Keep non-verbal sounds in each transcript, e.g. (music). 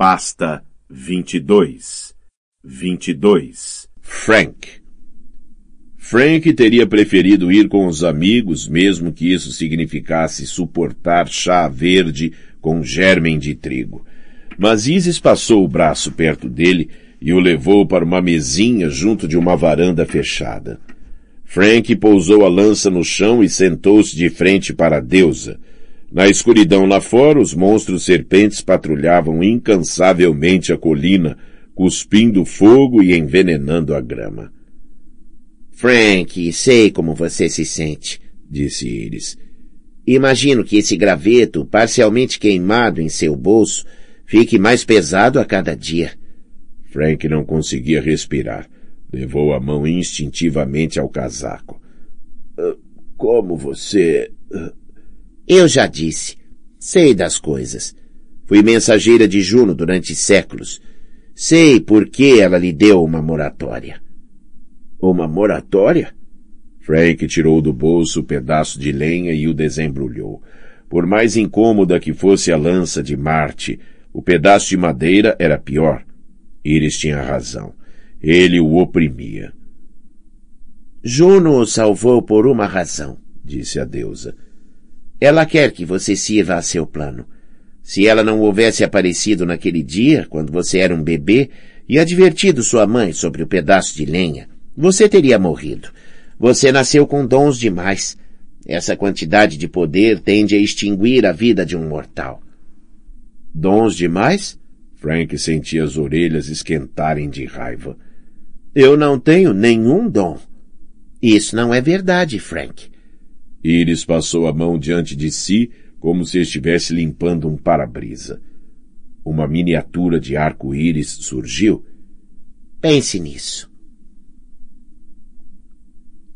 Pasta 22. 22. Frank. Frank teria preferido ir com os amigos, mesmo que isso significasse suportar chá verde com germen de trigo. Mas Isis passou o braço perto dele e o levou para uma mesinha junto de uma varanda fechada. Frank pousou a lança no chão e sentou-se de frente para a deusa. Na escuridão lá fora, os monstros serpentes patrulhavam incansavelmente a colina, cuspindo fogo e envenenando a grama. Frank, sei como você se sente, disse Iris. Imagino que esse graveto, parcialmente queimado em seu bolso, fique mais pesado a cada dia. Frank não conseguia respirar. Levou a mão instintivamente ao casaco. Ah, como você. Ah, eu já disse. Sei das coisas. Fui mensageira de Juno durante séculos. Sei por que ela lhe deu uma moratória. Uma moratória? Frank tirou do bolso o um pedaço de lenha e o desembrulhou. Por mais incômoda que fosse a lança de Marte, o pedaço de madeira era pior. Iris tinha razão. Ele o oprimia. Juno o salvou por uma razão, disse a deusa. Ela quer que você sirva a seu plano. Se ela não houvesse aparecido naquele dia, quando você era um bebê, e advertido sua mãe sobre o pedaço de lenha, você teria morrido. Você nasceu com dons demais. Essa quantidade de poder tende a extinguir a vida de um mortal. Dons demais? Frank sentia as orelhas esquentarem de raiva. Eu não tenho nenhum dom. Isso não é verdade, Frank. Íris passou a mão diante de si, como se estivesse limpando um para-brisa. Uma miniatura de arco-íris surgiu. Pense nisso.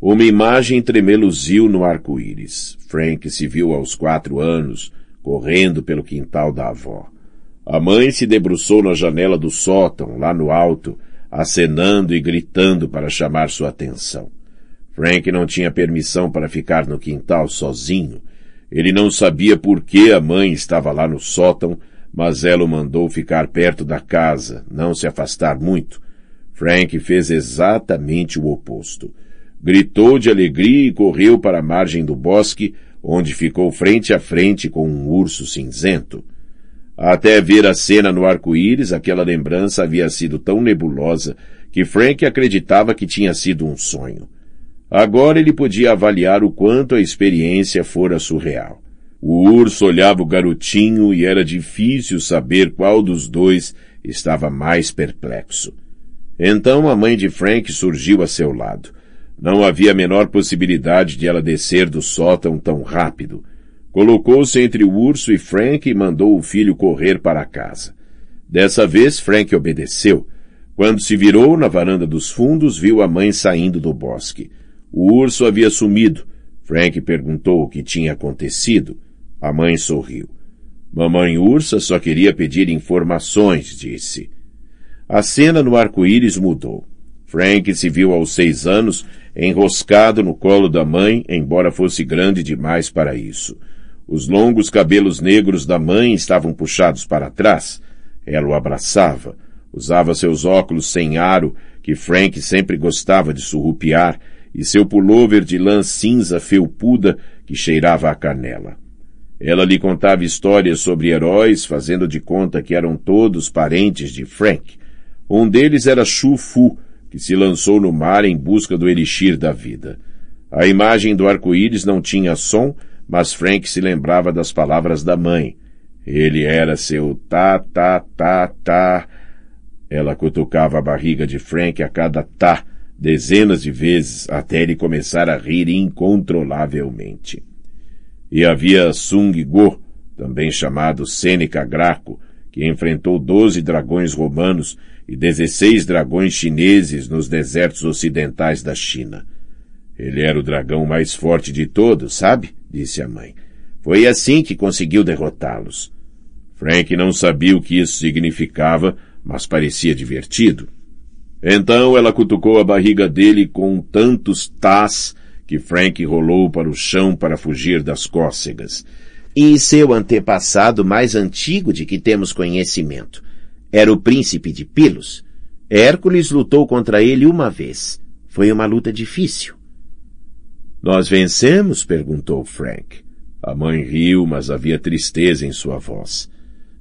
Uma imagem tremeluziu no arco-íris. Frank se viu aos quatro anos, correndo pelo quintal da avó. A mãe se debruçou na janela do sótão, lá no alto, acenando e gritando para chamar sua atenção. Frank não tinha permissão para ficar no quintal sozinho. Ele não sabia por que a mãe estava lá no sótão, mas ela o mandou ficar perto da casa, não se afastar muito. Frank fez exatamente o oposto. Gritou de alegria e correu para a margem do bosque, onde ficou frente a frente com um urso cinzento. Até ver a cena no arco-íris, aquela lembrança havia sido tão nebulosa que Frank acreditava que tinha sido um sonho. Agora ele podia avaliar o quanto a experiência fora surreal. O urso olhava o garotinho e era difícil saber qual dos dois estava mais perplexo. Então a mãe de Frank surgiu a seu lado. Não havia a menor possibilidade de ela descer do sótão tão rápido. Colocou-se entre o urso e Frank e mandou o filho correr para casa. Dessa vez Frank obedeceu. Quando se virou na varanda dos fundos, viu a mãe saindo do bosque. O urso havia sumido. Frank perguntou o que tinha acontecido. A mãe sorriu. Mamãe ursa só queria pedir informações, disse. A cena no arco-íris mudou. Frank se viu aos seis anos, enroscado no colo da mãe, embora fosse grande demais para isso. Os longos cabelos negros da mãe estavam puxados para trás. Ela o abraçava. Usava seus óculos sem aro, que Frank sempre gostava de surrupiar, e seu pullover de lã cinza felpuda que cheirava a canela. Ela lhe contava histórias sobre heróis, fazendo de conta que eram todos parentes de Frank. Um deles era Shufu, que se lançou no mar em busca do elixir da vida. A imagem do arco-íris não tinha som, mas Frank se lembrava das palavras da mãe. Ele era seu tá, tá, tá, tá. Ela cutucava a barriga de Frank a cada tá, dezenas de vezes até ele começar a rir incontrolavelmente. E havia Sung Go, também chamado Sêneca Graco, que enfrentou doze dragões romanos e dezesseis dragões chineses nos desertos ocidentais da China. Ele era o dragão mais forte de todos, sabe? disse a mãe. Foi assim que conseguiu derrotá-los. Frank não sabia o que isso significava, mas parecia divertido. Então ela cutucou a barriga dele com tantos tás que Frank rolou para o chão para fugir das cócegas. E seu antepassado mais antigo de que temos conhecimento. Era o príncipe de Pilos. Hércules lutou contra ele uma vez. Foi uma luta difícil. Nós vencemos? perguntou Frank. A mãe riu, mas havia tristeza em sua voz.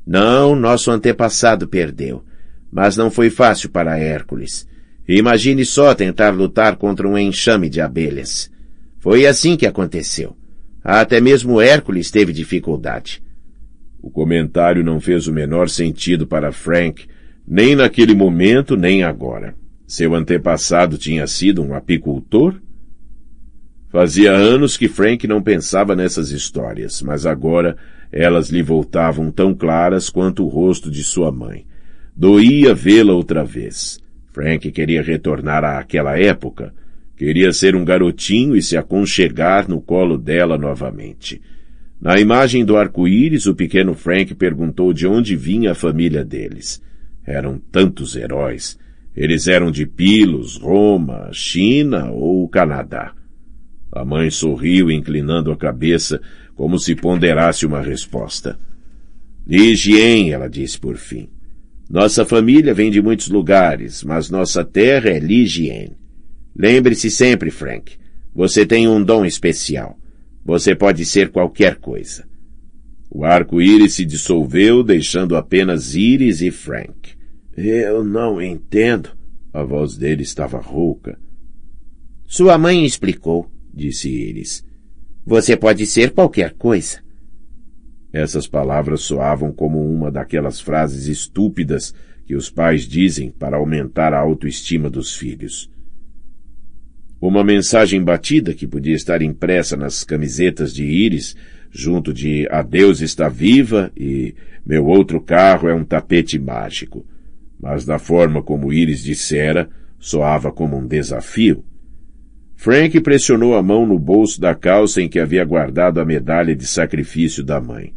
Não, nosso antepassado perdeu. Mas não foi fácil para Hércules. Imagine só tentar lutar contra um enxame de abelhas. Foi assim que aconteceu. Até mesmo Hércules teve dificuldade. O comentário não fez o menor sentido para Frank, nem naquele momento, nem agora. Seu antepassado tinha sido um apicultor? Fazia anos que Frank não pensava nessas histórias, mas agora elas lhe voltavam tão claras quanto o rosto de sua mãe. Doía vê-la outra vez. Frank queria retornar àquela época. Queria ser um garotinho e se aconchegar no colo dela novamente. Na imagem do arco-íris, o pequeno Frank perguntou de onde vinha a família deles. Eram tantos heróis. Eles eram de Pilos, Roma, China ou Canadá. A mãe sorriu, inclinando a cabeça, como se ponderasse uma resposta. Ligien, ela disse por fim. Nossa família vem de muitos lugares, mas nossa terra é Ligien. Lembre-se sempre, Frank, você tem um dom especial. Você pode ser qualquer coisa. O arco-íris se dissolveu, deixando apenas Iris e Frank. Eu não entendo. A voz dele estava rouca. Sua mãe explicou, disse Iris. Você pode ser qualquer coisa. Essas palavras soavam como uma daquelas frases estúpidas que os pais dizem para aumentar a autoestima dos filhos. Uma mensagem batida que podia estar impressa nas camisetas de íris, junto de A Deus está viva e Meu outro carro é um tapete mágico. Mas da forma como Íris dissera, soava como um desafio. Frank pressionou a mão no bolso da calça em que havia guardado a medalha de sacrifício da mãe.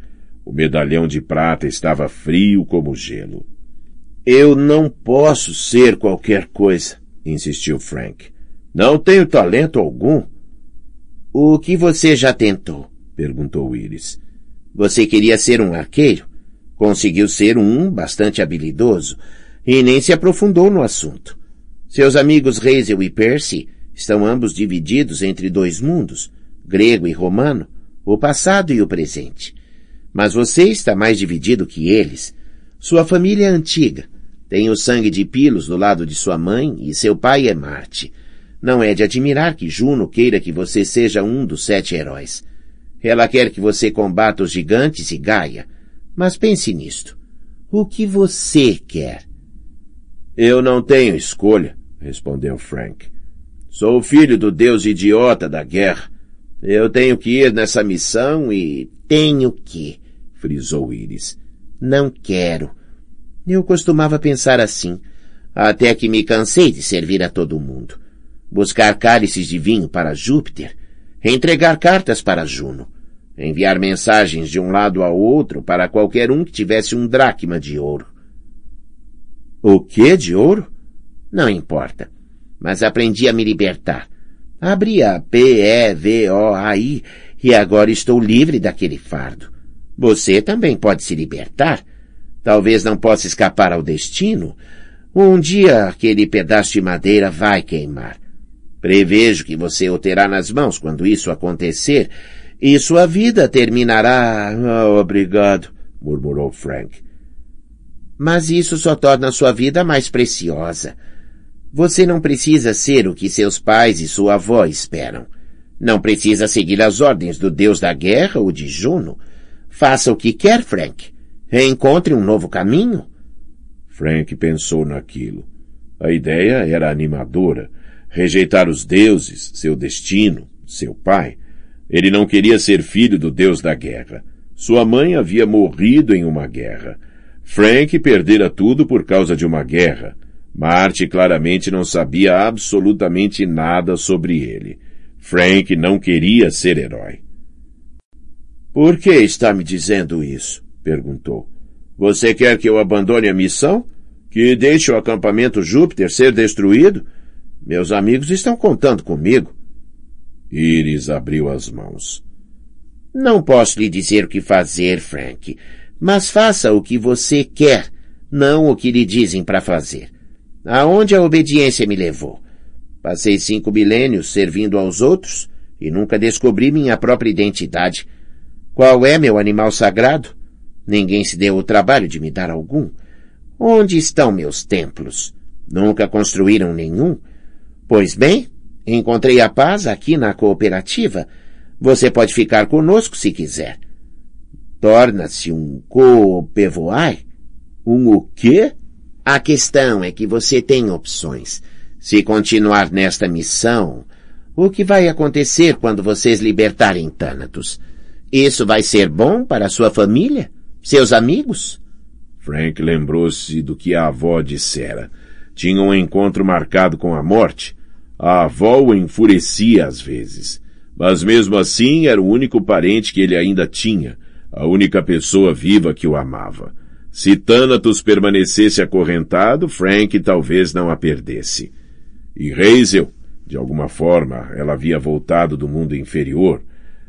O medalhão de prata estava frio como gelo. Eu não posso ser qualquer coisa, insistiu Frank. Não tenho talento algum. O que você já tentou? perguntou Iris. Você queria ser um arqueiro? Conseguiu ser um bastante habilidoso e nem se aprofundou no assunto. Seus amigos Hazel e Percy estão ambos divididos entre dois mundos, grego e romano, o passado e o presente. Mas você está mais dividido que eles. Sua família é antiga. Tem o sangue de Pilos do lado de sua mãe e seu pai é Marte. Não é de admirar que Juno queira que você seja um dos sete heróis. Ela quer que você combata os gigantes e Gaia. Mas pense nisto. O que você quer? Eu não tenho escolha, respondeu Frank. Sou filho do deus idiota da guerra. Eu tenho que ir nessa missão e tenho que frisou Iris. Não quero. Eu costumava pensar assim, até que me cansei de servir a todo mundo. Buscar cálices de vinho para Júpiter, entregar cartas para Juno, enviar mensagens de um lado ao outro para qualquer um que tivesse um dracma de ouro. O que de ouro? Não importa. Mas aprendi a me libertar. Abri a P-E-V-O-A-I e agora estou livre daquele fardo. Você também pode se libertar. Talvez não possa escapar ao destino. Um dia aquele pedaço de madeira vai queimar. Prevejo que você o terá nas mãos quando isso acontecer, e sua vida terminará. Oh, obrigado, murmurou Frank. Mas isso só torna sua vida mais preciosa. Você não precisa ser o que seus pais e sua avó esperam. Não precisa seguir as ordens do deus da guerra ou de Juno. Faça o que quer, Frank. Encontre um novo caminho. Frank pensou naquilo. A ideia era animadora. Rejeitar os deuses, seu destino, seu pai. Ele não queria ser filho do deus da guerra. Sua mãe havia morrido em uma guerra. Frank perdera tudo por causa de uma guerra. Marte claramente não sabia absolutamente nada sobre ele. Frank não queria ser herói. Por que está me dizendo isso? perguntou. Você quer que eu abandone a missão? Que deixe o acampamento Júpiter ser destruído? Meus amigos estão contando comigo. Iris abriu as mãos. Não posso lhe dizer o que fazer, Frank, mas faça o que você quer, não o que lhe dizem para fazer. Aonde a obediência me levou? Passei cinco milênios servindo aos outros e nunca descobri minha própria identidade. Qual é meu animal sagrado? Ninguém se deu o trabalho de me dar algum. Onde estão meus templos? Nunca construíram nenhum? Pois bem, encontrei a paz aqui na cooperativa. Você pode ficar conosco se quiser. Torna-se um coopevoai? Um o quê? A questão é que você tem opções. Se continuar nesta missão, o que vai acontecer quando vocês libertarem Thanatos? Isso vai ser bom para sua família? Seus amigos? Frank lembrou-se do que a avó dissera. Tinha um encontro marcado com a morte. A avó o enfurecia às vezes. Mas mesmo assim era o único parente que ele ainda tinha, a única pessoa viva que o amava. Se Thanatos permanecesse acorrentado, Frank talvez não a perdesse. E Hazel, de alguma forma, ela havia voltado do mundo inferior,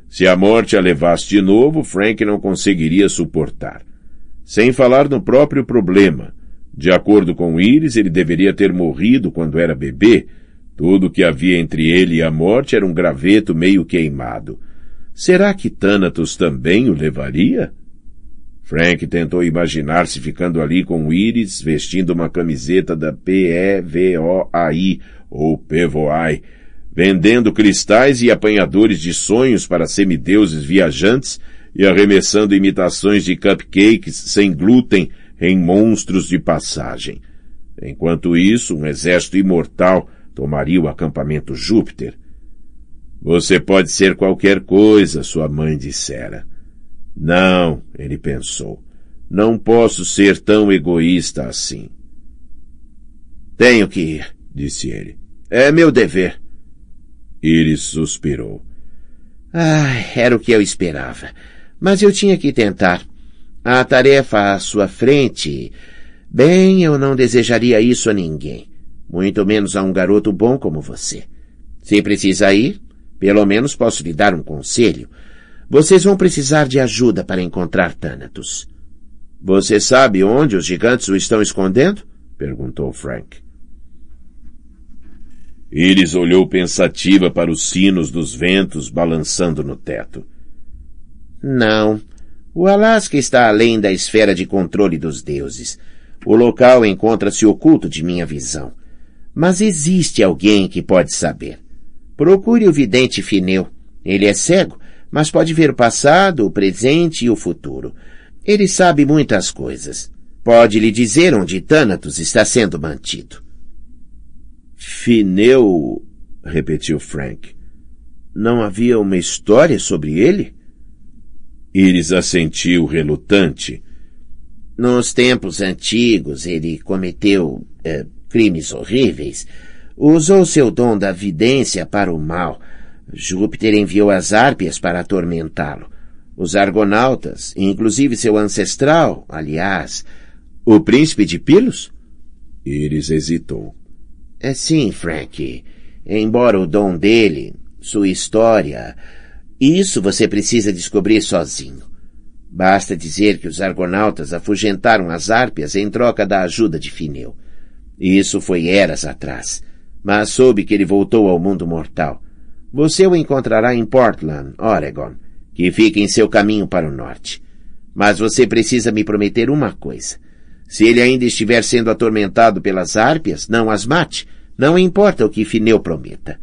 se a morte a levasse de novo, Frank não conseguiria suportar. Sem falar no próprio problema. De acordo com Iris, ele deveria ter morrido quando era bebê. Tudo o que havia entre ele e a morte era um graveto meio queimado. Será que Thanatos também o levaria? Frank tentou imaginar-se ficando ali com Iris, vestindo uma camiseta da PEVOAI, ou PEVOAI, vendendo cristais e apanhadores de sonhos para semideuses viajantes e arremessando imitações de cupcakes sem glúten em monstros de passagem. Enquanto isso, um exército imortal tomaria o acampamento Júpiter. Você pode ser qualquer coisa, sua mãe dissera. Não, ele pensou. Não posso ser tão egoísta assim. Tenho que ir, disse ele. É meu dever. Ele suspirou. Ah, era o que eu esperava. Mas eu tinha que tentar. A tarefa à sua frente. Bem, eu não desejaria isso a ninguém. Muito menos a um garoto bom como você. Se precisa ir, pelo menos posso lhe dar um conselho. Vocês vão precisar de ajuda para encontrar Thanatos. Você sabe onde os gigantes o estão escondendo? perguntou Frank. Iris olhou pensativa para os sinos dos ventos balançando no teto. Não. O Alasca está além da esfera de controle dos deuses. O local encontra-se oculto de minha visão. Mas existe alguém que pode saber. Procure o vidente Fineu. Ele é cego, mas pode ver o passado, o presente e o futuro. Ele sabe muitas coisas. Pode lhe dizer onde Thanatos está sendo mantido. Fineu, repetiu Frank. Não havia uma história sobre ele? Iris assentiu relutante. Nos tempos antigos ele cometeu é, crimes horríveis. Usou seu dom da vidência para o mal. Júpiter enviou as árpias para atormentá-lo. Os argonautas, inclusive seu ancestral, aliás, o príncipe de Pilos? Iris hesitou. É sim, Frank. Embora o dom dele, sua história, isso você precisa descobrir sozinho. Basta dizer que os argonautas afugentaram as árpias em troca da ajuda de Fineu. Isso foi eras atrás. Mas soube que ele voltou ao mundo mortal. Você o encontrará em Portland, Oregon, que fica em seu caminho para o norte. Mas você precisa me prometer uma coisa. Se ele ainda estiver sendo atormentado pelas árpias, não as mate, não importa o que Fineu prometa.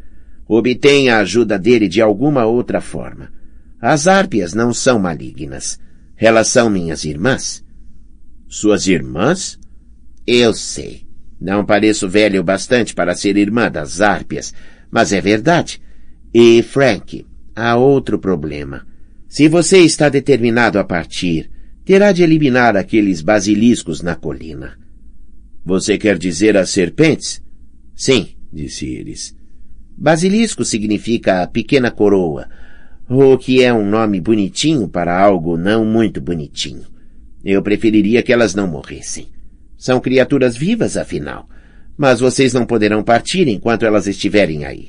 Obtenha a ajuda dele de alguma outra forma. As árpias não são malignas. Elas são minhas irmãs. Suas irmãs? Eu sei. Não pareço velho bastante para ser irmã das árpias, mas é verdade. E, Frank, há outro problema. Se você está determinado a partir, terá de eliminar aqueles basiliscos na colina. Você quer dizer as serpentes? Sim, disse Iris. Basilisco significa pequena coroa, o que é um nome bonitinho para algo não muito bonitinho. Eu preferiria que elas não morressem. São criaturas vivas, afinal. Mas vocês não poderão partir enquanto elas estiverem aí.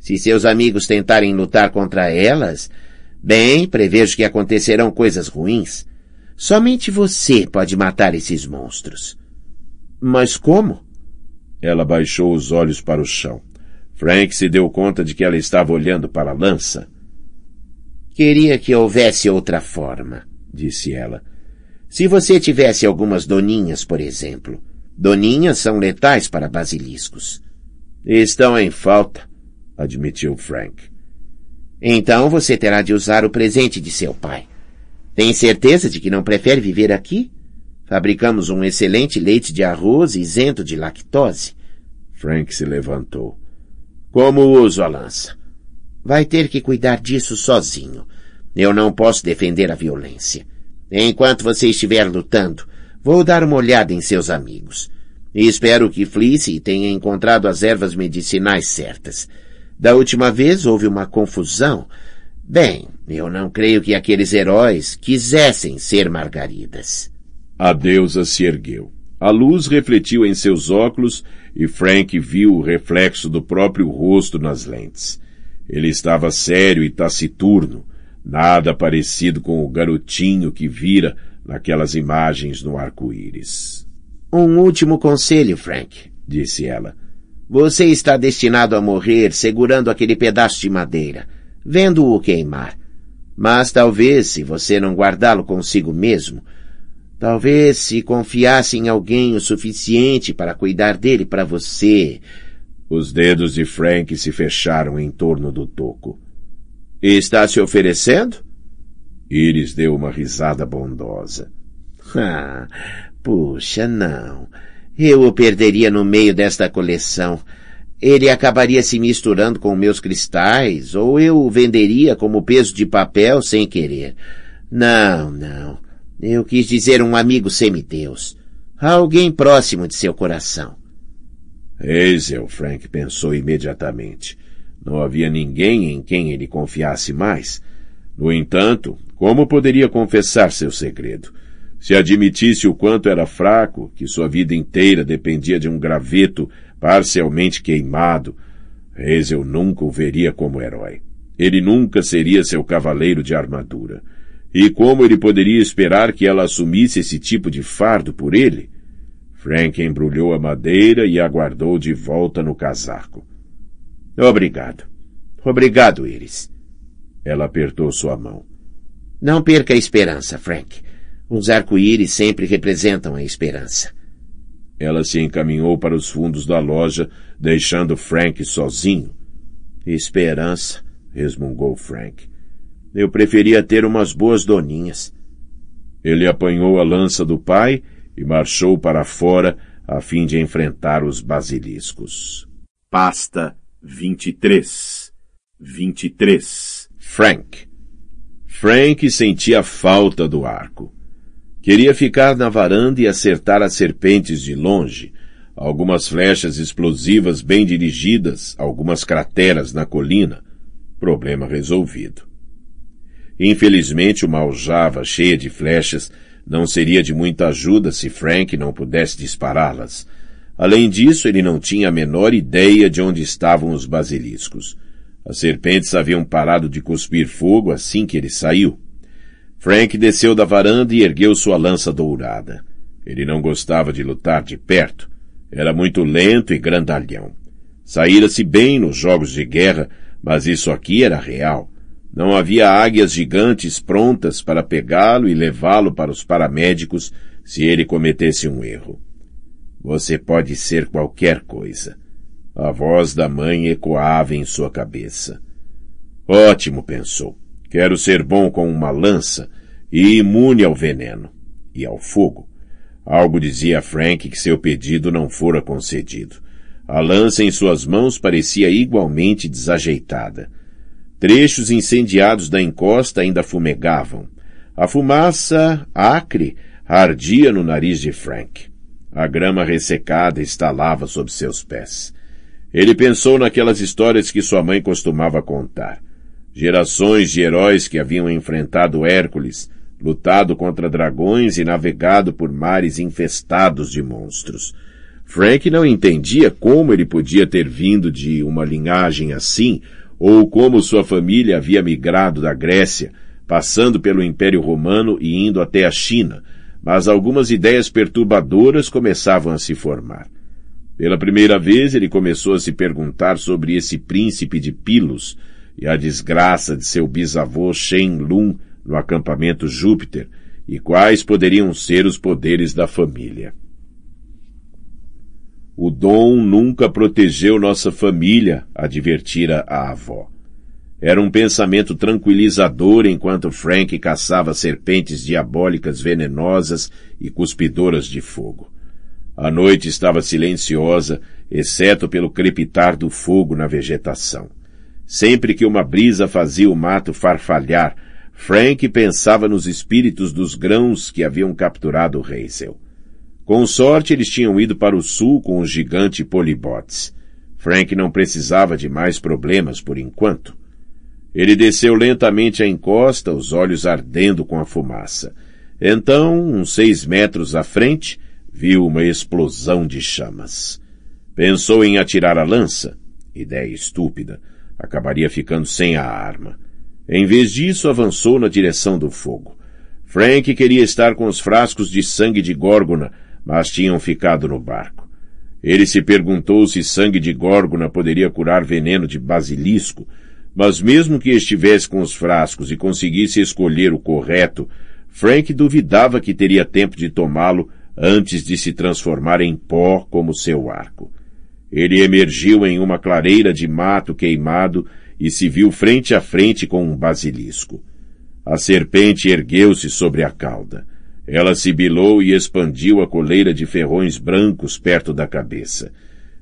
Se seus amigos tentarem lutar contra elas, bem, prevejo que acontecerão coisas ruins. Somente você pode matar esses monstros. Mas como? Ela baixou os olhos para o chão. Frank se deu conta de que ela estava olhando para a lança. Queria que houvesse outra forma, disse ela. Se você tivesse algumas doninhas, por exemplo. Doninhas são letais para basiliscos. Estão em falta, admitiu Frank. Então você terá de usar o presente de seu pai. Tem certeza de que não prefere viver aqui? Fabricamos um excelente leite de arroz isento de lactose. Frank se levantou. Como uso a lança? Vai ter que cuidar disso sozinho. Eu não posso defender a violência. Enquanto você estiver lutando, vou dar uma olhada em seus amigos. Espero que Fleece tenha encontrado as ervas medicinais certas. Da última vez houve uma confusão. Bem, eu não creio que aqueles heróis quisessem ser margaridas. A deusa se ergueu. A luz refletiu em seus óculos e Frank viu o reflexo do próprio rosto nas lentes. Ele estava sério e taciturno, nada parecido com o garotinho que vira naquelas imagens no arco-íris. Um último conselho, Frank, disse ela. Você está destinado a morrer segurando aquele pedaço de madeira, vendo-o queimar. Mas talvez, se você não guardá-lo consigo mesmo, Talvez se confiasse em alguém o suficiente para cuidar dele para você. Os dedos de Frank se fecharam em torno do toco. E está se oferecendo? Iris deu uma risada bondosa. (laughs) Ah, puxa, não. Eu o perderia no meio desta coleção. Ele acabaria se misturando com meus cristais, ou eu o venderia como peso de papel sem querer. Não, não. Eu quis dizer um amigo semideus. Alguém próximo de seu coração. Hazel, Frank pensou imediatamente. Não havia ninguém em quem ele confiasse mais. No entanto, como poderia confessar seu segredo? Se admitisse o quanto era fraco, que sua vida inteira dependia de um graveto parcialmente queimado, Hazel nunca o veria como herói. Ele nunca seria seu cavaleiro de armadura. E como ele poderia esperar que ela assumisse esse tipo de fardo por ele? Frank embrulhou a madeira e aguardou de volta no casaco. Obrigado. Obrigado, Iris. Ela apertou sua mão. Não perca a esperança, Frank. Os arco-íris sempre representam a esperança. Ela se encaminhou para os fundos da loja, deixando Frank sozinho. Esperança, resmungou Frank. Eu preferia ter umas boas doninhas. Ele apanhou a lança do pai e marchou para fora a fim de enfrentar os basiliscos. Pasta 23. 23. Frank. Frank sentia falta do arco. Queria ficar na varanda e acertar as serpentes de longe, algumas flechas explosivas bem dirigidas, algumas crateras na colina. Problema resolvido. Infelizmente, uma aljava cheia de flechas não seria de muita ajuda se Frank não pudesse dispará-las. Além disso, ele não tinha a menor ideia de onde estavam os basiliscos. As serpentes haviam parado de cuspir fogo assim que ele saiu. Frank desceu da varanda e ergueu sua lança dourada. Ele não gostava de lutar de perto. Era muito lento e grandalhão. Saíra-se bem nos jogos de guerra, mas isso aqui era real. Não havia águias gigantes prontas para pegá-lo e levá-lo para os paramédicos se ele cometesse um erro. Você pode ser qualquer coisa. A voz da mãe ecoava em sua cabeça. Ótimo, pensou. Quero ser bom com uma lança e imune ao veneno e ao fogo. Algo dizia a Frank que seu pedido não fora concedido. A lança em suas mãos parecia igualmente desajeitada. Trechos incendiados da encosta ainda fumegavam. A fumaça acre ardia no nariz de Frank. A grama ressecada estalava sob seus pés. Ele pensou naquelas histórias que sua mãe costumava contar. Gerações de heróis que haviam enfrentado Hércules, lutado contra dragões e navegado por mares infestados de monstros. Frank não entendia como ele podia ter vindo de uma linhagem assim, ou como sua família havia migrado da Grécia, passando pelo Império Romano e indo até a China, mas algumas ideias perturbadoras começavam a se formar. Pela primeira vez ele começou a se perguntar sobre esse príncipe de Pilos e a desgraça de seu bisavô Shen Lun no acampamento Júpiter, e quais poderiam ser os poderes da família. O dom nunca protegeu nossa família, advertira a avó. Era um pensamento tranquilizador enquanto Frank caçava serpentes diabólicas venenosas e cuspidoras de fogo. A noite estava silenciosa, exceto pelo crepitar do fogo na vegetação. Sempre que uma brisa fazia o mato farfalhar, Frank pensava nos espíritos dos grãos que haviam capturado Hazel. Com sorte, eles tinham ido para o sul com o gigante Polibots. Frank não precisava de mais problemas por enquanto. Ele desceu lentamente a encosta, os olhos ardendo com a fumaça. Então, uns seis metros à frente, viu uma explosão de chamas. Pensou em atirar a lança. Ideia estúpida. Acabaria ficando sem a arma. Em vez disso, avançou na direção do fogo. Frank queria estar com os frascos de sangue de Górgona, mas tinham ficado no barco. Ele se perguntou se sangue de górgona poderia curar veneno de basilisco, mas mesmo que estivesse com os frascos e conseguisse escolher o correto, Frank duvidava que teria tempo de tomá-lo antes de se transformar em pó como seu arco. Ele emergiu em uma clareira de mato queimado e se viu frente a frente com um basilisco. A serpente ergueu-se sobre a cauda. Ela sibilou e expandiu a coleira de ferrões brancos perto da cabeça.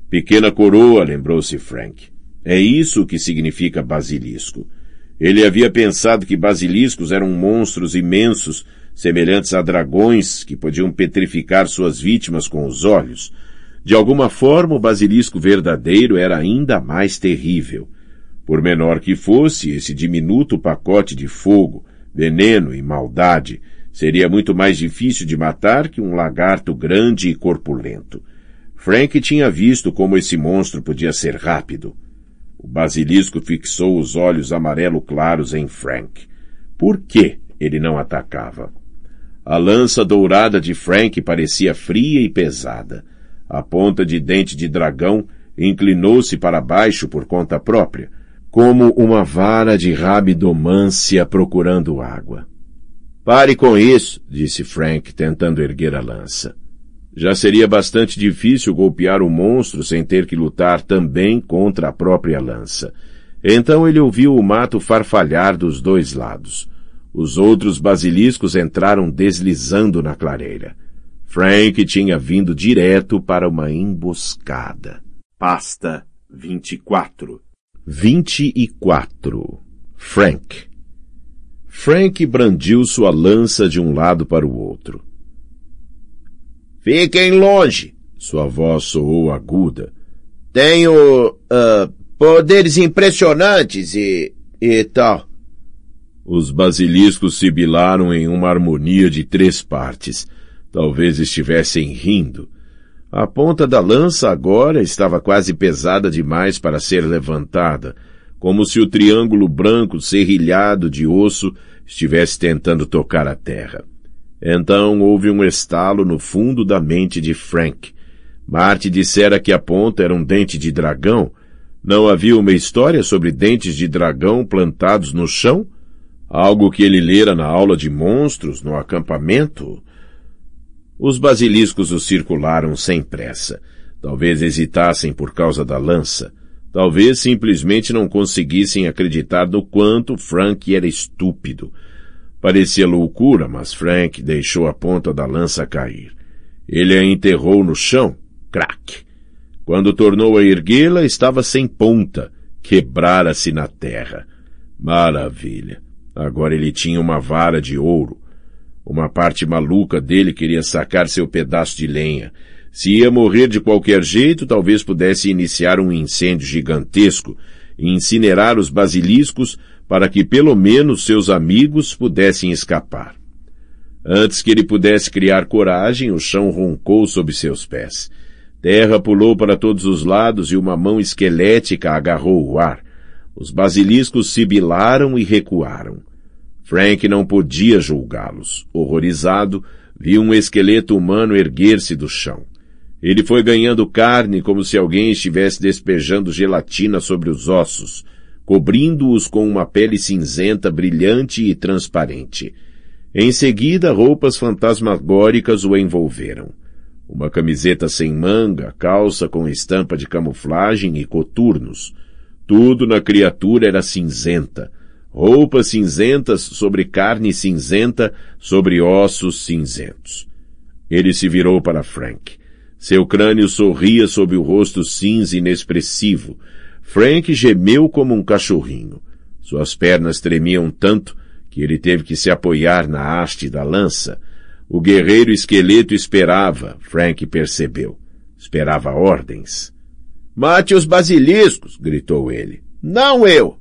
Pequena coroa, lembrou-se Frank. É isso que significa basilisco. Ele havia pensado que basiliscos eram monstros imensos, semelhantes a dragões que podiam petrificar suas vítimas com os olhos. De alguma forma, o basilisco verdadeiro era ainda mais terrível. Por menor que fosse, esse diminuto pacote de fogo, veneno e maldade, Seria muito mais difícil de matar que um lagarto grande e corpulento. Frank tinha visto como esse monstro podia ser rápido. O basilisco fixou os olhos amarelo claros em Frank. Por que ele não atacava? A lança dourada de Frank parecia fria e pesada. A ponta de dente de dragão inclinou-se para baixo por conta própria, como uma vara de rabidomância procurando água. Pare com isso, disse Frank, tentando erguer a lança. Já seria bastante difícil golpear o monstro sem ter que lutar também contra a própria lança. Então ele ouviu o mato farfalhar dos dois lados. Os outros basiliscos entraram deslizando na clareira. Frank tinha vindo direto para uma emboscada. Pasta 24. 24. Frank. Frank brandiu sua lança de um lado para o outro. Fiquem longe! Sua voz soou aguda. Tenho uh, poderes impressionantes e. e tal. Os basiliscos sibilaram em uma harmonia de três partes. Talvez estivessem rindo. A ponta da lança agora estava quase pesada demais para ser levantada, como se o triângulo branco serrilhado de osso estivesse tentando tocar a terra. Então houve um estalo no fundo da mente de Frank. Marte dissera que a ponta era um dente de dragão. Não havia uma história sobre dentes de dragão plantados no chão? Algo que ele lera na aula de monstros no acampamento? Os basiliscos o circularam sem pressa. Talvez hesitassem por causa da lança. Talvez simplesmente não conseguissem acreditar no quanto Frank era estúpido. Parecia loucura, mas Frank deixou a ponta da lança cair. Ele a enterrou no chão, craque. Quando tornou a erguê-la, estava sem ponta, quebrara-se na terra. Maravilha! Agora ele tinha uma vara de ouro. Uma parte maluca dele queria sacar seu pedaço de lenha. Se ia morrer de qualquer jeito, talvez pudesse iniciar um incêndio gigantesco e incinerar os basiliscos para que pelo menos seus amigos pudessem escapar. Antes que ele pudesse criar coragem, o chão roncou sob seus pés. Terra pulou para todos os lados e uma mão esquelética agarrou o ar. Os basiliscos sibilaram e recuaram. Frank não podia julgá-los. Horrorizado, viu um esqueleto humano erguer-se do chão. Ele foi ganhando carne como se alguém estivesse despejando gelatina sobre os ossos, cobrindo-os com uma pele cinzenta brilhante e transparente. Em seguida, roupas fantasmagóricas o envolveram. Uma camiseta sem manga, calça com estampa de camuflagem e coturnos. Tudo na criatura era cinzenta. Roupas cinzentas sobre carne cinzenta, sobre ossos cinzentos. Ele se virou para Frank. Seu crânio sorria sob o rosto cinza inexpressivo. Frank gemeu como um cachorrinho. Suas pernas tremiam tanto que ele teve que se apoiar na haste da lança. O guerreiro esqueleto esperava, Frank percebeu. Esperava ordens. Mate os basiliscos! gritou ele. Não eu!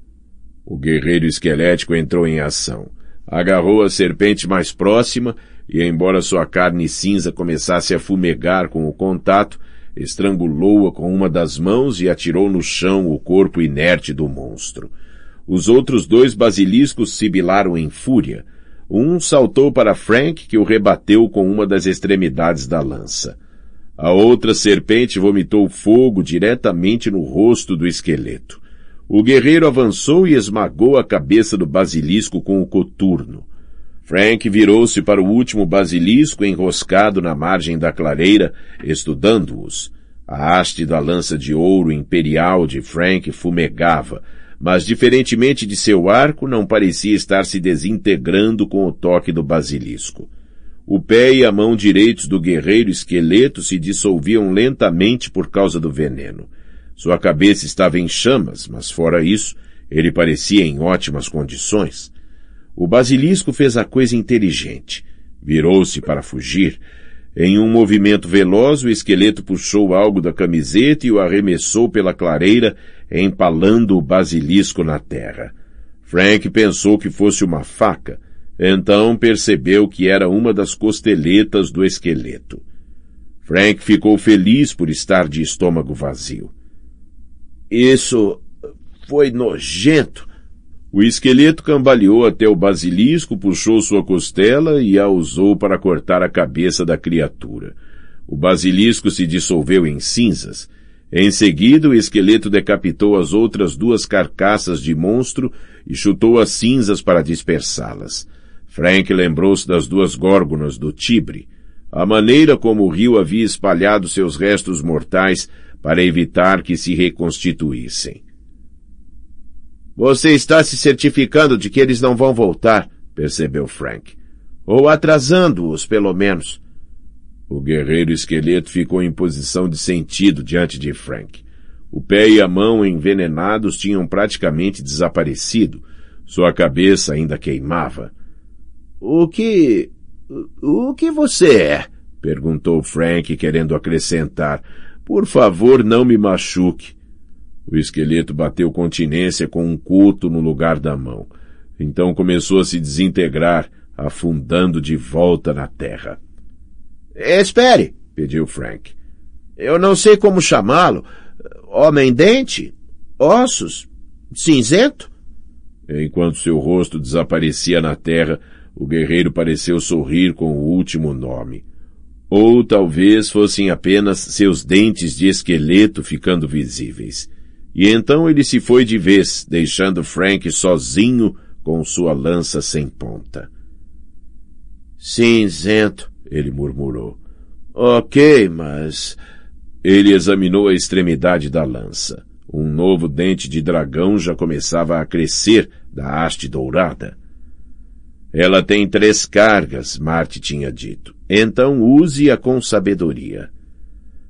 O guerreiro esquelético entrou em ação. Agarrou a serpente mais próxima e, embora sua carne cinza começasse a fumegar com o contato, estrangulou-a com uma das mãos e atirou no chão o corpo inerte do monstro. Os outros dois basiliscos sibilaram em fúria. Um saltou para Frank, que o rebateu com uma das extremidades da lança. A outra serpente vomitou fogo diretamente no rosto do esqueleto. O guerreiro avançou e esmagou a cabeça do basilisco com o coturno. Frank virou-se para o último basilisco enroscado na margem da clareira, estudando-os. A haste da lança de ouro imperial de Frank fumegava, mas diferentemente de seu arco, não parecia estar se desintegrando com o toque do basilisco. O pé e a mão direitos do guerreiro esqueleto se dissolviam lentamente por causa do veneno. Sua cabeça estava em chamas, mas fora isso, ele parecia em ótimas condições. O basilisco fez a coisa inteligente. Virou-se para fugir. Em um movimento veloz, o esqueleto puxou algo da camiseta e o arremessou pela clareira, empalando o basilisco na terra. Frank pensou que fosse uma faca, então percebeu que era uma das costeletas do esqueleto. Frank ficou feliz por estar de estômago vazio. Isso foi nojento, o esqueleto cambaleou até o basilisco, puxou sua costela e a usou para cortar a cabeça da criatura. O basilisco se dissolveu em cinzas. Em seguida, o esqueleto decapitou as outras duas carcaças de monstro e chutou as cinzas para dispersá-las. Frank lembrou-se das duas górgonas do Tibre. A maneira como o rio havia espalhado seus restos mortais para evitar que se reconstituíssem. Você está se certificando de que eles não vão voltar, percebeu Frank. Ou atrasando-os, pelo menos. O guerreiro esqueleto ficou em posição de sentido diante de Frank. O pé e a mão envenenados tinham praticamente desaparecido. Sua cabeça ainda queimava. O que. O que você é? perguntou Frank, querendo acrescentar. Por favor, não me machuque. O esqueleto bateu continência com um coto no lugar da mão. Então começou a se desintegrar, afundando de volta na terra. Espere, pediu Frank. Eu não sei como chamá-lo. Homem-dente? Ossos? Cinzento? Enquanto seu rosto desaparecia na terra, o guerreiro pareceu sorrir com o último nome. Ou talvez fossem apenas seus dentes de esqueleto ficando visíveis. E então ele se foi de vez, deixando Frank sozinho com sua lança sem ponta. Cinzento, ele murmurou. Ok, mas. Ele examinou a extremidade da lança. Um novo dente de dragão já começava a crescer da haste dourada. Ela tem três cargas, Marte tinha dito. Então use-a com sabedoria.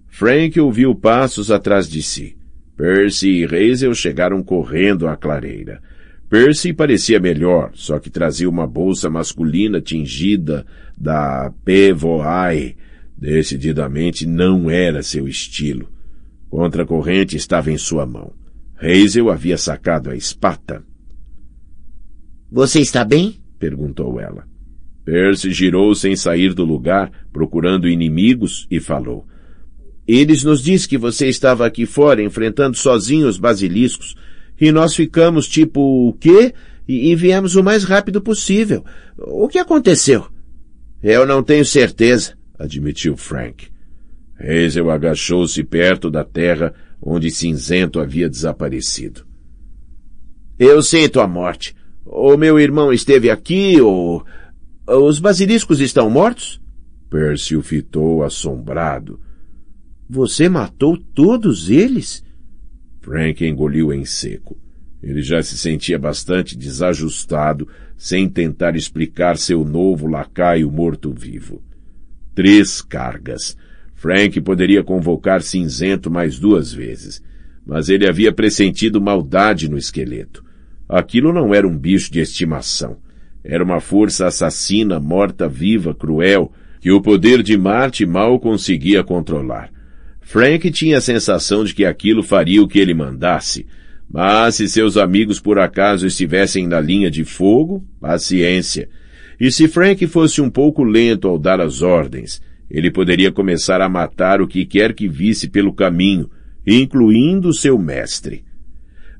Frank ouviu passos atrás de si. Percy e Hazel chegaram correndo à clareira. Percy parecia melhor, só que trazia uma bolsa masculina tingida da Pevoai. Decididamente não era seu estilo. Contra a corrente estava em sua mão. Hazel havia sacado a espata. Você está bem? perguntou ela. Percy girou sem sair do lugar, procurando inimigos, e falou. Eles nos dizem que você estava aqui fora enfrentando sozinho os basiliscos, e nós ficamos tipo o quê? E, e viemos o mais rápido possível. O que aconteceu? Eu não tenho certeza, admitiu Frank. Hazel agachou-se perto da terra onde Cinzento havia desaparecido. Eu sinto a morte. O meu irmão esteve aqui, ou... Os basiliscos estão mortos? Percy o fitou assombrado você matou todos eles? Frank engoliu em seco. Ele já se sentia bastante desajustado, sem tentar explicar seu novo lacaio morto-vivo. Três cargas. Frank poderia convocar Cinzento mais duas vezes, mas ele havia pressentido maldade no esqueleto. Aquilo não era um bicho de estimação. Era uma força assassina, morta-viva, cruel, que o poder de Marte mal conseguia controlar. Frank tinha a sensação de que aquilo faria o que ele mandasse. Mas se seus amigos por acaso estivessem na linha de fogo, paciência. E se Frank fosse um pouco lento ao dar as ordens, ele poderia começar a matar o que quer que visse pelo caminho, incluindo seu mestre.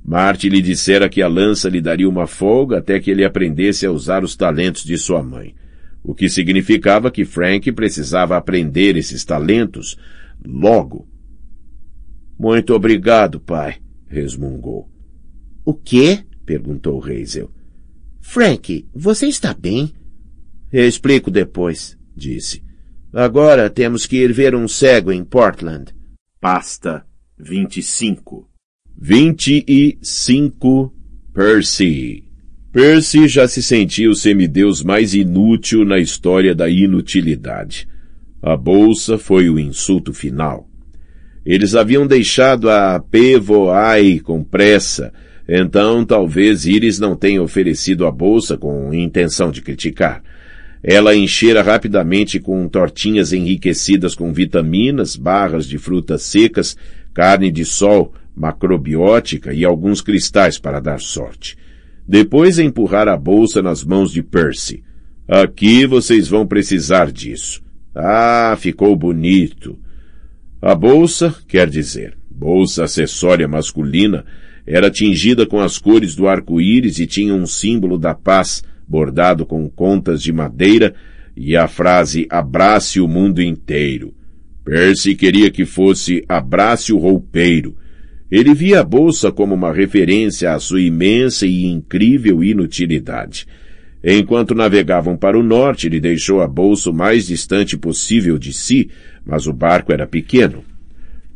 Marte lhe dissera que a lança lhe daria uma folga até que ele aprendesse a usar os talentos de sua mãe, o que significava que Frank precisava aprender esses talentos logo. Muito obrigado, pai, resmungou. O quê? perguntou Hazel. Frank, você está bem? explico depois, disse. Agora temos que ir ver um cego em Portland. Pasta 25. 25 Percy. Percy já se sentia o semideus mais inútil na história da inutilidade. A bolsa foi o insulto final. Eles haviam deixado a Pevoai com pressa, então talvez Iris não tenha oferecido a bolsa com intenção de criticar. Ela enchera rapidamente com tortinhas enriquecidas com vitaminas, barras de frutas secas, carne de sol, macrobiótica e alguns cristais para dar sorte. Depois empurrar a bolsa nas mãos de Percy. Aqui vocês vão precisar disso. Ah, ficou bonito. A bolsa, quer dizer, bolsa acessória masculina, era tingida com as cores do arco-íris e tinha um símbolo da paz bordado com contas de madeira e a frase abrace o mundo inteiro. Percy queria que fosse abrace o roupeiro. Ele via a bolsa como uma referência à sua imensa e incrível inutilidade. Enquanto navegavam para o norte, ele deixou a bolsa o mais distante possível de si, mas o barco era pequeno.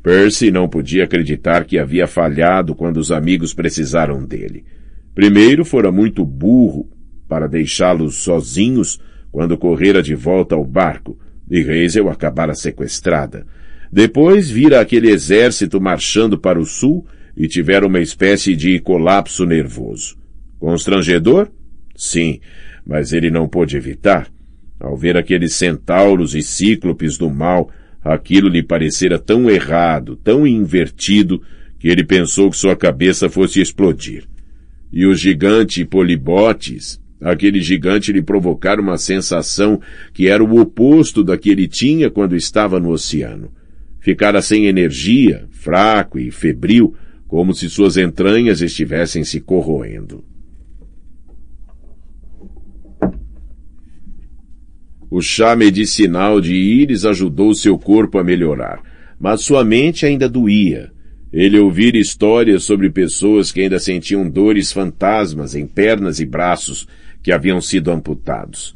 Percy não podia acreditar que havia falhado quando os amigos precisaram dele. Primeiro, fora muito burro para deixá-los sozinhos quando correra de volta ao barco e Hazel acabara sequestrada. Depois vira aquele exército marchando para o sul e tivera uma espécie de colapso nervoso. Constrangedor? Sim, mas ele não pôde evitar. Ao ver aqueles centauros e cíclopes do mal, aquilo lhe parecera tão errado, tão invertido, que ele pensou que sua cabeça fosse explodir. E o gigante Polibotes, aquele gigante lhe provocara uma sensação que era o oposto da que ele tinha quando estava no oceano. Ficara sem energia, fraco e febril, como se suas entranhas estivessem se corroendo. O chá medicinal de Íris ajudou seu corpo a melhorar, mas sua mente ainda doía. Ele ouvira histórias sobre pessoas que ainda sentiam dores fantasmas em pernas e braços que haviam sido amputados.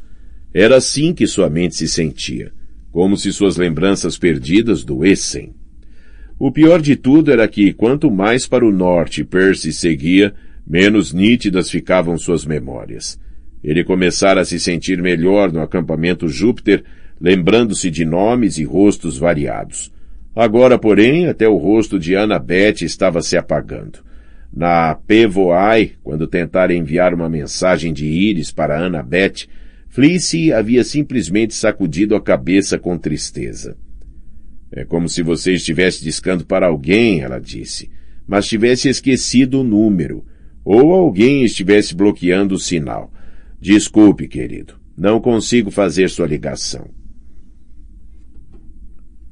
Era assim que sua mente se sentia, como se suas lembranças perdidas doessem. O pior de tudo era que, quanto mais para o norte Percy seguia, menos nítidas ficavam suas memórias. Ele começara a se sentir melhor no acampamento Júpiter, lembrando-se de nomes e rostos variados. Agora, porém, até o rosto de Ana Beth estava se apagando. Na Pevoai, quando tentara enviar uma mensagem de íris para Ana Beth, Flice havia simplesmente sacudido a cabeça com tristeza. É como se você estivesse discando para alguém, ela disse, mas tivesse esquecido o número, ou alguém estivesse bloqueando o sinal. Desculpe, querido. Não consigo fazer sua ligação.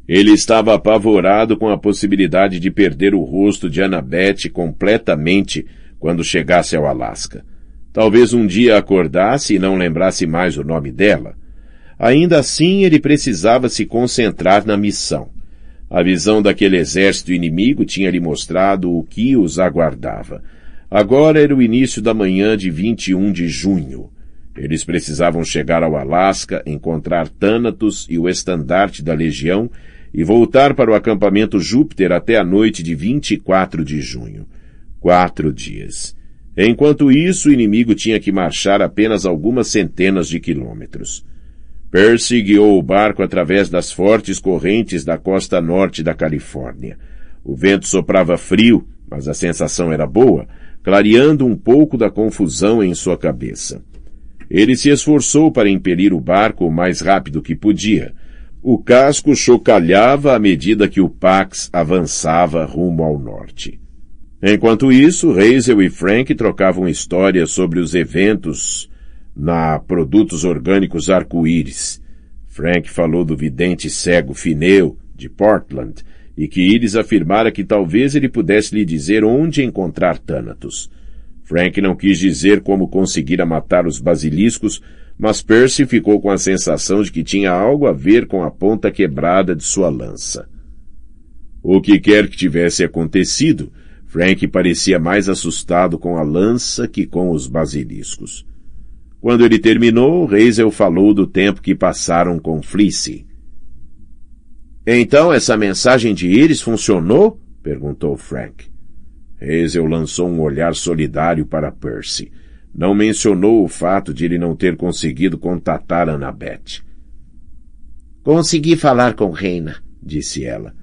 Ele estava apavorado com a possibilidade de perder o rosto de Annabeth completamente quando chegasse ao Alasca. Talvez um dia acordasse e não lembrasse mais o nome dela. Ainda assim, ele precisava se concentrar na missão. A visão daquele exército inimigo tinha lhe mostrado o que os aguardava. Agora era o início da manhã de 21 de junho. Eles precisavam chegar ao Alasca, encontrar Tânatos e o estandarte da legião e voltar para o acampamento Júpiter até a noite de 24 de junho. Quatro dias. Enquanto isso, o inimigo tinha que marchar apenas algumas centenas de quilômetros. Percy guiou o barco através das fortes correntes da costa norte da Califórnia. O vento soprava frio, mas a sensação era boa, clareando um pouco da confusão em sua cabeça. Ele se esforçou para impelir o barco o mais rápido que podia. O casco chocalhava à medida que o Pax avançava rumo ao norte. Enquanto isso, Hazel e Frank trocavam histórias sobre os eventos na Produtos Orgânicos Arco-Íris. Frank falou do vidente cego Fineu, de Portland, e que Iris afirmara que talvez ele pudesse lhe dizer onde encontrar Thanatos. Frank não quis dizer como conseguira matar os basiliscos, mas Percy ficou com a sensação de que tinha algo a ver com a ponta quebrada de sua lança. O que quer que tivesse acontecido, Frank parecia mais assustado com a lança que com os basiliscos. Quando ele terminou, Hazel falou do tempo que passaram com Flissy. Então essa mensagem de Iris funcionou? perguntou Frank. Hazel lançou um olhar solidário para Percy. Não mencionou o fato de ele não ter conseguido contatar Annabeth. Consegui falar com Reina, disse ela.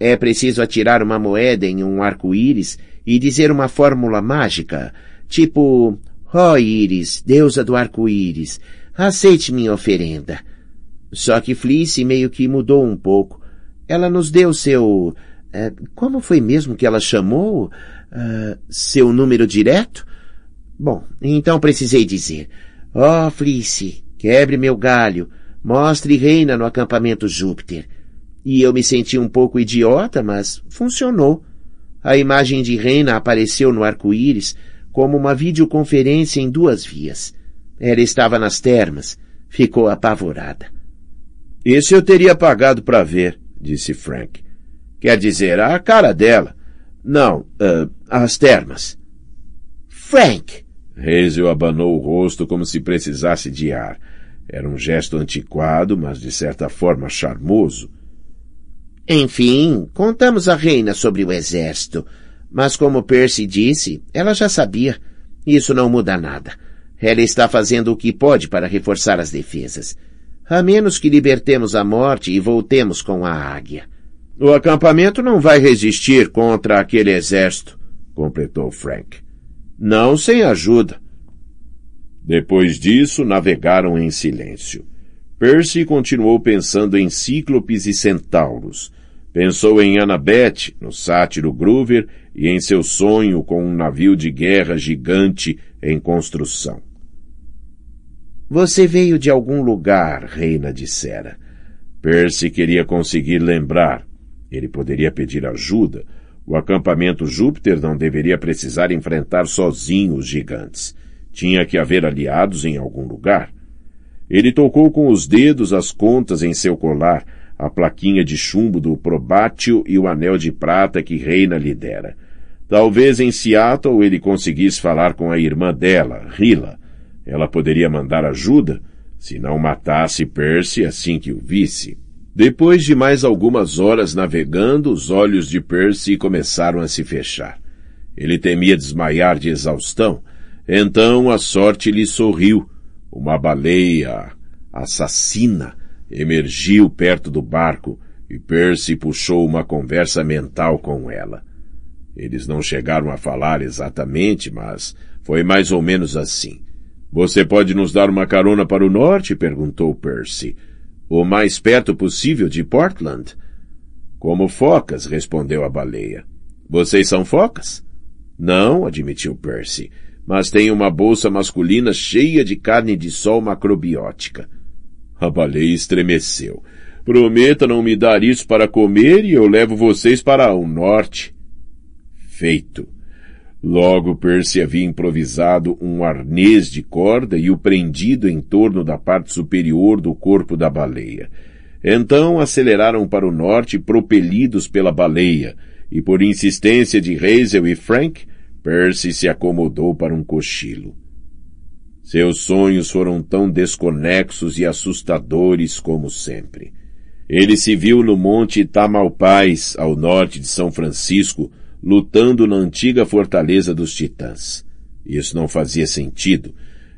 É preciso atirar uma moeda em um arco-íris e dizer uma fórmula mágica, tipo, ó oh, íris, deusa do arco-íris, aceite minha oferenda. Só que Fleece meio que mudou um pouco. Ela nos deu seu como é, foi mesmo que ela chamou? Uh, seu número direto? Bom, então precisei dizer. Ó, oh, Frice, quebre meu galho. Mostre reina no acampamento Júpiter. E eu me senti um pouco idiota, mas funcionou. A imagem de reina apareceu no arco-íris como uma videoconferência em duas vias. Ela estava nas termas. Ficou apavorada. Isso eu teria pagado para ver, disse Frank. Quer dizer, a cara dela. Não, uh, as termas. Frank! Hazel abanou o rosto como se precisasse de ar. Era um gesto antiquado, mas de certa forma charmoso. Enfim, contamos à reina sobre o exército. Mas como Percy disse, ela já sabia. Isso não muda nada. Ela está fazendo o que pode para reforçar as defesas. A menos que libertemos a morte e voltemos com a águia. O acampamento não vai resistir contra aquele exército, completou Frank. Não sem ajuda. Depois disso, navegaram em silêncio. Percy continuou pensando em cíclopes e centauros. Pensou em Annabeth, no sátiro Groover, e em seu sonho com um navio de guerra gigante em construção. Você veio de algum lugar, Reina de Sera. Percy queria conseguir lembrar. Ele poderia pedir ajuda. O acampamento Júpiter não deveria precisar enfrentar sozinho os gigantes. Tinha que haver aliados em algum lugar. Ele tocou com os dedos as contas em seu colar, a plaquinha de chumbo do probátil e o anel de prata que Reina lhe dera. Talvez em Seattle ele conseguisse falar com a irmã dela, Rila. Ela poderia mandar ajuda, se não matasse Percy assim que o visse. Depois de mais algumas horas navegando, os olhos de Percy começaram a se fechar. Ele temia desmaiar de exaustão. Então a sorte lhe sorriu. Uma baleia assassina emergiu perto do barco e Percy puxou uma conversa mental com ela. Eles não chegaram a falar exatamente, mas foi mais ou menos assim. Você pode nos dar uma carona para o norte? perguntou Percy o mais perto possível de Portland. Como focas, respondeu a baleia. Vocês são focas? Não, admitiu Percy, mas tenho uma bolsa masculina cheia de carne de sol macrobiótica. A baleia estremeceu. Prometa não me dar isso para comer e eu levo vocês para o norte. Feito. Logo Percy havia improvisado um arnês de corda e o prendido em torno da parte superior do corpo da baleia. Então aceleraram para o norte, propelidos pela baleia, e por insistência de Hazel e Frank, Percy se acomodou para um cochilo. Seus sonhos foram tão desconexos e assustadores como sempre. Ele se viu no Monte Tamalpais, ao norte de São Francisco, lutando na antiga fortaleza dos Titãs. Isso não fazia sentido.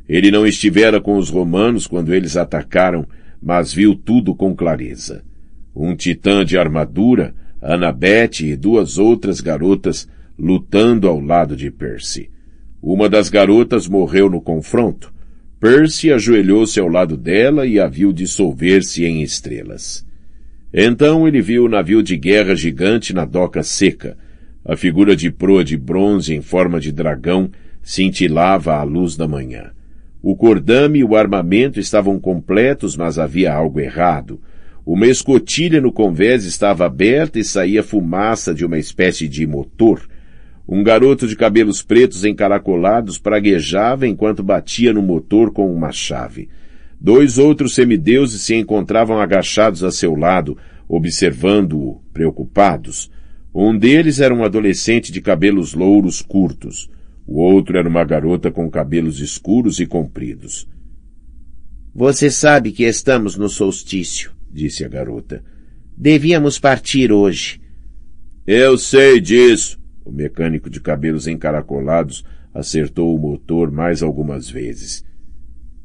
Ele não estivera com os romanos quando eles atacaram, mas viu tudo com clareza. Um titã de armadura, Anabete e duas outras garotas lutando ao lado de Percy. Uma das garotas morreu no confronto. Percy ajoelhou-se ao lado dela e a viu dissolver-se em estrelas. Então ele viu o navio de guerra gigante na doca seca, a figura de proa de bronze em forma de dragão cintilava à luz da manhã. O cordame e o armamento estavam completos, mas havia algo errado. Uma escotilha no convés estava aberta e saía fumaça de uma espécie de motor. Um garoto de cabelos pretos encaracolados praguejava enquanto batia no motor com uma chave. Dois outros semideuses se encontravam agachados a seu lado, observando-o, preocupados. Um deles era um adolescente de cabelos louros curtos. O outro era uma garota com cabelos escuros e compridos. Você sabe que estamos no solstício, disse a garota. Devíamos partir hoje. Eu sei disso. O mecânico de cabelos encaracolados acertou o motor mais algumas vezes.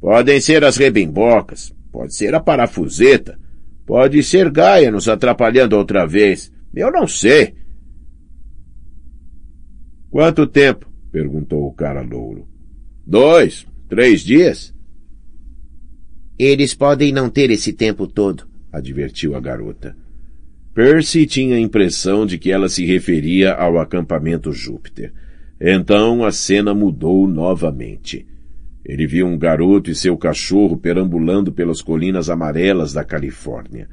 Podem ser as rebembocas, pode ser a parafuseta, pode ser Gaia nos atrapalhando outra vez. Eu não sei. Quanto tempo? perguntou o cara louro. Dois, três dias? Eles podem não ter esse tempo todo, advertiu a garota. Percy tinha a impressão de que ela se referia ao acampamento Júpiter. Então a cena mudou novamente. Ele viu um garoto e seu cachorro perambulando pelas colinas amarelas da Califórnia.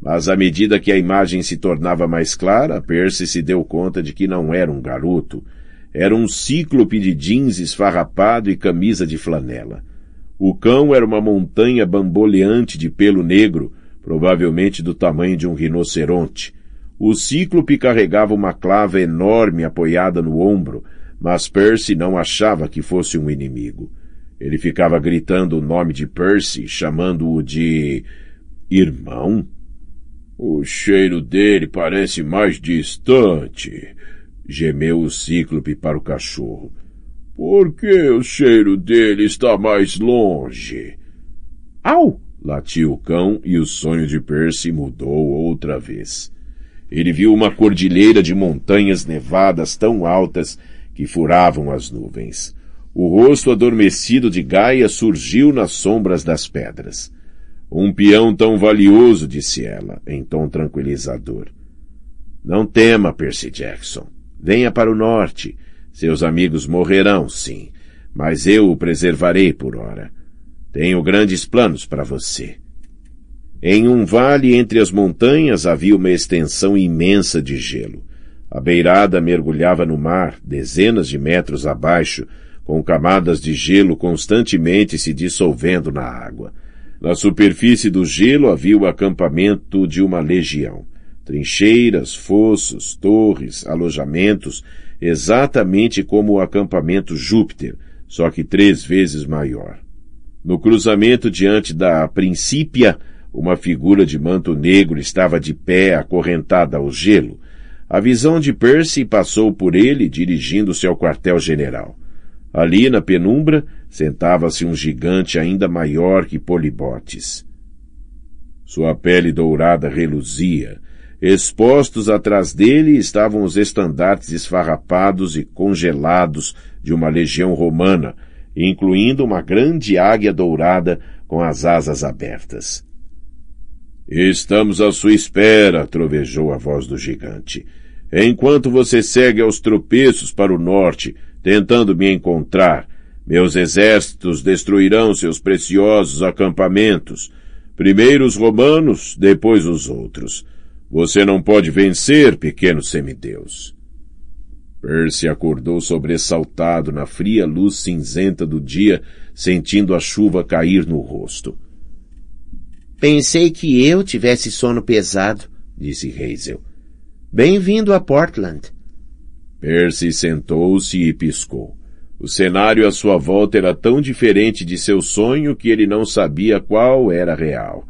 Mas à medida que a imagem se tornava mais clara, Percy se deu conta de que não era um garoto, era um cíclope de jeans esfarrapado e camisa de flanela. O cão era uma montanha bamboleante de pelo negro, provavelmente do tamanho de um rinoceronte. O cíclope carregava uma clava enorme apoiada no ombro, mas Percy não achava que fosse um inimigo. Ele ficava gritando o nome de Percy, chamando-o de irmão. O cheiro dele parece mais distante, gemeu o cíclope para o cachorro. Por que o cheiro dele está mais longe? Au! latiu o cão e o sonho de Percy mudou outra vez. Ele viu uma cordilheira de montanhas nevadas tão altas que furavam as nuvens. O rosto adormecido de Gaia surgiu nas sombras das pedras. Um peão tão valioso, disse ela, em tom tranquilizador. Não tema, Percy Jackson. Venha para o norte. Seus amigos morrerão, sim, mas eu o preservarei por hora. Tenho grandes planos para você. Em um vale entre as montanhas havia uma extensão imensa de gelo. A beirada mergulhava no mar, dezenas de metros abaixo, com camadas de gelo constantemente se dissolvendo na água. Na superfície do gelo havia o acampamento de uma legião trincheiras, fossos, torres, alojamentos, exatamente como o acampamento Júpiter, só que três vezes maior. No cruzamento diante da Princípia, uma figura de manto negro estava de pé acorrentada ao gelo. A visão de Percy passou por ele, dirigindo-se ao quartel-general. Ali, na penumbra, sentava-se um gigante ainda maior que Polibotes. Sua pele dourada reluzia, Expostos atrás dele estavam os estandartes esfarrapados e congelados de uma legião romana, incluindo uma grande águia dourada com as asas abertas. Estamos à sua espera, trovejou a voz do gigante. Enquanto você segue aos tropeços para o norte, tentando me encontrar, meus exércitos destruirão seus preciosos acampamentos. Primeiro os romanos, depois os outros. Você não pode vencer, pequeno semideus. Percy acordou sobressaltado na fria luz cinzenta do dia, sentindo a chuva cair no rosto. Pensei que eu tivesse sono pesado, disse Hazel. Bem-vindo a Portland. Percy sentou-se e piscou. O cenário à sua volta era tão diferente de seu sonho que ele não sabia qual era real.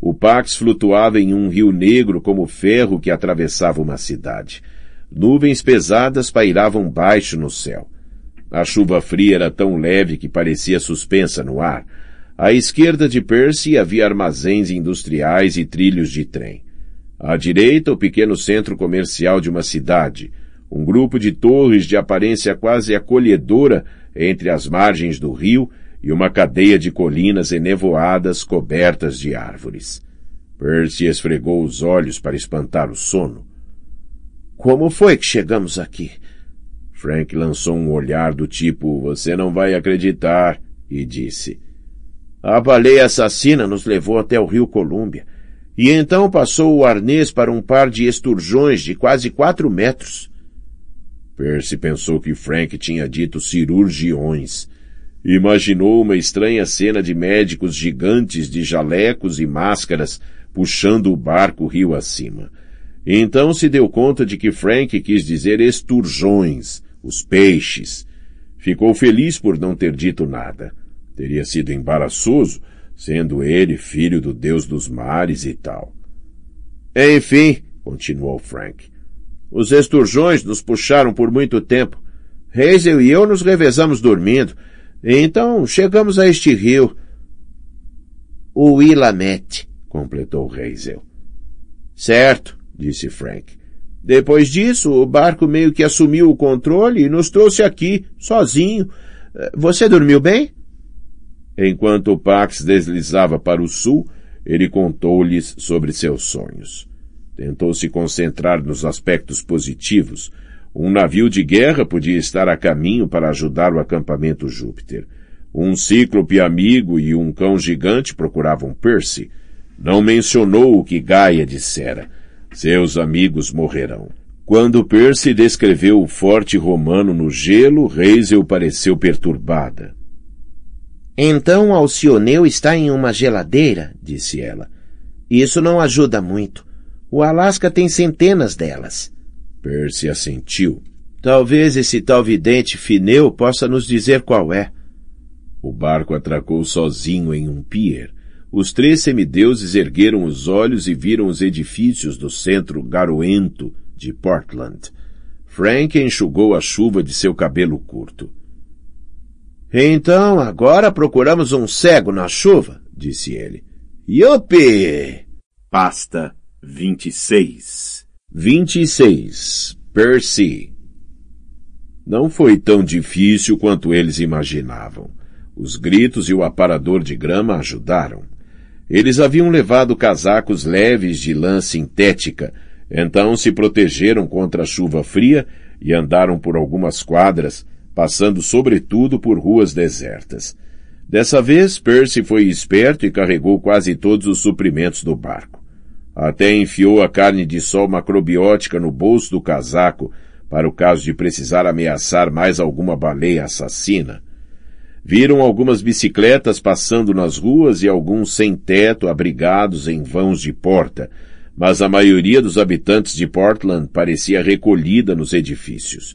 O Pax flutuava em um rio negro como ferro que atravessava uma cidade. Nuvens pesadas pairavam baixo no céu. A chuva fria era tão leve que parecia suspensa no ar. À esquerda de Percy havia armazéns industriais e trilhos de trem. À direita, o pequeno centro comercial de uma cidade, um grupo de torres de aparência quase acolhedora entre as margens do rio e uma cadeia de colinas enevoadas cobertas de árvores. Percy esfregou os olhos para espantar o sono. Como foi que chegamos aqui? Frank lançou um olhar do tipo Você não vai acreditar, e disse. A baleia assassina nos levou até o rio Colômbia, e então passou o arnês para um par de esturjões de quase quatro metros. Percy pensou que Frank tinha dito cirurgiões, Imaginou uma estranha cena de médicos gigantes de jalecos e máscaras puxando o barco rio acima. Então se deu conta de que Frank quis dizer esturjões, os peixes. Ficou feliz por não ter dito nada. Teria sido embaraçoso, sendo ele filho do deus dos mares e tal. É, enfim, continuou Frank. Os esturjões nos puxaram por muito tempo. Hazel e eu nos revezamos dormindo, então chegamos a este rio. O Willamette, completou Reisel. Certo, disse Frank. Depois disso, o barco meio que assumiu o controle e nos trouxe aqui, sozinho. Você dormiu bem? Enquanto o Pax deslizava para o sul, ele contou-lhes sobre seus sonhos. Tentou se concentrar nos aspectos positivos, um navio de guerra podia estar a caminho para ajudar o acampamento Júpiter. Um cíclope amigo e um cão gigante procuravam Percy. Não mencionou o que Gaia dissera. Seus amigos morrerão. Quando Percy descreveu o forte romano no gelo, Reisel pareceu perturbada. Então Alcioneu está em uma geladeira, disse ela. Isso não ajuda muito. O Alasca tem centenas delas. Percy assentiu. Talvez esse tal vidente fineu possa nos dizer qual é. O barco atracou sozinho em um pier. Os três semideuses ergueram os olhos e viram os edifícios do centro garoento de Portland. Frank enxugou a chuva de seu cabelo curto. Então, agora procuramos um cego na chuva, disse ele. Yuppie! Pasta 26 26. Percy Não foi tão difícil quanto eles imaginavam. Os gritos e o aparador de grama ajudaram. Eles haviam levado casacos leves de lã sintética, então se protegeram contra a chuva fria e andaram por algumas quadras, passando sobretudo por ruas desertas. Dessa vez, Percy foi esperto e carregou quase todos os suprimentos do barco. Até enfiou a carne de sol macrobiótica no bolso do casaco para o caso de precisar ameaçar mais alguma baleia assassina. Viram algumas bicicletas passando nas ruas e alguns sem teto abrigados em vãos de porta, mas a maioria dos habitantes de Portland parecia recolhida nos edifícios.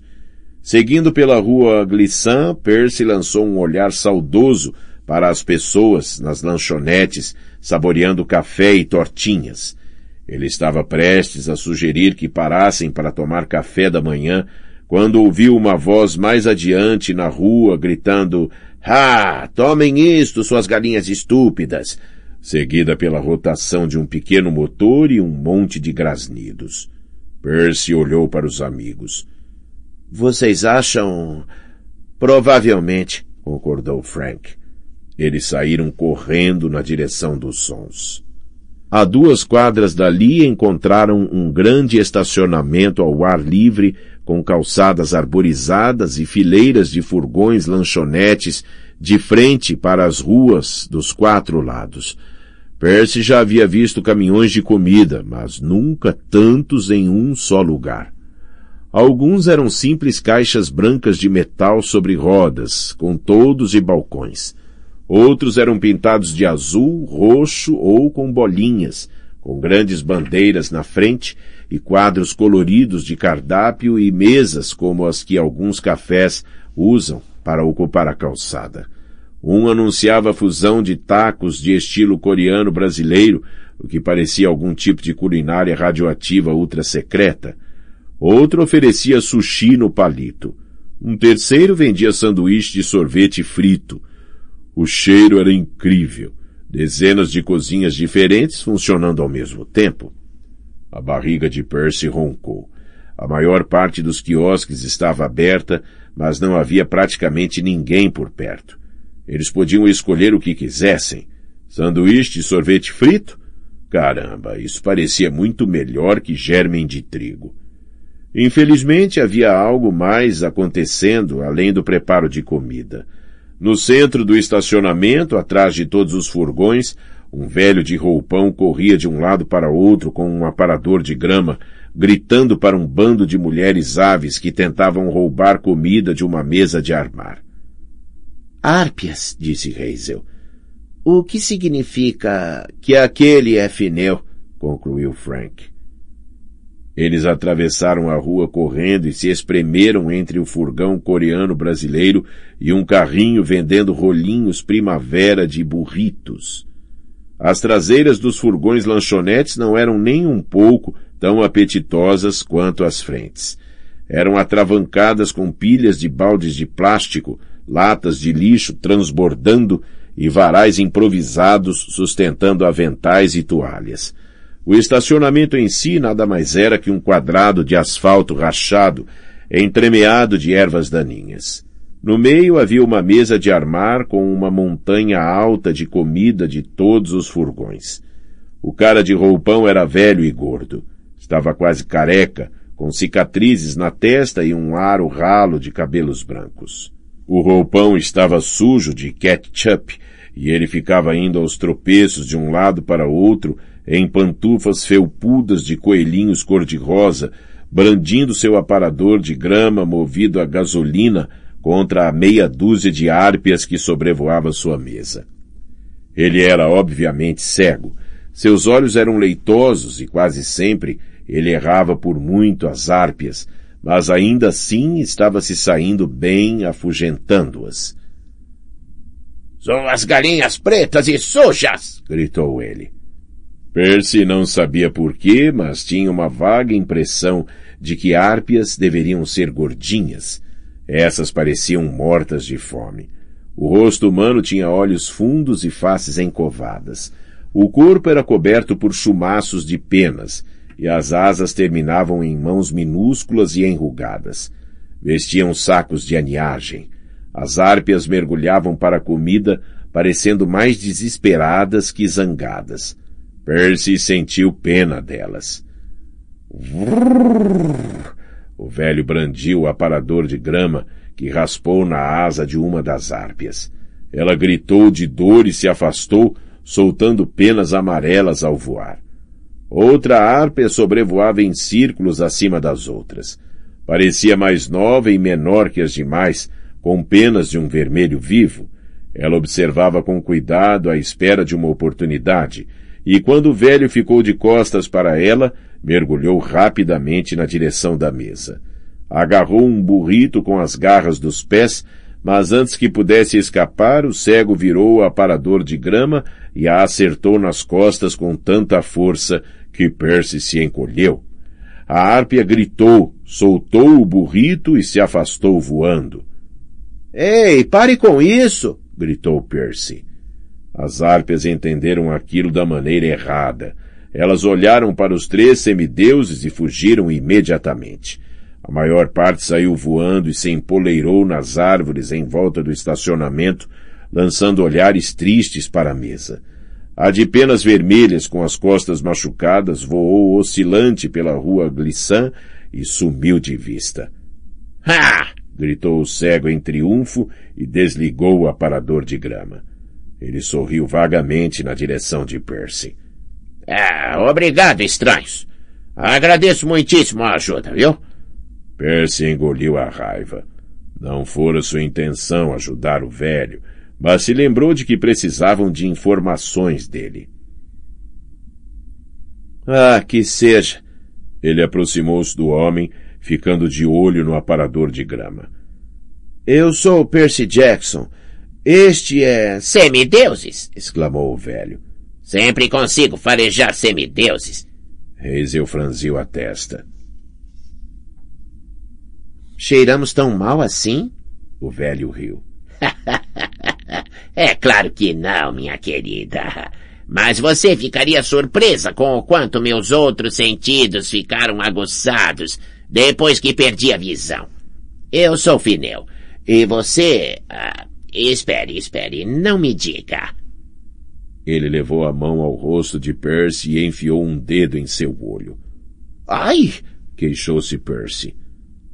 Seguindo pela rua Glissant, Percy lançou um olhar saudoso para as pessoas nas lanchonetes, saboreando café e tortinhas. Ele estava prestes a sugerir que parassem para tomar café da manhã quando ouviu uma voz mais adiante na rua gritando Ah! Tomem isto, suas galinhas estúpidas! seguida pela rotação de um pequeno motor e um monte de grasnidos. Percy olhou para os amigos. Vocês acham? Provavelmente, concordou Frank. Eles saíram correndo na direção dos sons. A duas quadras dali encontraram um grande estacionamento ao ar livre, com calçadas arborizadas e fileiras de furgões lanchonetes de frente para as ruas dos quatro lados. Percy já havia visto caminhões de comida, mas nunca tantos em um só lugar. Alguns eram simples caixas brancas de metal sobre rodas, com todos e balcões. Outros eram pintados de azul, roxo ou com bolinhas, com grandes bandeiras na frente e quadros coloridos de cardápio e mesas como as que alguns cafés usam para ocupar a calçada. Um anunciava a fusão de tacos de estilo coreano brasileiro, o que parecia algum tipo de culinária radioativa ultra secreta. Outro oferecia sushi no palito. Um terceiro vendia sanduíche de sorvete frito. O cheiro era incrível. Dezenas de cozinhas diferentes funcionando ao mesmo tempo. A barriga de Percy roncou. A maior parte dos quiosques estava aberta, mas não havia praticamente ninguém por perto. Eles podiam escolher o que quisessem. Sanduíche e sorvete frito? Caramba, isso parecia muito melhor que germen de trigo. Infelizmente havia algo mais acontecendo além do preparo de comida. No centro do estacionamento, atrás de todos os furgões, um velho de roupão corria de um lado para outro com um aparador de grama, gritando para um bando de mulheres aves que tentavam roubar comida de uma mesa de armar. Árpias, disse Reisel. O que significa que aquele é fineu? concluiu Frank. Eles atravessaram a rua correndo e se espremeram entre o furgão coreano-brasileiro e um carrinho vendendo rolinhos primavera de burritos. As traseiras dos furgões lanchonetes não eram nem um pouco tão apetitosas quanto as frentes. Eram atravancadas com pilhas de baldes de plástico, latas de lixo transbordando e varais improvisados sustentando aventais e toalhas. O estacionamento em si nada mais era que um quadrado de asfalto rachado, entremeado de ervas daninhas. No meio havia uma mesa de armar com uma montanha alta de comida de todos os furgões. O cara de roupão era velho e gordo. Estava quase careca, com cicatrizes na testa e um aro ralo de cabelos brancos. O roupão estava sujo de ketchup e ele ficava indo aos tropeços de um lado para outro, em pantufas felpudas de coelhinhos cor-de-rosa, brandindo seu aparador de grama movido a gasolina contra a meia dúzia de árpias que sobrevoava sua mesa. Ele era obviamente cego. Seus olhos eram leitosos e quase sempre ele errava por muito as árpias, mas ainda assim estava se saindo bem afugentando-as. São as galinhas pretas e sujas! gritou ele. Percy não sabia por quê, mas tinha uma vaga impressão de que árpias deveriam ser gordinhas. Essas pareciam mortas de fome. O rosto humano tinha olhos fundos e faces encovadas. O corpo era coberto por chumaços de penas, e as asas terminavam em mãos minúsculas e enrugadas. Vestiam sacos de aniagem. As árpias mergulhavam para a comida, parecendo mais desesperadas que zangadas. Percy sentiu pena delas. Vrrr, o velho brandiu o aparador de grama que raspou na asa de uma das árpias. Ela gritou de dor e se afastou, soltando penas amarelas ao voar. Outra árpia sobrevoava em círculos acima das outras. Parecia mais nova e menor que as demais, com penas de um vermelho vivo. Ela observava com cuidado à espera de uma oportunidade, e quando o velho ficou de costas para ela, mergulhou rapidamente na direção da mesa. Agarrou um burrito com as garras dos pés, mas antes que pudesse escapar, o cego virou o aparador de grama e a acertou nas costas com tanta força que Percy se encolheu. A árpia gritou, soltou o burrito e se afastou voando. Ei, pare com isso! gritou Percy. As árpias entenderam aquilo da maneira errada. Elas olharam para os três semideuses e fugiram imediatamente. A maior parte saiu voando e se empoleirou nas árvores em volta do estacionamento, lançando olhares tristes para a mesa. A de penas vermelhas com as costas machucadas voou oscilante pela rua Glissant e sumiu de vista. Ha! gritou o cego em triunfo e desligou o aparador de grama. Ele sorriu vagamente na direção de Percy. Ah, obrigado, estranhos. Agradeço muitíssimo a ajuda, viu? Percy engoliu a raiva. Não fora sua intenção ajudar o velho, mas se lembrou de que precisavam de informações dele. Ah, que seja! Ele aproximou-se do homem, ficando de olho no aparador de grama. Eu sou Percy Jackson este é. Semideuses! exclamou o velho. Sempre consigo farejar semideuses. Hazel franziu a testa. Cheiramos tão mal assim? O velho riu. (laughs) é claro que não, minha querida. Mas você ficaria surpresa com o quanto meus outros sentidos ficaram aguçados depois que perdi a visão. Eu sou Fineu. E você. Ah, Espere, espere, não me diga. Ele levou a mão ao rosto de Percy e enfiou um dedo em seu olho. Ai! queixou-se Percy.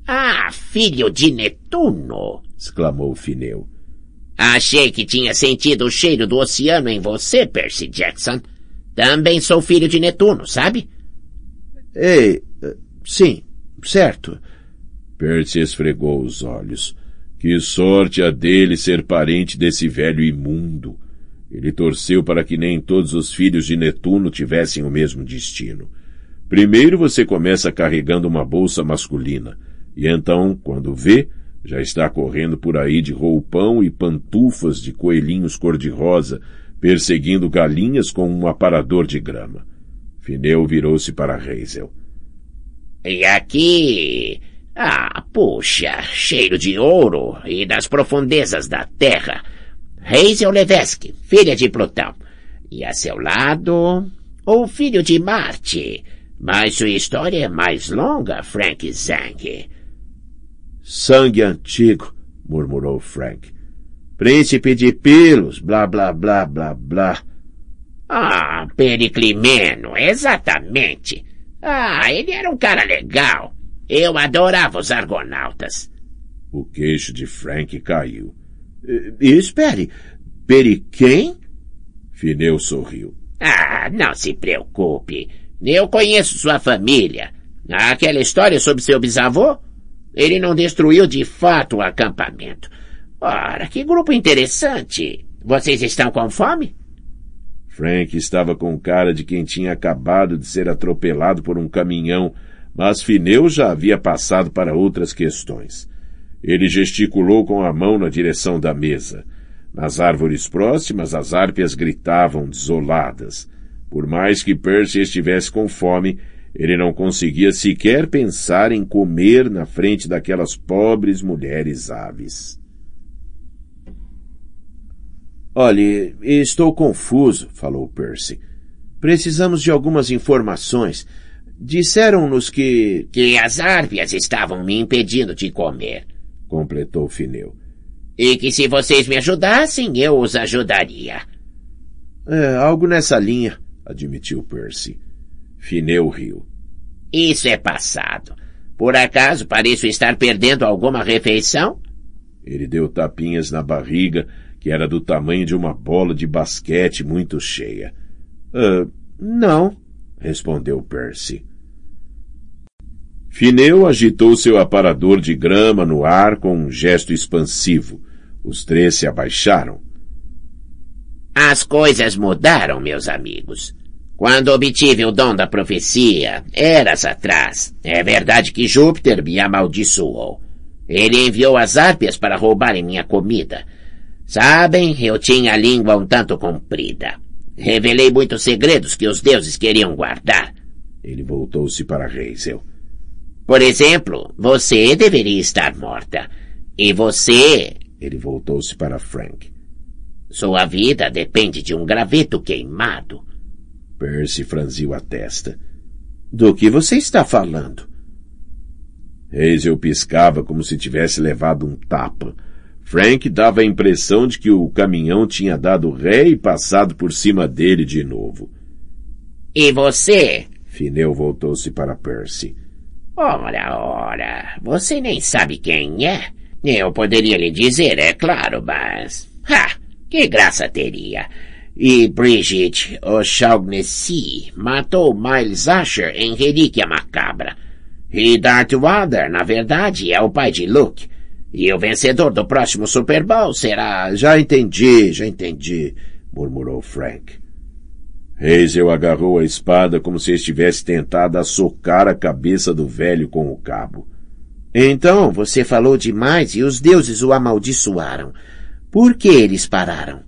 Ah, filho de Netuno! exclamou Fineu. Achei que tinha sentido o cheiro do oceano em você, Percy Jackson. Também sou filho de Netuno, sabe? Ei, eh, sim, certo. Percy esfregou os olhos. Que sorte a dele ser parente desse velho imundo! Ele torceu para que nem todos os filhos de Netuno tivessem o mesmo destino. Primeiro você começa carregando uma bolsa masculina, e então, quando vê, já está correndo por aí de roupão e pantufas de coelhinhos cor-de-rosa, perseguindo galinhas com um aparador de grama. Fineu virou-se para Reisel. E aqui ah, puxa, cheiro de ouro e das profundezas da terra. Hazel Levesque, filha de Plutão. E a seu lado, o filho de Marte. Mas sua história é mais longa, Frank Zang. Sangue antigo, murmurou Frank. Príncipe de Pilos, blá, blá, blá, blá, blá. Ah, Periclimeno, exatamente. Ah, ele era um cara legal. Eu adorava os argonautas. O queixo de Frank caiu. Espere, Peri quem? Fineu sorriu. Ah, não se preocupe. Eu conheço sua família. Aquela história sobre seu bisavô? Ele não destruiu de fato o acampamento. Ora, que grupo interessante. Vocês estão com fome? Frank estava com cara de quem tinha acabado de ser atropelado por um caminhão mas Fineu já havia passado para outras questões. Ele gesticulou com a mão na direção da mesa. Nas árvores próximas, as árpias gritavam desoladas. Por mais que Percy estivesse com fome, ele não conseguia sequer pensar em comer na frente daquelas pobres mulheres aves. Olhe, estou confuso, falou Percy. Precisamos de algumas informações. Disseram-nos que... Que as árvores estavam me impedindo de comer, completou Fineu. E que se vocês me ajudassem, eu os ajudaria. É, algo nessa linha, admitiu Percy. Fineu riu. Isso é passado. Por acaso pareço estar perdendo alguma refeição? Ele deu tapinhas na barriga, que era do tamanho de uma bola de basquete muito cheia. Uh, não, respondeu Percy. Fineu agitou seu aparador de grama no ar com um gesto expansivo. Os três se abaixaram. As coisas mudaram, meus amigos. Quando obtive o dom da profecia, eras atrás. É verdade que Júpiter me amaldiçoou. Ele enviou as árpias para roubarem minha comida. Sabem, eu tinha a língua um tanto comprida. Revelei muitos segredos que os deuses queriam guardar. Ele voltou-se para Reisel. Por exemplo, você deveria estar morta. E você. Ele voltou-se para Frank. Sua vida depende de um graveto queimado. Percy franziu a testa. Do que você está falando? Hazel piscava como se tivesse levado um tapa. Frank dava a impressão de que o caminhão tinha dado ré e passado por cima dele de novo. E você? Fineu voltou-se para Percy. Ora, ora, você nem sabe quem é? Eu poderia lhe dizer, é claro, mas. Ha! Que graça teria! E Brigitte O'Shaughnessy matou Miles Asher em Relíquia Macabra. E Darth Vader, na verdade, é o pai de Luke. E o vencedor do próximo Super Bowl será. Já entendi, já entendi, murmurou Frank. Hazel agarrou a espada como se estivesse tentada a socar a cabeça do velho com o cabo. Então você falou demais e os deuses o amaldiçoaram. Por que eles pararam?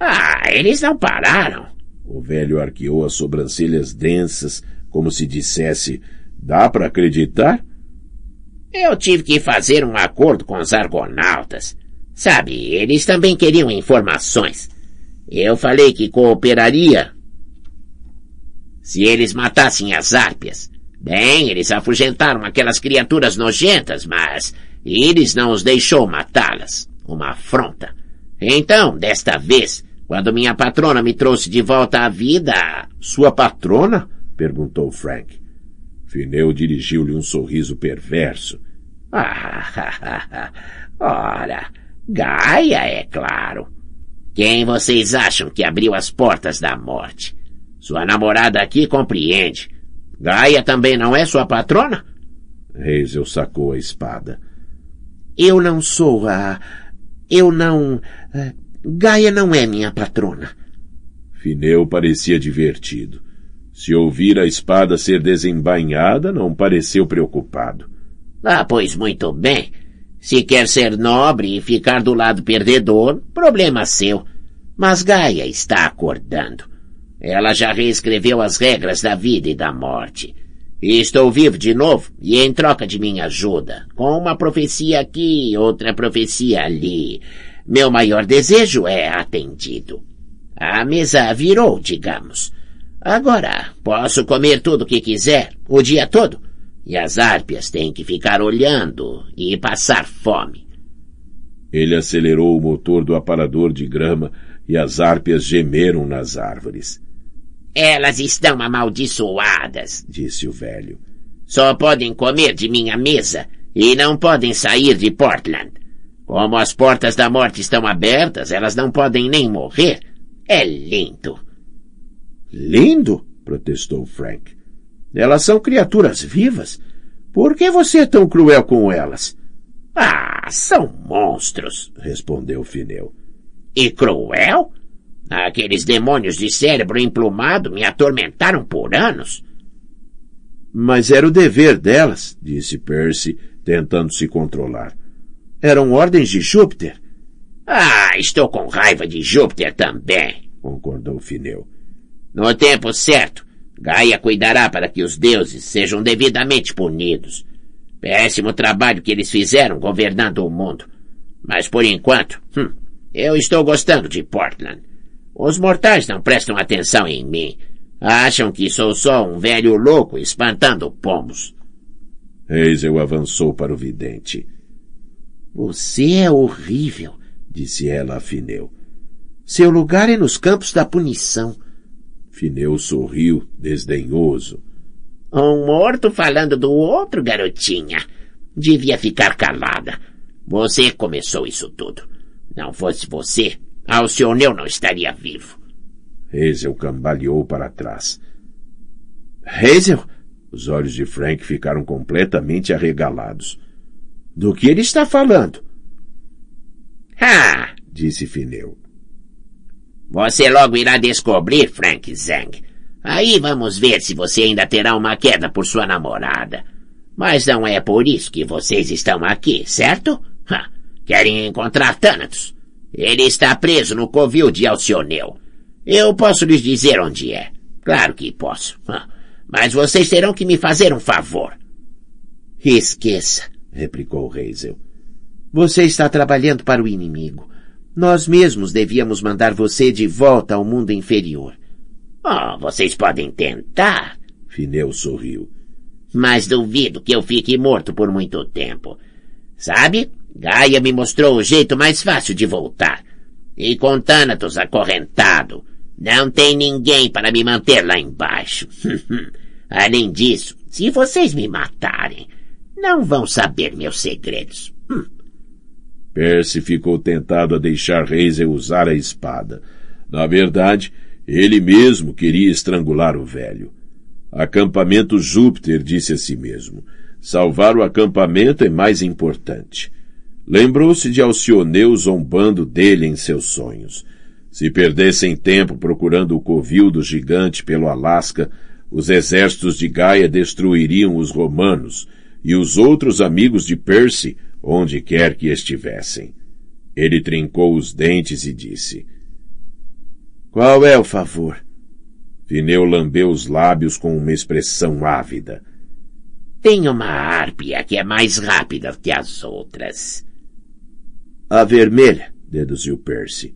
Ah, eles não pararam. O velho arqueou as sobrancelhas densas, como se dissesse: Dá para acreditar? Eu tive que fazer um acordo com os argonautas. Sabe, eles também queriam informações. Eu falei que cooperaria, se eles matassem as árpias, bem, eles afugentaram aquelas criaturas nojentas, mas eles não os deixou matá-las. Uma afronta. Então, desta vez, quando minha patrona me trouxe de volta à vida... Sua patrona? perguntou Frank. Fineu dirigiu-lhe um sorriso perverso. Ah, (laughs) ora, Gaia, é claro. Quem vocês acham que abriu as portas da morte? Sua namorada aqui compreende. Gaia também não é sua patrona? Hazel sacou a espada. Eu não sou a. Eu não. É, Gaia não é minha patrona. Fineu parecia divertido. Se ouvir a espada ser desembainhada, não pareceu preocupado. Ah, pois muito bem. Se quer ser nobre e ficar do lado perdedor, problema seu. Mas Gaia está acordando. Ela já reescreveu as regras da vida e da morte. E estou vivo de novo, e em troca de minha ajuda, com uma profecia aqui, outra profecia ali. Meu maior desejo é atendido. A mesa virou, digamos. Agora, posso comer tudo o que quiser, o dia todo, e as árpias têm que ficar olhando e passar fome. Ele acelerou o motor do aparador de grama e as árpias gemeram nas árvores. Elas estão amaldiçoadas, disse o velho. Só podem comer de minha mesa e não podem sair de Portland. Como as portas da morte estão abertas, elas não podem nem morrer. É lindo. Lindo? protestou Frank. Elas são criaturas vivas. Por que você é tão cruel com elas? Ah, são monstros, respondeu Fineu. E cruel? Aqueles demônios de cérebro emplumado me atormentaram por anos. Mas era o dever delas, disse Percy, tentando se controlar. Eram ordens de Júpiter. Ah, estou com raiva de Júpiter também, concordou Fineu. No tempo certo, Gaia cuidará para que os deuses sejam devidamente punidos. Péssimo trabalho que eles fizeram governando o mundo. Mas por enquanto, hum, eu estou gostando de Portland. Os mortais não prestam atenção em mim. Acham que sou só um velho louco espantando pombos. Hazel avançou para o vidente. Você é horrível, disse ela a Fineu. Seu lugar é nos campos da punição. Fineu sorriu, desdenhoso. Um morto falando do outro, garotinha. Devia ficar calada. Você começou isso tudo. Não fosse você, Alcioneu ah, não estaria vivo. Hazel cambaleou para trás. Hazel? Os olhos de Frank ficaram completamente arregalados. Do que ele está falando? Ah! disse Fineu. Você logo irá descobrir, Frank Zhang. Aí vamos ver se você ainda terá uma queda por sua namorada. Mas não é por isso que vocês estão aqui, certo? Ha, querem encontrar Thanatos? Ele está preso no covil de Alcioneu. Eu posso lhes dizer onde é. Claro que posso. Ah, mas vocês terão que me fazer um favor. Esqueça, replicou Reisel. Você está trabalhando para o inimigo. Nós mesmos devíamos mandar você de volta ao mundo inferior. Oh, vocês podem tentar. Fineu sorriu. Mas duvido que eu fique morto por muito tempo. Sabe, Gaia me mostrou o jeito mais fácil de voltar. E com Thanatos acorrentado, não tem ninguém para me manter lá embaixo. (laughs) Além disso, se vocês me matarem, não vão saber meus segredos. Hum. Percy ficou tentado a deixar Reiser usar a espada. Na verdade, ele mesmo queria estrangular o velho. Acampamento Júpiter disse a si mesmo. Salvar o acampamento é mais importante. Lembrou-se de Alcioneu zombando dele em seus sonhos. Se perdessem tempo procurando o covil do gigante pelo Alasca, os exércitos de Gaia destruiriam os romanos e os outros amigos de Percy, onde quer que estivessem. Ele trincou os dentes e disse: Qual é o favor? Fineu lambeu os lábios com uma expressão ávida. Tem uma árpia que é mais rápida que as outras. A vermelha, deduziu Percy.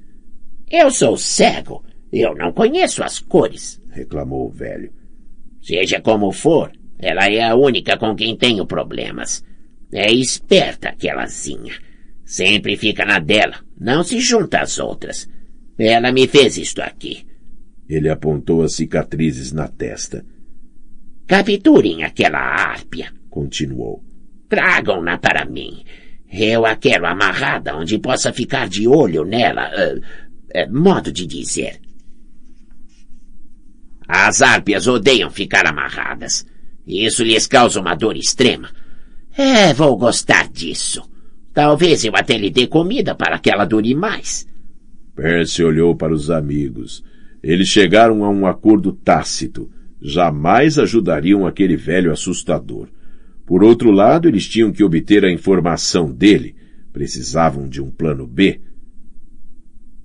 Eu sou cego. Eu não conheço as cores, reclamou o velho. Seja como for, ela é a única com quem tenho problemas. É esperta aquelazinha. Sempre fica na dela, não se junta às outras. Ela me fez isto aqui. Ele apontou as cicatrizes na testa. Capturem aquela árpia, continuou. Tragam-na para mim. Eu a quero amarrada onde possa ficar de olho nela. Uh, modo de dizer. As árpias odeiam ficar amarradas. Isso lhes causa uma dor extrema. É, vou gostar disso. Talvez eu até lhe dê comida para que ela dure mais. Percy olhou para os amigos. Eles chegaram a um acordo tácito. Jamais ajudariam aquele velho assustador. Por outro lado, eles tinham que obter a informação dele. Precisavam de um plano B.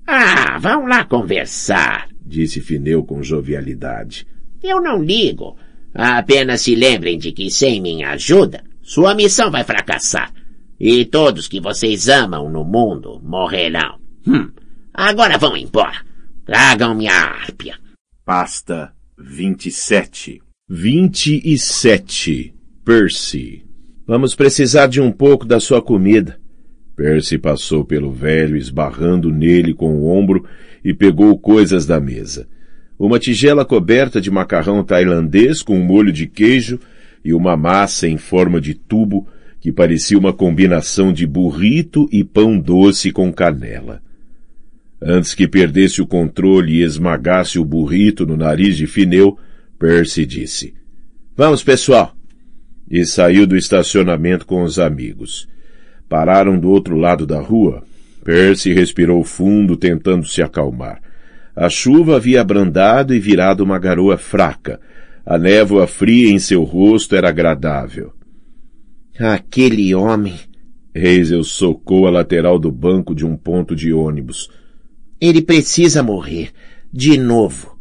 Ah, vão lá conversar, disse Fineu com jovialidade. Eu não ligo. Apenas se lembrem de que sem minha ajuda, sua missão vai fracassar. E todos que vocês amam no mundo morrerão. Hum, agora vão embora. Tragam minha árpia. Pasta 27 27 Percy. Vamos precisar de um pouco da sua comida. Percy passou pelo velho, esbarrando nele com o ombro e pegou coisas da mesa. Uma tigela coberta de macarrão tailandês com um molho de queijo e uma massa em forma de tubo que parecia uma combinação de burrito e pão doce com canela. Antes que perdesse o controle e esmagasse o burrito no nariz de Fineu, Percy disse: Vamos, pessoal, e saiu do estacionamento com os amigos. Pararam do outro lado da rua. Percy respirou fundo, tentando se acalmar. A chuva havia abrandado e virado uma garoa fraca. A névoa fria em seu rosto era agradável. Aquele homem! Hazel socou a lateral do banco de um ponto de ônibus. Ele precisa morrer. De novo.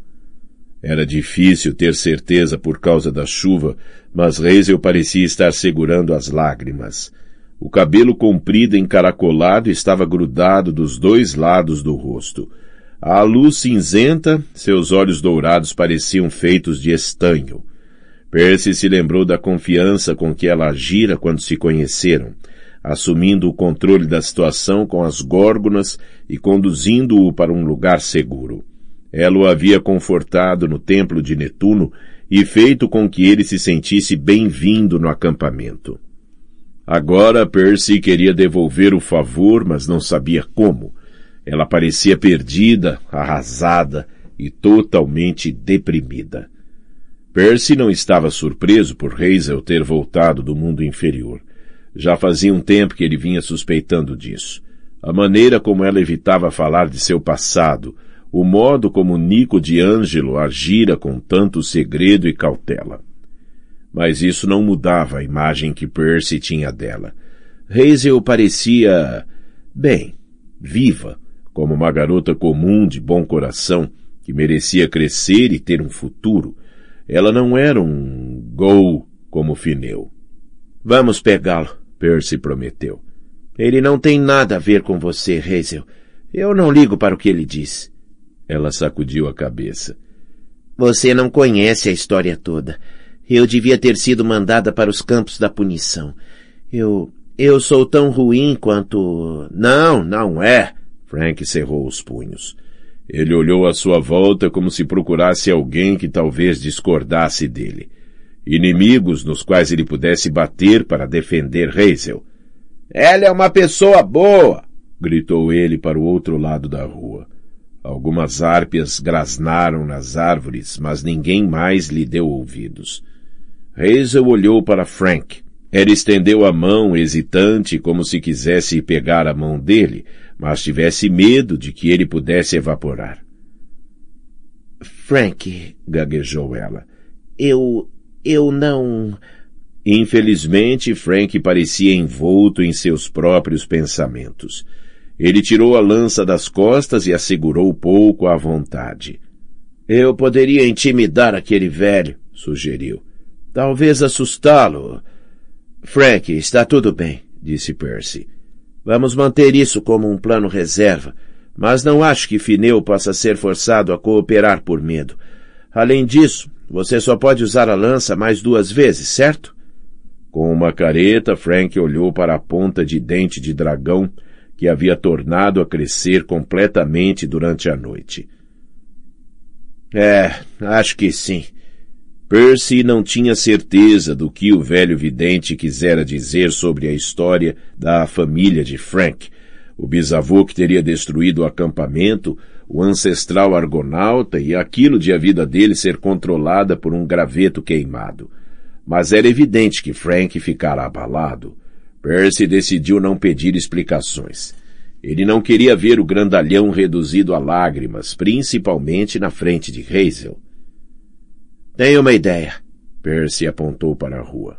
Era difícil ter certeza por causa da chuva, mas Reisel parecia estar segurando as lágrimas. O cabelo comprido encaracolado estava grudado dos dois lados do rosto. À luz cinzenta, seus olhos dourados pareciam feitos de estanho. Percy se lembrou da confiança com que ela agira quando se conheceram, assumindo o controle da situação com as górgonas e conduzindo-o para um lugar seguro. Ela o havia confortado no templo de Netuno e feito com que ele se sentisse bem-vindo no acampamento. Agora Percy queria devolver o favor, mas não sabia como. Ela parecia perdida, arrasada e totalmente deprimida. Percy não estava surpreso por Hazel ter voltado do mundo inferior. Já fazia um tempo que ele vinha suspeitando disso. A maneira como ela evitava falar de seu passado, o modo como Nico de Ângelo agira com tanto segredo e cautela. Mas isso não mudava a imagem que Percy tinha dela. Hazel parecia, bem, viva, como uma garota comum de bom coração que merecia crescer e ter um futuro. Ela não era um gol como Fineu. Vamos pegá-lo, Percy prometeu. Ele não tem nada a ver com você, Hazel. Eu não ligo para o que ele diz. Ela sacudiu a cabeça. Você não conhece a história toda. Eu devia ter sido mandada para os campos da punição. Eu. eu sou tão ruim quanto. Não, não é. Frank cerrou os punhos. Ele olhou à sua volta como se procurasse alguém que talvez discordasse dele. Inimigos nos quais ele pudesse bater para defender Hazel. Ela é uma pessoa boa! gritou ele para o outro lado da rua. Algumas árpias grasnaram nas árvores, mas ninguém mais lhe deu ouvidos. Hazel olhou para Frank. Ela estendeu a mão, hesitante, como se quisesse pegar a mão dele, mas tivesse medo de que ele pudesse evaporar. Frank, gaguejou ela, eu. eu não. Infelizmente, Frank parecia envolto em seus próprios pensamentos. Ele tirou a lança das costas e a segurou pouco à vontade. Eu poderia intimidar aquele velho, sugeriu. Talvez assustá-lo. Frank, está tudo bem, disse Percy. Vamos manter isso como um plano reserva, mas não acho que Fineu possa ser forçado a cooperar por medo. Além disso, você só pode usar a lança mais duas vezes, certo? Com uma careta, Frank olhou para a ponta de dente de dragão que havia tornado a crescer completamente durante a noite. É, acho que sim. Percy não tinha certeza do que o velho vidente quisera dizer sobre a história da família de Frank, o bisavô que teria destruído o acampamento, o ancestral argonauta e aquilo de a vida dele ser controlada por um graveto queimado. Mas era evidente que Frank ficara abalado. Percy decidiu não pedir explicações. Ele não queria ver o grandalhão reduzido a lágrimas, principalmente na frente de Hazel. Tenho uma ideia. Percy apontou para a rua.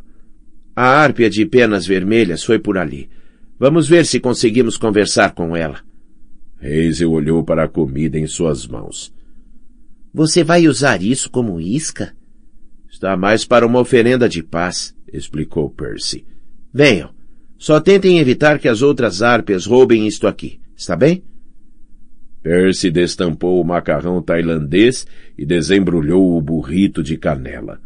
A árpia de penas vermelhas foi por ali. Vamos ver se conseguimos conversar com ela. Hazel olhou para a comida em suas mãos. Você vai usar isso como isca? Está mais para uma oferenda de paz, explicou Percy. Venham, só tentem evitar que as outras árpias roubem isto aqui, está bem? Percy destampou o macarrão tailandês e desembrulhou o burrito de canela.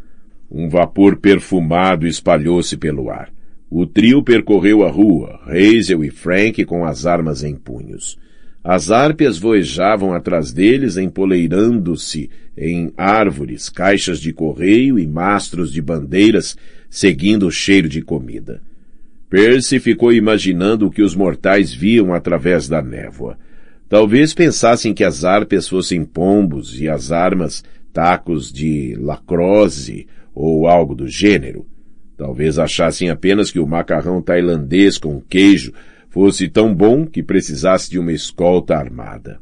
Um vapor perfumado espalhou-se pelo ar. O trio percorreu a rua, Hazel e Frank com as armas em punhos. As árpias voejavam atrás deles, empoleirando-se em árvores, caixas de correio e mastros de bandeiras, seguindo o cheiro de comida. Percy ficou imaginando o que os mortais viam através da névoa. Talvez pensassem que as arpes fossem pombos e as armas tacos de lacrose ou algo do gênero. Talvez achassem apenas que o macarrão tailandês com queijo fosse tão bom que precisasse de uma escolta armada.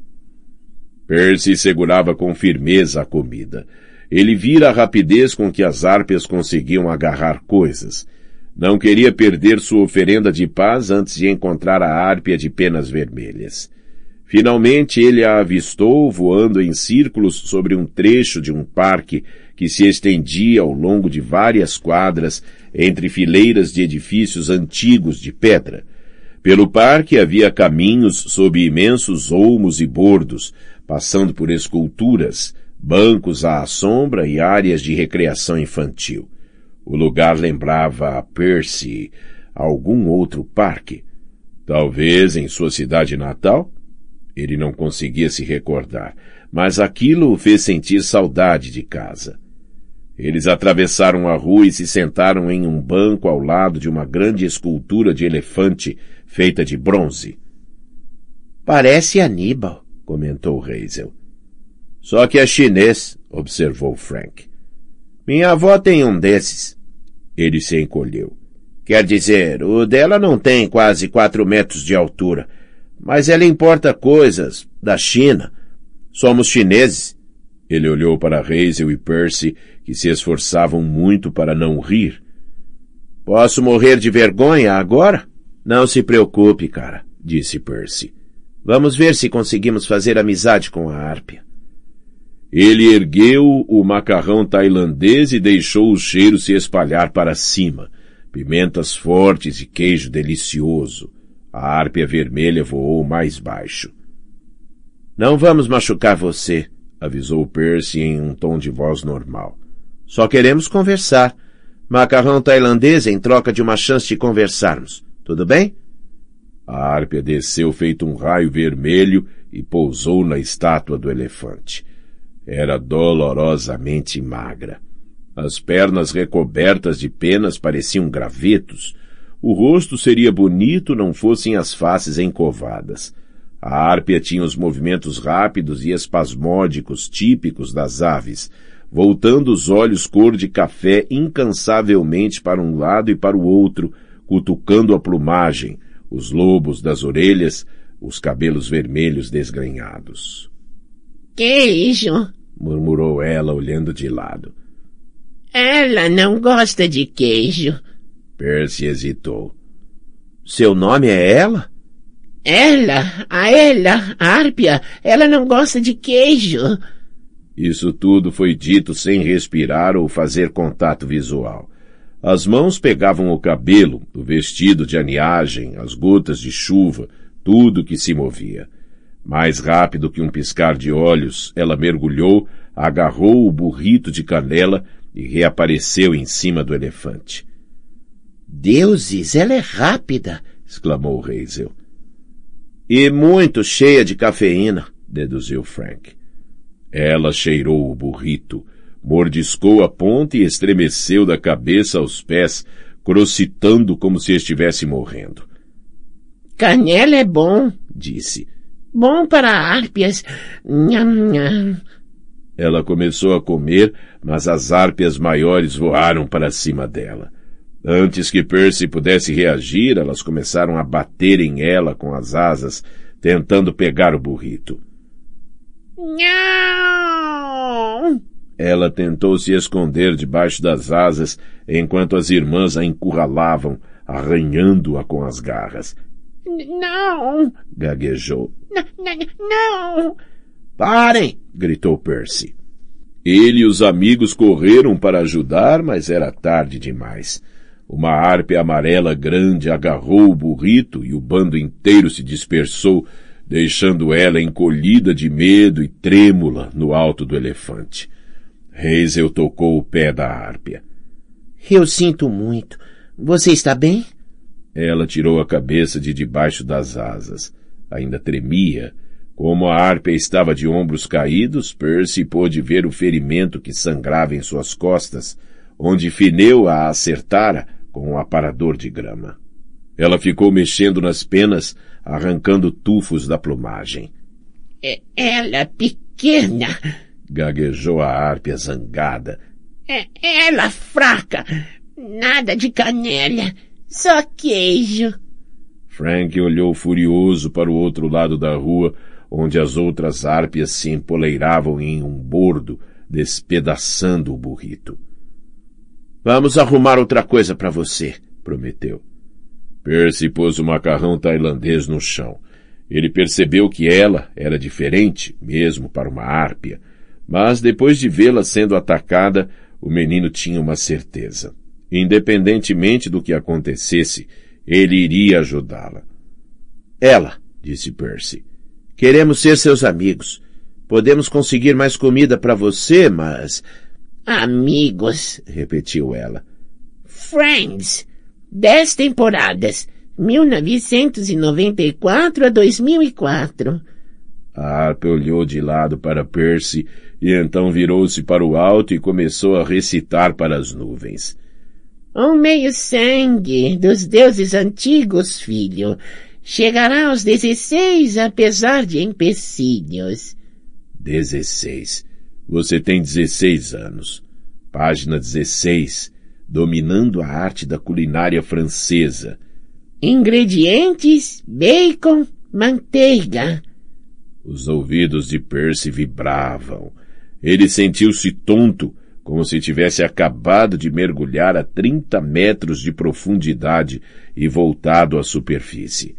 Percy segurava com firmeza a comida. Ele vira a rapidez com que as arpes conseguiam agarrar coisas. Não queria perder sua oferenda de paz antes de encontrar a árpia de penas vermelhas. Finalmente ele a avistou voando em círculos sobre um trecho de um parque que se estendia ao longo de várias quadras entre fileiras de edifícios antigos de pedra. Pelo parque havia caminhos sob imensos olmos e bordos, passando por esculturas, bancos à sombra e áreas de recreação infantil. O lugar lembrava a Percy algum outro parque. Talvez em sua cidade natal? Ele não conseguia se recordar, mas aquilo o fez sentir saudade de casa. Eles atravessaram a rua e se sentaram em um banco ao lado de uma grande escultura de elefante feita de bronze. Parece Aníbal, comentou Hazel. Só que é chinês, observou Frank. Minha avó tem um desses. Ele se encolheu. Quer dizer, o dela não tem quase quatro metros de altura, mas ela importa coisas da China. Somos chineses. Ele olhou para Hazel e Percy, que se esforçavam muito para não rir. Posso morrer de vergonha agora? Não se preocupe, cara, disse Percy. Vamos ver se conseguimos fazer amizade com a Árpia. Ele ergueu o macarrão tailandês e deixou o cheiro se espalhar para cima. Pimentas fortes e queijo delicioso. A árpia vermelha voou mais baixo. Não vamos machucar você, avisou Percy em um tom de voz normal. Só queremos conversar. Macarrão tailandês em troca de uma chance de conversarmos. Tudo bem? A árpia desceu feito um raio vermelho e pousou na estátua do elefante. Era dolorosamente magra. As pernas recobertas de penas pareciam gravetos. O rosto seria bonito não fossem as faces encovadas. A árpia tinha os movimentos rápidos e espasmódicos típicos das aves, voltando os olhos cor de café incansavelmente para um lado e para o outro, cutucando a plumagem, os lobos das orelhas, os cabelos vermelhos desgrenhados queijo, é murmurou ela, olhando de lado. Ela não gosta de queijo. Percy hesitou. Seu nome é ela? Ela, a ela, a Árpia, ela não gosta de queijo. Isso tudo foi dito sem respirar ou fazer contato visual. As mãos pegavam o cabelo, o vestido de aniagem, as gotas de chuva, tudo que se movia. Mais rápido que um piscar de olhos, ela mergulhou, agarrou o burrito de canela e reapareceu em cima do elefante. Deuses, ela é rápida! exclamou Hazel. E muito cheia de cafeína, deduziu Frank. Ela cheirou o burrito, mordiscou a ponta e estremeceu da cabeça aos pés, crocitando como se estivesse morrendo. Canela é bom, disse bom para árpias. Nham, nham. Ela começou a comer, mas as árpias maiores voaram para cima dela. Antes que Percy pudesse reagir, elas começaram a bater em ela com as asas, tentando pegar o burrito. Não! Ela tentou se esconder debaixo das asas enquanto as irmãs a encurralavam, arranhando-a com as garras. Não! gaguejou. N não! Parem! gritou Percy. Ele e os amigos correram para ajudar, mas era tarde demais. Uma harpe amarela grande agarrou o burrito e o bando inteiro se dispersou, deixando ela encolhida de medo e trêmula no alto do elefante. Hazel tocou o pé da árpia. Eu sinto muito. Você está bem? Ela tirou a cabeça de debaixo das asas. Ainda tremia. Como a harpe estava de ombros caídos, Percy pôde ver o ferimento que sangrava em suas costas, onde Fineu a acertara com um aparador de grama. Ela ficou mexendo nas penas, arrancando tufos da plumagem. É ela pequena! gaguejou a harpe zangada. É ela fraca! Nada de canelha! Só queijo. Frank olhou furioso para o outro lado da rua, onde as outras árpias se empoleiravam em um bordo, despedaçando o burrito. Vamos arrumar outra coisa para você, prometeu. Percy pôs o macarrão tailandês no chão. Ele percebeu que ela era diferente, mesmo para uma árpia, mas depois de vê-la sendo atacada, o menino tinha uma certeza. Independentemente do que acontecesse, ele iria ajudá-la. Ela, disse Percy. Queremos ser seus amigos. Podemos conseguir mais comida para você, mas. Amigos, repetiu ela. Friends. Dez temporadas. 1994 a 2004. A harpa olhou de lado para Percy e então virou-se para o alto e começou a recitar para as nuvens. Um meio-sangue dos deuses antigos, filho, chegará aos dezesseis apesar de empecilhos. Dezesseis. Você tem dezesseis anos. Página dezesseis. Dominando a arte da culinária francesa. Ingredientes: bacon, manteiga. Os ouvidos de Percy vibravam. Ele sentiu-se tonto como se tivesse acabado de mergulhar a 30 metros de profundidade e voltado à superfície.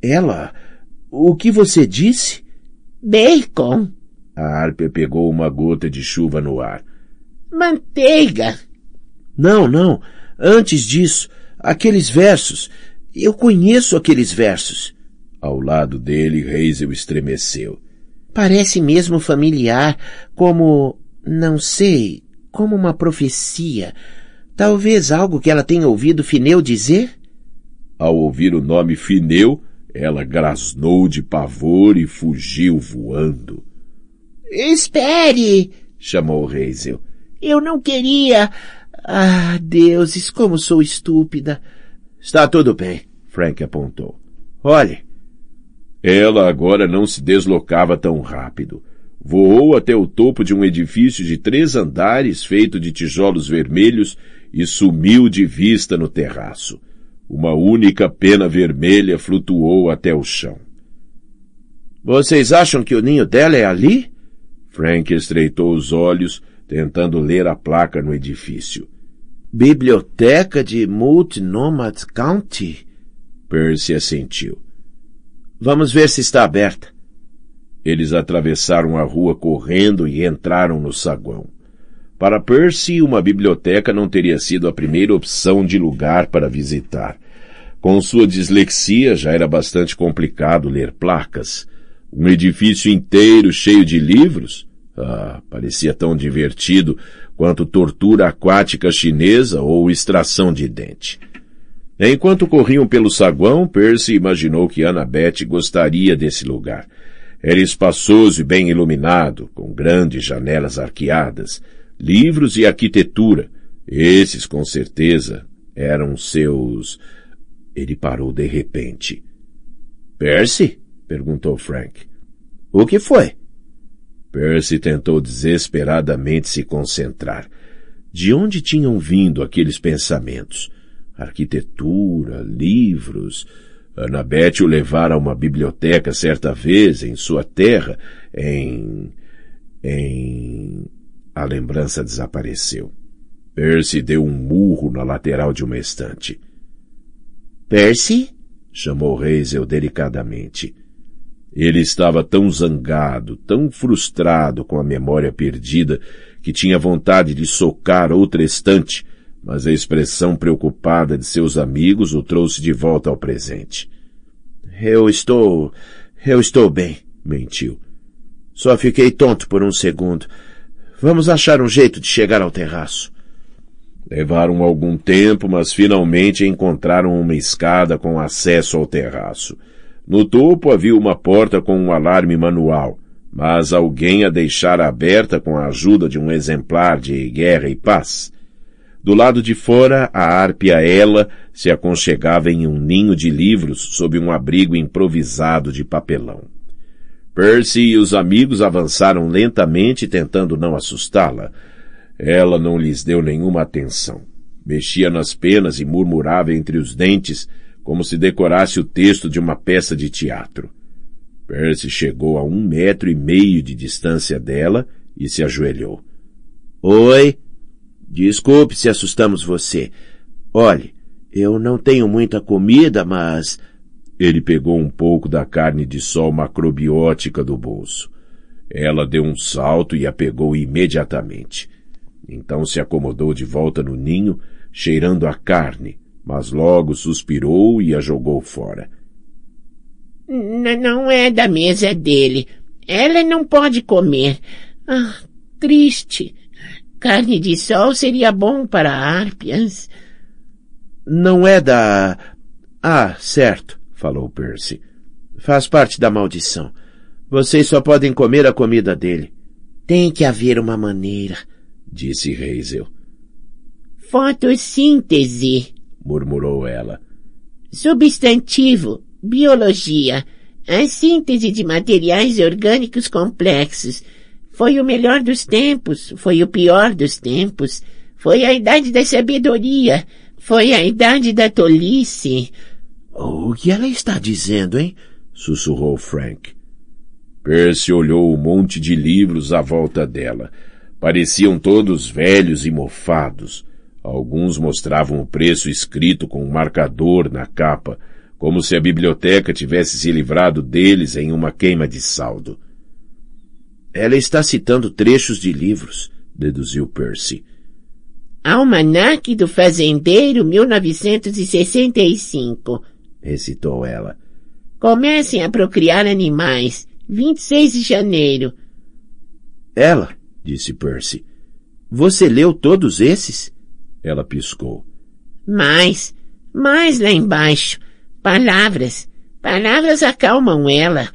Ela? O que você disse? Bacon. A Arpia pegou uma gota de chuva no ar. Manteiga. Não, não. Antes disso, aqueles versos. Eu conheço aqueles versos. Ao lado dele, Hazel estremeceu. Parece mesmo familiar, como não sei, como uma profecia. Talvez algo que ela tenha ouvido Fineu dizer? Ao ouvir o nome Fineu, ela grasnou de pavor e fugiu voando. Espere! chamou Reisel. Eu não queria. Ah, deuses, como sou estúpida. Está tudo bem, Frank apontou. Olhe. Ela agora não se deslocava tão rápido voou até o topo de um edifício de três andares feito de tijolos vermelhos e sumiu de vista no terraço. Uma única pena vermelha flutuou até o chão. Vocês acham que o ninho dela é ali? Frank estreitou os olhos, tentando ler a placa no edifício. Biblioteca de Multnomah County? Percy assentiu. Vamos ver se está aberta. Eles atravessaram a rua correndo e entraram no saguão. Para Percy, uma biblioteca não teria sido a primeira opção de lugar para visitar. Com sua dislexia, já era bastante complicado ler placas. Um edifício inteiro cheio de livros? Ah, parecia tão divertido quanto tortura aquática chinesa ou extração de dente. Enquanto corriam pelo saguão, Percy imaginou que Annabeth gostaria desse lugar. Era espaçoso e bem iluminado, com grandes janelas arqueadas, livros e arquitetura. Esses, com certeza, eram seus. Ele parou de repente. Percy? perguntou Frank. O que foi? Percy tentou desesperadamente se concentrar. De onde tinham vindo aqueles pensamentos? Arquitetura, livros, Anabete o levara a uma biblioteca certa vez em sua terra, em. em. A lembrança desapareceu. Percy deu um murro na lateral de uma estante. Percy? chamou Hazel delicadamente. Ele estava tão zangado, tão frustrado com a memória perdida, que tinha vontade de socar outra estante, mas a expressão preocupada de seus amigos o trouxe de volta ao presente. Eu estou. eu estou bem, mentiu. Só fiquei tonto por um segundo. Vamos achar um jeito de chegar ao terraço. Levaram algum tempo, mas finalmente encontraram uma escada com acesso ao terraço. No topo havia uma porta com um alarme manual, mas alguém a deixara aberta com a ajuda de um exemplar de Guerra e Paz. Do lado de fora, a árpia ela se aconchegava em um ninho de livros sob um abrigo improvisado de papelão. Percy e os amigos avançaram lentamente tentando não assustá-la. Ela não lhes deu nenhuma atenção. Mexia nas penas e murmurava entre os dentes, como se decorasse o texto de uma peça de teatro. Percy chegou a um metro e meio de distância dela e se ajoelhou. Oi? Desculpe se assustamos você. Olhe, eu não tenho muita comida, mas. Ele pegou um pouco da carne de sol macrobiótica do bolso. Ela deu um salto e a pegou imediatamente. Então se acomodou de volta no ninho, cheirando a carne, mas logo suspirou e a jogou fora. Não é da mesa é dele. Ela não pode comer. Ah, triste. Carne de sol seria bom para árpias. Não é da... Ah, certo, falou Percy. Faz parte da maldição. Vocês só podem comer a comida dele. Tem que haver uma maneira, disse Hazel. Fotossíntese, murmurou ela. Substantivo, biologia, a síntese de materiais orgânicos complexos, foi o melhor dos tempos, foi o pior dos tempos, foi a idade da sabedoria, foi a idade da tolice. o que ela está dizendo, hein? sussurrou Frank. Percy olhou o um monte de livros à volta dela. Pareciam todos velhos e mofados. Alguns mostravam o preço escrito com um marcador na capa, como se a biblioteca tivesse se livrado deles em uma queima de saldo. Ela está citando trechos de livros, deduziu Percy. Almanac do Fazendeiro 1965, recitou ela. Comecem a procriar animais. 26 de janeiro. Ela, disse Percy. Você leu todos esses? Ela piscou. Mais, mais lá embaixo. Palavras. Palavras acalmam ela.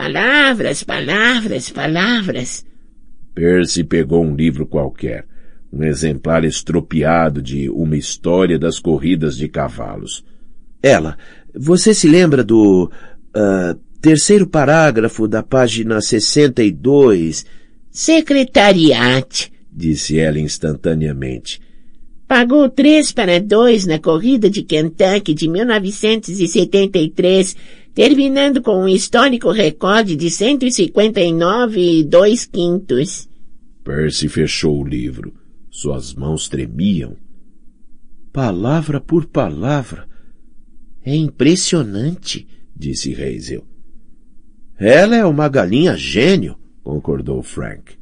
Palavras, palavras, palavras. Percy pegou um livro qualquer, um exemplar estropiado de Uma História das Corridas de Cavalos. Ela, você se lembra do uh, terceiro parágrafo da página 62? Secretariate, disse ela instantaneamente. Pagou três para dois na corrida de Kentucky de 1973 terminando com um histórico recorde de 159 e dois quintos. Percy fechou o livro. Suas mãos tremiam. Palavra por palavra. É impressionante, disse Hazel. Ela é uma galinha gênio, concordou Frank.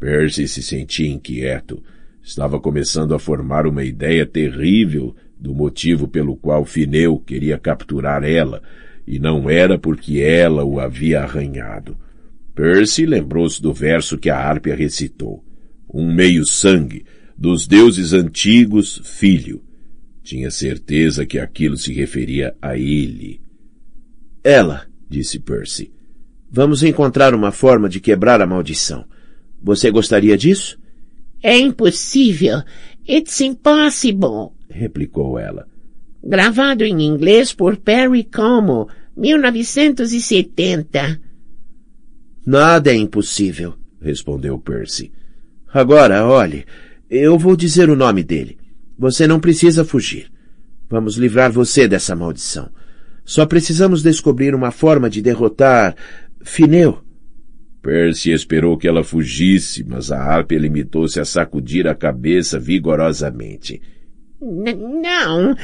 Percy se sentia inquieto. Estava começando a formar uma ideia terrível do motivo pelo qual Fineu queria capturar ela e não era porque ela o havia arranhado. Percy lembrou-se do verso que a Harpia recitou. Um meio-sangue, dos deuses antigos, filho. Tinha certeza que aquilo se referia a ele. Ela, disse Percy. Vamos encontrar uma forma de quebrar a maldição. Você gostaria disso? É impossível. It's impossible, replicou ela gravado em inglês por Perry Como, 1970. Nada é impossível, respondeu Percy. Agora, olhe, eu vou dizer o nome dele. Você não precisa fugir. Vamos livrar você dessa maldição. Só precisamos descobrir uma forma de derrotar Fineu. Percy esperou que ela fugisse, mas a harpa limitou-se a sacudir a cabeça vigorosamente. Não,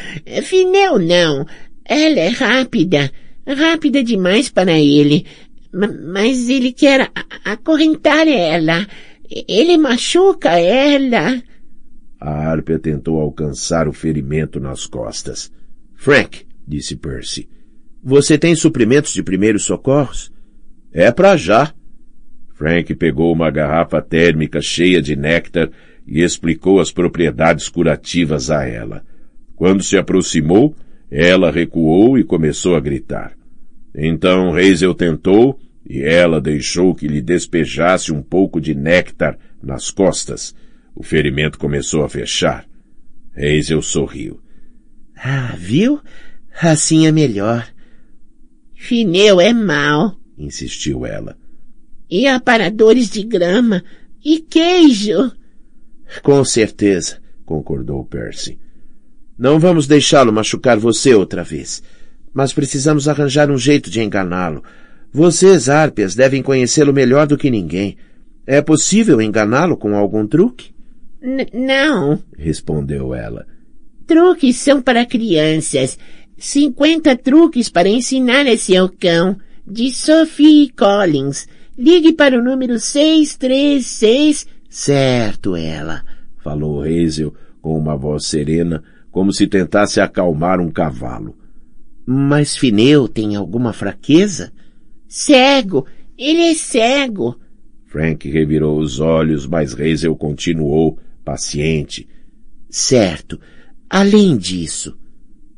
Fineu não. Ela é rápida, rápida demais para ele. M mas ele quer acorrentar ela. Ele machuca ela. A Arpia tentou alcançar o ferimento nas costas. Frank, disse Percy, você tem suprimentos de primeiros socorros? É para já. Frank pegou uma garrafa térmica cheia de néctar e explicou as propriedades curativas a ela. Quando se aproximou, ela recuou e começou a gritar. Então Reisel tentou, e ela deixou que lhe despejasse um pouco de néctar nas costas. O ferimento começou a fechar. Reisel sorriu. Ah, viu? Assim é melhor. Fineu é mau, insistiu ela. E aparadores de grama e queijo. Com certeza, concordou Percy. Não vamos deixá-lo machucar você outra vez. Mas precisamos arranjar um jeito de enganá-lo. Vocês, árpias, devem conhecê-lo melhor do que ninguém. É possível enganá-lo com algum truque? N não, respondeu ela. Truques são para crianças. Cinquenta truques para ensinar a seu cão. De Sophie Collins. Ligue para o número 636 Certo ela, falou Hazel com uma voz serena, como se tentasse acalmar um cavalo. Mas Fineu tem alguma fraqueza? Cego! Ele é cego! Frank revirou os olhos, mas Hazel continuou, paciente. Certo. Além disso.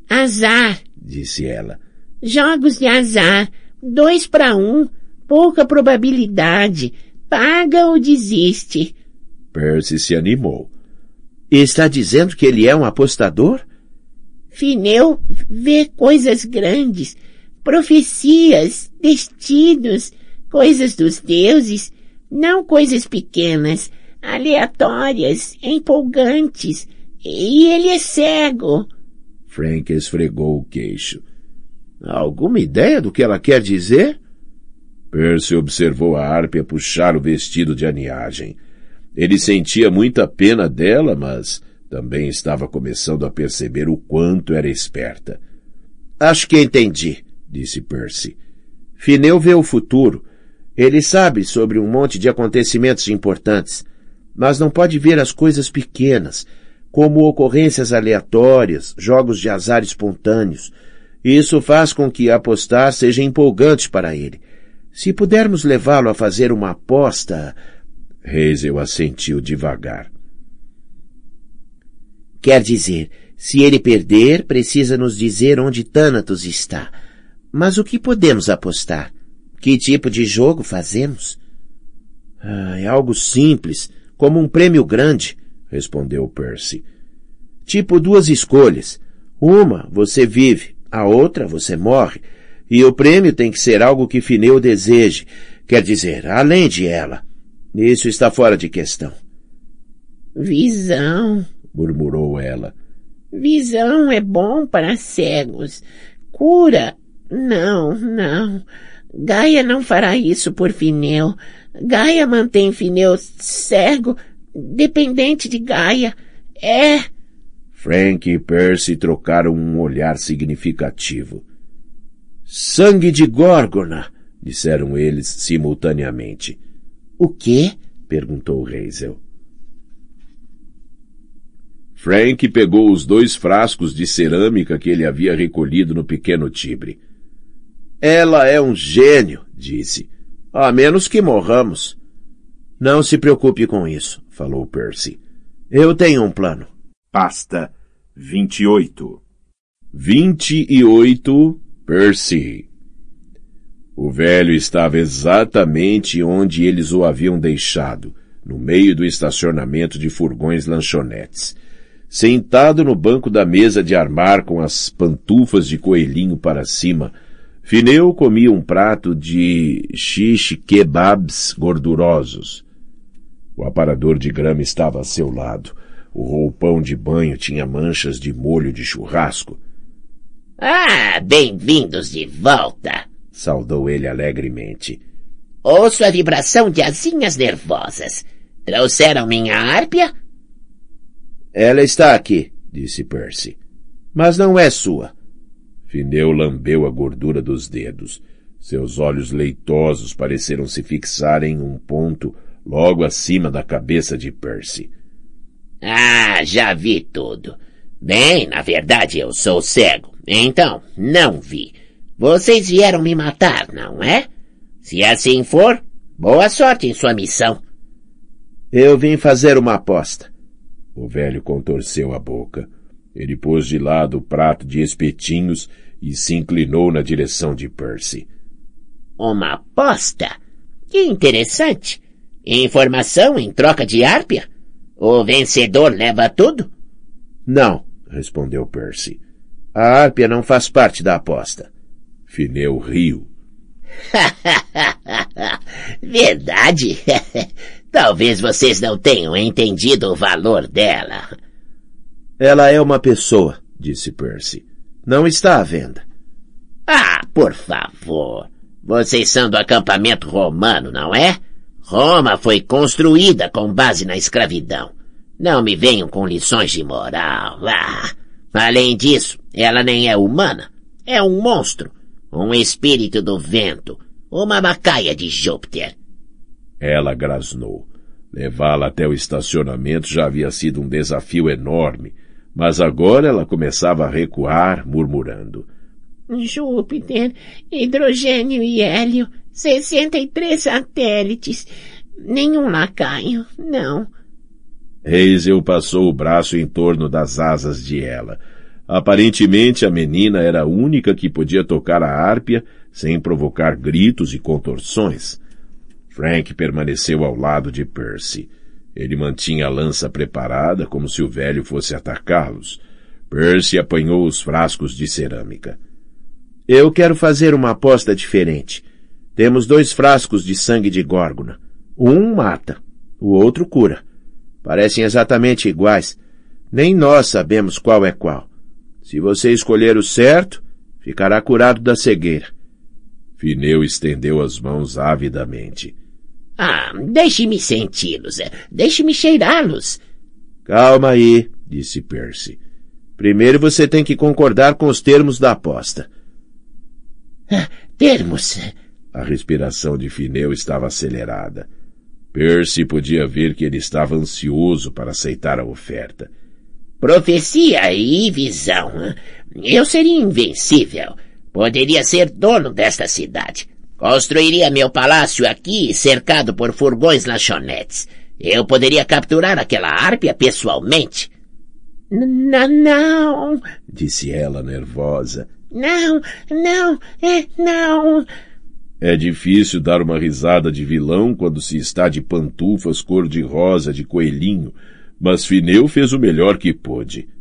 Azar, disse ela. Jogos de azar. Dois para um. Pouca probabilidade. Paga ou desiste. Percy se animou. Está dizendo que ele é um apostador? Fineu vê coisas grandes, profecias, destinos, coisas dos deuses, não coisas pequenas, aleatórias, empolgantes. E ele é cego. Frank esfregou o queixo. Alguma ideia do que ela quer dizer? Percy observou a Árpia puxar o vestido de aniagem. Ele sentia muita pena dela, mas também estava começando a perceber o quanto era esperta. Acho que entendi, disse Percy. Fineu vê o futuro. Ele sabe sobre um monte de acontecimentos importantes, mas não pode ver as coisas pequenas, como ocorrências aleatórias, jogos de azar espontâneos. Isso faz com que apostar seja empolgante para ele. Se pudermos levá-lo a fazer uma aposta, Hazel assentiu devagar. Quer dizer, se ele perder, precisa nos dizer onde Thanatos está. Mas o que podemos apostar? Que tipo de jogo fazemos? Ah, é algo simples, como um prêmio grande, respondeu Percy. Tipo duas escolhas. Uma, você vive, a outra, você morre. E o prêmio tem que ser algo que Fineu deseje, quer dizer, além de ela. Isso está fora de questão. Visão, murmurou ela. Visão é bom para cegos. Cura? Não, não. Gaia não fará isso por Fineu. Gaia mantém Fineu cego, dependente de Gaia. É. Frank e Percy trocaram um olhar significativo. Sangue de Górgona, disseram eles simultaneamente. O quê? perguntou Hazel. Frank pegou os dois frascos de cerâmica que ele havia recolhido no pequeno Tibre. Ela é um gênio, disse. A menos que morramos. Não se preocupe com isso, falou Percy. Eu tenho um plano. Pasta 28. 28, Percy. O velho estava exatamente onde eles o haviam deixado, no meio do estacionamento de furgões lanchonetes. Sentado no banco da mesa de armar com as pantufas de coelhinho para cima, Fineu comia um prato de shish kebabs gordurosos. O aparador de grama estava a seu lado. O roupão de banho tinha manchas de molho de churrasco. Ah, bem-vindos de volta! saudou ele alegremente. Ouço a vibração de asinhas nervosas. Trouxeram minha árpia? Ela está aqui, disse Percy. Mas não é sua. Fineu lambeu a gordura dos dedos. Seus olhos leitosos pareceram se fixar em um ponto logo acima da cabeça de Percy. Ah, já vi tudo. Bem, na verdade eu sou cego. Então, não vi. Vocês vieram me matar, não é? Se assim for, boa sorte em sua missão. Eu vim fazer uma aposta. O velho contorceu a boca. Ele pôs de lado o prato de espetinhos e se inclinou na direção de Percy. Uma aposta? Que interessante. Informação em troca de árpia? O vencedor leva tudo? Não, respondeu Percy. A árpia não faz parte da aposta. Fineu riu. (laughs) Verdade. (laughs) Talvez vocês não tenham entendido o valor dela. Ela é uma pessoa, disse Percy. Não está à venda. Ah, por favor. Vocês são do acampamento romano, não é? Roma foi construída com base na escravidão. Não me venham com lições de moral. Ah. Além disso, ela nem é humana. É um monstro um espírito do vento. Uma macaia de Júpiter. Ela grasnou. Levá-la até o estacionamento já havia sido um desafio enorme, mas agora ela começava a recuar, murmurando. Júpiter, hidrogênio e hélio, 63 satélites. Nenhum lacaio, não. Hazel passou o braço em torno das asas de ela, Aparentemente, a menina era a única que podia tocar a árpia sem provocar gritos e contorções. Frank permaneceu ao lado de Percy. Ele mantinha a lança preparada como se o velho fosse atacá-los. Percy apanhou os frascos de cerâmica. Eu quero fazer uma aposta diferente. Temos dois frascos de sangue de górgona. Um mata, o outro cura. Parecem exatamente iguais. Nem nós sabemos qual é qual. Se você escolher o certo, ficará curado da cegueira. Fineu estendeu as mãos avidamente. Ah, deixe-me senti-los. É, deixe-me cheirá-los. Calma aí, disse Percy. Primeiro você tem que concordar com os termos da aposta. Ah, termos? A respiração de Fineu estava acelerada. Percy podia ver que ele estava ansioso para aceitar a oferta. Profecia e visão. Eu seria invencível. Poderia ser dono desta cidade. Construiria meu palácio aqui, cercado por furgões lanchonetes. Eu poderia capturar aquela árpia pessoalmente. N não, disse ela nervosa. Não, não, é, não. É difícil dar uma risada de vilão quando se está de pantufas cor-de-rosa de coelhinho, mas Fineu fez o melhor que pôde. (laughs)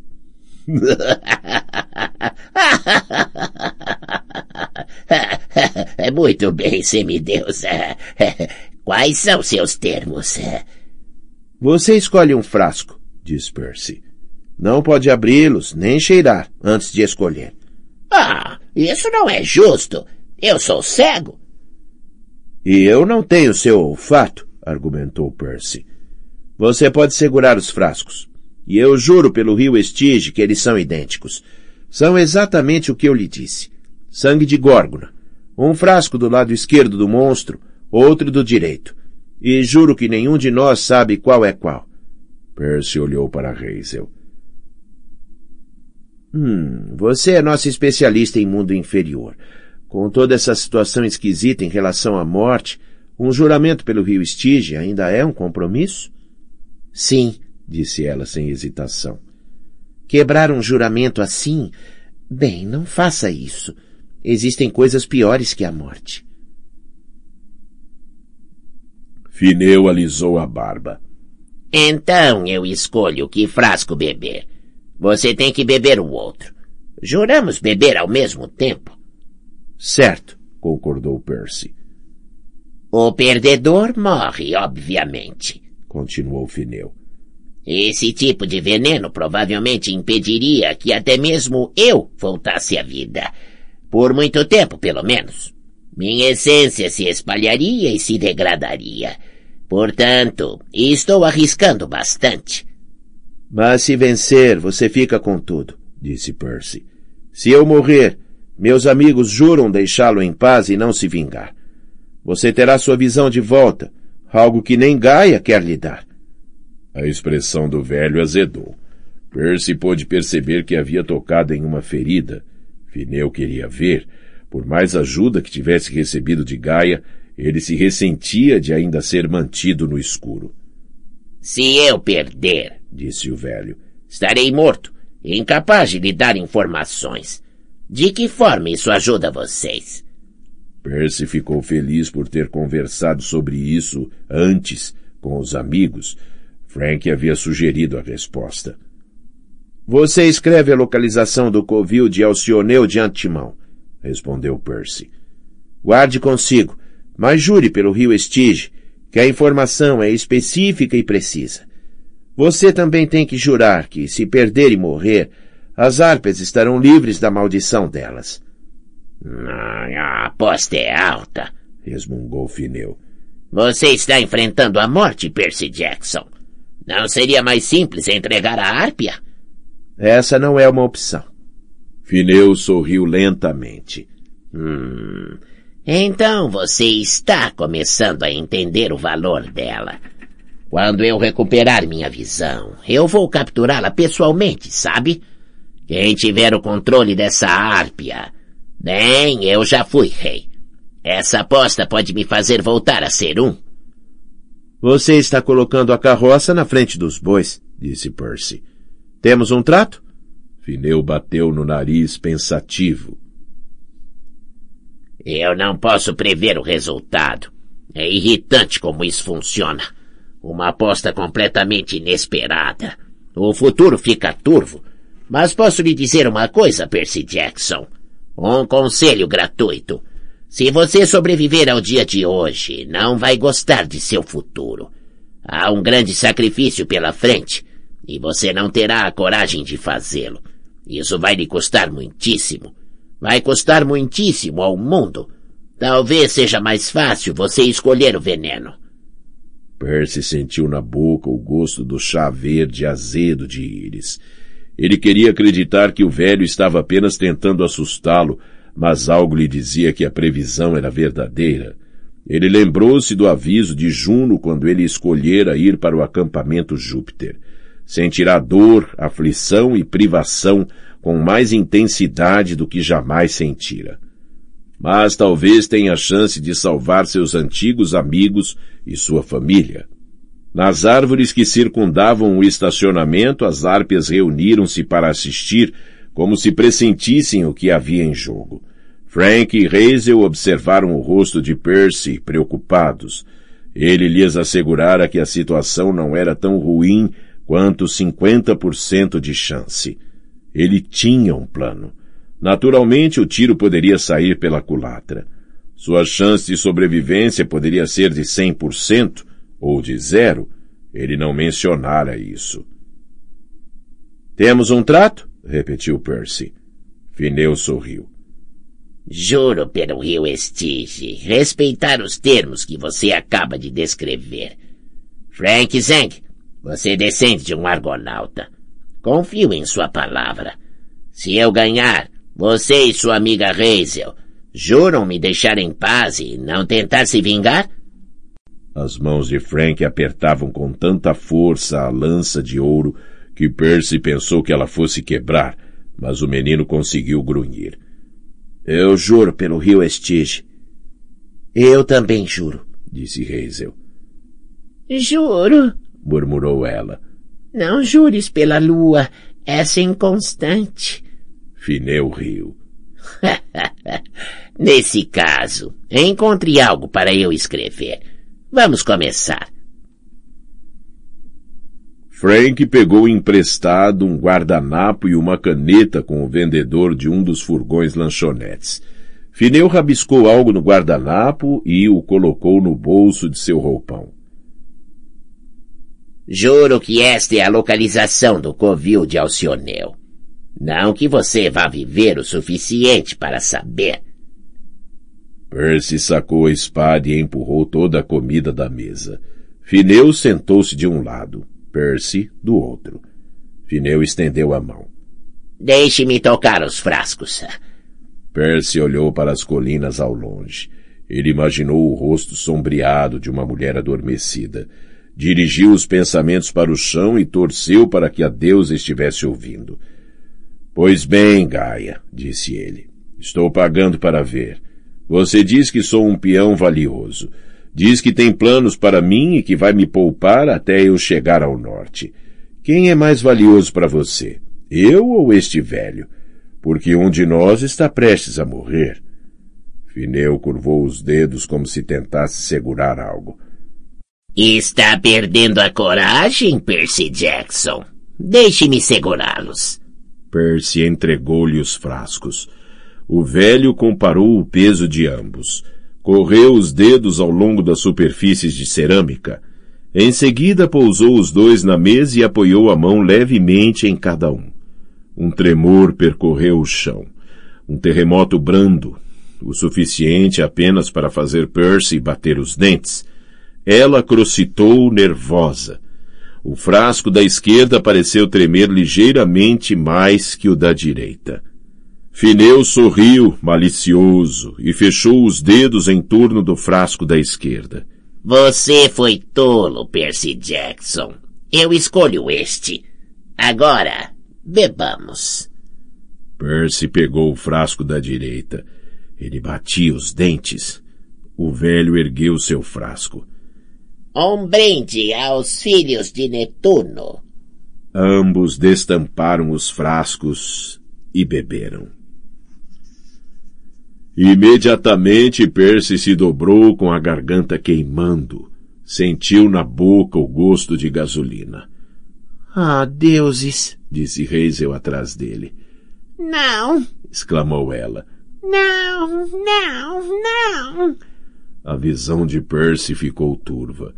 É muito bem, semideus. (laughs) Quais são seus termos? Você escolhe um frasco, diz Percy. Não pode abri-los nem cheirar antes de escolher. Ah, isso não é justo. Eu sou cego. E eu não tenho seu olfato, argumentou Percy. Você pode segurar os frascos. E eu juro pelo rio Estige que eles são idênticos. São exatamente o que eu lhe disse. Sangue de górgona. Um frasco do lado esquerdo do monstro, outro do direito. E juro que nenhum de nós sabe qual é qual. Percy olhou para Hazel. Hum, você é nosso especialista em mundo inferior. Com toda essa situação esquisita em relação à morte, um juramento pelo rio Estige ainda é um compromisso? Sim, disse ela sem hesitação. Quebrar um juramento assim? Bem, não faça isso. Existem coisas piores que a morte. Fineu alisou a barba. Então eu escolho que frasco beber. Você tem que beber o outro. Juramos beber ao mesmo tempo. Certo, concordou Percy. O perdedor morre, obviamente continuou Fineu. Esse tipo de veneno provavelmente impediria que até mesmo eu voltasse à vida. Por muito tempo, pelo menos. Minha essência se espalharia e se degradaria. Portanto, estou arriscando bastante. Mas se vencer, você fica com tudo, disse Percy. Se eu morrer, meus amigos juram deixá-lo em paz e não se vingar. Você terá sua visão de volta, algo que nem Gaia quer lhe dar. A expressão do velho azedou. Percy pôde perceber que havia tocado em uma ferida. Fineu queria ver. Por mais ajuda que tivesse recebido de Gaia, ele se ressentia de ainda ser mantido no escuro. Se eu perder, disse o velho, estarei morto, incapaz de lhe dar informações. De que forma isso ajuda vocês? Percy ficou feliz por ter conversado sobre isso antes com os amigos. Frank havia sugerido a resposta. Você escreve a localização do covil de Alcioneu de antemão, respondeu Percy. Guarde consigo, mas jure pelo rio Estige que a informação é específica e precisa. Você também tem que jurar que, se perder e morrer, as harpas estarão livres da maldição delas. A aposta é alta, resmungou Fineu. Você está enfrentando a morte, Percy Jackson. Não seria mais simples entregar a Árpia? Essa não é uma opção. Fineu sorriu lentamente. Hum. Então você está começando a entender o valor dela. Quando eu recuperar minha visão, eu vou capturá-la pessoalmente, sabe? Quem tiver o controle dessa árpia nem eu já fui rei. Essa aposta pode me fazer voltar a ser um. Você está colocando a carroça na frente dos bois, disse Percy. Temos um trato? Fineu bateu no nariz pensativo. Eu não posso prever o resultado. É irritante como isso funciona. Uma aposta completamente inesperada. O futuro fica turvo. Mas posso lhe dizer uma coisa, Percy Jackson. Um conselho gratuito. Se você sobreviver ao dia de hoje, não vai gostar de seu futuro. Há um grande sacrifício pela frente e você não terá a coragem de fazê-lo. Isso vai lhe custar muitíssimo. Vai custar muitíssimo ao mundo. Talvez seja mais fácil você escolher o veneno. Percy sentiu na boca o gosto do chá verde azedo de íris ele queria acreditar que o velho estava apenas tentando assustá-lo, mas algo lhe dizia que a previsão era verdadeira. Ele lembrou-se do aviso de Juno quando ele escolhera ir para o acampamento Júpiter. Sentirá dor, aflição e privação com mais intensidade do que jamais sentira. Mas talvez tenha a chance de salvar seus antigos amigos e sua família. Nas árvores que circundavam o estacionamento, as árpias reuniram-se para assistir, como se pressentissem o que havia em jogo. Frank e Hazel observaram o rosto de Percy, preocupados. Ele lhes assegurara que a situação não era tão ruim quanto 50% de chance. Ele tinha um plano. Naturalmente, o tiro poderia sair pela culatra. Sua chance de sobrevivência poderia ser de 100%, ou de zero, ele não mencionara isso. Temos um trato? repetiu Percy. Fineu sorriu. Juro pelo rio Estige respeitar os termos que você acaba de descrever. Frank Zeng, você descende de um argonauta. Confio em sua palavra. Se eu ganhar, você e sua amiga Hazel juram me deixar em paz e não tentar se vingar? As mãos de Frank apertavam com tanta força a lança de ouro que Percy pensou que ela fosse quebrar, mas o menino conseguiu grunhir. Eu juro pelo rio Estige. Eu também juro, disse Hazel. Juro, murmurou ela. Não jures pela lua, essa é inconstante. Fineu riu. (laughs) Nesse caso, encontre algo para eu escrever. Vamos começar. Frank pegou emprestado um guardanapo e uma caneta com o vendedor de um dos furgões lanchonetes. Fineu rabiscou algo no guardanapo e o colocou no bolso de seu roupão. Juro que esta é a localização do covil de Alcioneu. Não que você vá viver o suficiente para saber, Percy sacou a espada e empurrou toda a comida da mesa. Fineu sentou-se de um lado, Percy do outro. Fineu estendeu a mão. Deixe-me tocar os frascos. Percy olhou para as colinas ao longe. Ele imaginou o rosto sombreado de uma mulher adormecida. Dirigiu os pensamentos para o chão e torceu para que a deusa estivesse ouvindo. Pois bem, Gaia, disse ele. Estou pagando para ver. Você diz que sou um peão valioso. Diz que tem planos para mim e que vai me poupar até eu chegar ao norte. Quem é mais valioso para você? Eu ou este velho? Porque um de nós está prestes a morrer. Fineu curvou os dedos como se tentasse segurar algo. Está perdendo a coragem, Percy Jackson. Deixe-me segurá-los. Percy entregou-lhe os frascos. O velho comparou o peso de ambos. Correu os dedos ao longo das superfícies de cerâmica. Em seguida pousou os dois na mesa e apoiou a mão levemente em cada um. Um tremor percorreu o chão. Um terremoto brando, o suficiente apenas para fazer Percy bater os dentes. Ela crocitou nervosa. O frasco da esquerda pareceu tremer ligeiramente mais que o da direita. Fineu sorriu, malicioso, e fechou os dedos em torno do frasco da esquerda. Você foi tolo, Percy Jackson. Eu escolho este. Agora, bebamos. Percy pegou o frasco da direita. Ele batia os dentes. O velho ergueu seu frasco. Um brinde aos filhos de Netuno. Ambos destamparam os frascos e beberam. Imediatamente Percy se dobrou com a garganta queimando. Sentiu na boca o gosto de gasolina. Ah, deuses! disse Hazel atrás dele. Não! exclamou ela. Não, não, não! A visão de Percy ficou turva.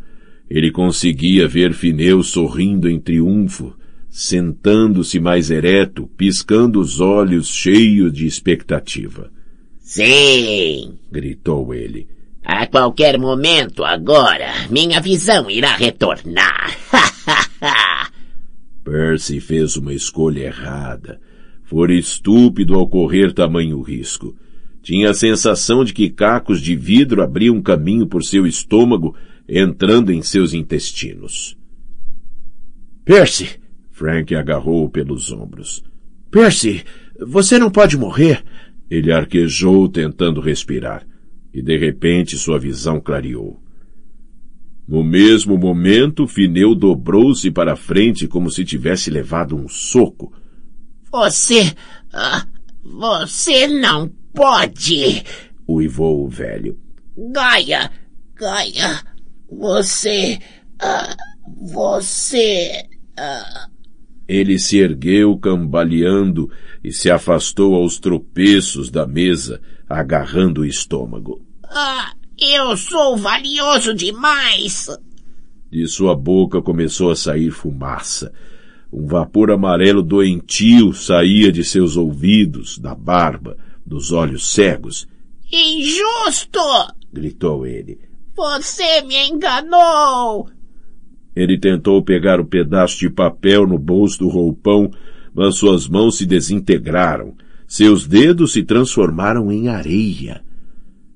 Ele conseguia ver Fineu sorrindo em triunfo, sentando-se mais ereto, piscando os olhos cheios de expectativa. Sim! gritou ele. A qualquer momento agora, minha visão irá retornar. (laughs) Percy fez uma escolha errada. Fora estúpido ao correr tamanho risco. Tinha a sensação de que cacos de vidro abriam caminho por seu estômago, entrando em seus intestinos. Percy! Frank agarrou-o pelos ombros. Percy, você não pode morrer. Ele arquejou tentando respirar, e de repente sua visão clareou. No mesmo momento, Fineu dobrou-se para a frente como se tivesse levado um soco. Você. Ah, você não pode! uivou o velho. Gaia! Gaia! Você. Ah, você. Ah. Ele se ergueu cambaleando e se afastou aos tropeços da mesa, agarrando o estômago. Ah, eu sou valioso demais! De sua boca começou a sair fumaça. Um vapor amarelo doentio saía de seus ouvidos, da barba, dos olhos cegos. Injusto! gritou ele. Você me enganou! Ele tentou pegar o pedaço de papel no bolso do roupão mas suas mãos se desintegraram, seus dedos se transformaram em areia.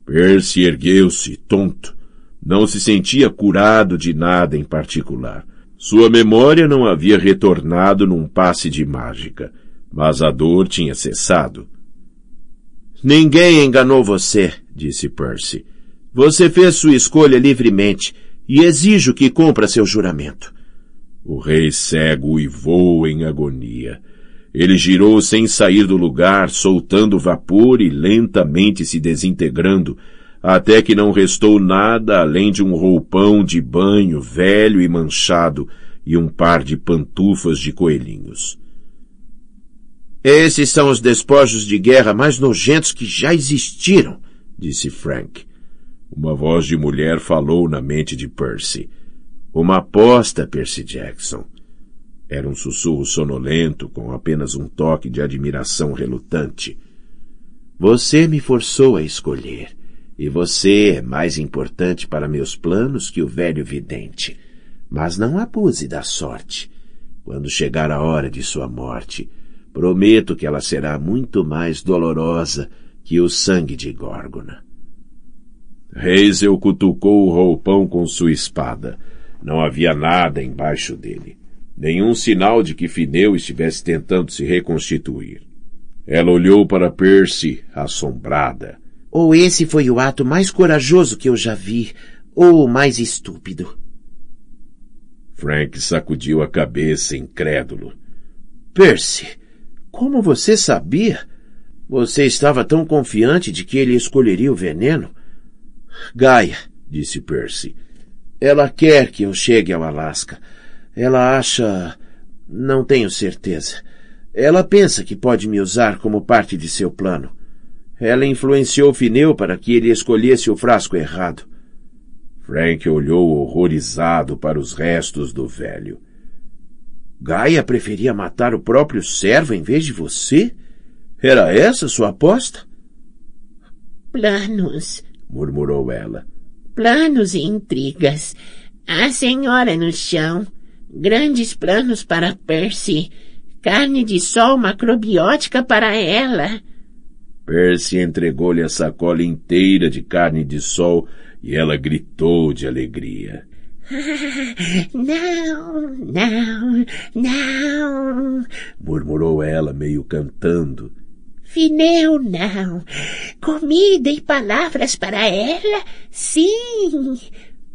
Percy ergueu-se, tonto. Não se sentia curado de nada em particular. Sua memória não havia retornado num passe de mágica, mas a dor tinha cessado. Ninguém enganou você, disse Percy. Você fez sua escolha livremente e exijo que cumpra seu juramento. O rei cego uivou em agonia. Ele girou sem sair do lugar, soltando vapor e lentamente se desintegrando, até que não restou nada além de um roupão de banho velho e manchado e um par de pantufas de coelhinhos. Esses são os despojos de guerra mais nojentos que já existiram, disse Frank. Uma voz de mulher falou na mente de Percy. Uma aposta, Percy Jackson. Era um sussurro sonolento, com apenas um toque de admiração relutante. Você me forçou a escolher, e você é mais importante para meus planos que o velho vidente. Mas não abuse da sorte. Quando chegar a hora de sua morte, prometo que ela será muito mais dolorosa que o sangue de Górgona. Reisel cutucou o roupão com sua espada. Não havia nada embaixo dele nenhum sinal de que Fineu estivesse tentando se reconstituir. Ela olhou para Percy, assombrada. Ou esse foi o ato mais corajoso que eu já vi, ou o mais estúpido. Frank sacudiu a cabeça, incrédulo. Percy, como você sabia? Você estava tão confiante de que ele escolheria o veneno? Gaia, disse Percy. Ela quer que eu chegue ao Alasca. Ela acha. Não tenho certeza. Ela pensa que pode me usar como parte de seu plano. Ela influenciou Fineu para que ele escolhesse o frasco errado. Frank olhou horrorizado para os restos do velho. Gaia preferia matar o próprio servo em vez de você? Era essa sua aposta? Planos, murmurou ela. Planos e intrigas. A senhora no chão, grandes planos para Percy, carne de sol macrobiótica para ela. Percy entregou-lhe a sacola inteira de carne de sol e ela gritou de alegria. (laughs) não, não, não, murmurou ela, meio cantando. Fineu não. Comida e palavras para ela, sim.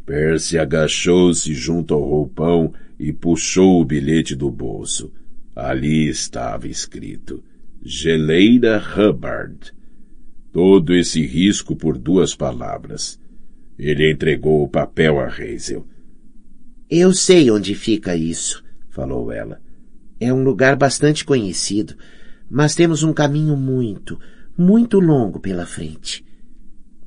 Percy agachou-se junto ao roupão e puxou o bilhete do bolso. Ali estava escrito: Geleira Hubbard. Todo esse risco por duas palavras. Ele entregou o papel a Hazel. Eu sei onde fica isso, falou ela. É um lugar bastante conhecido, mas temos um caminho muito, muito longo pela frente.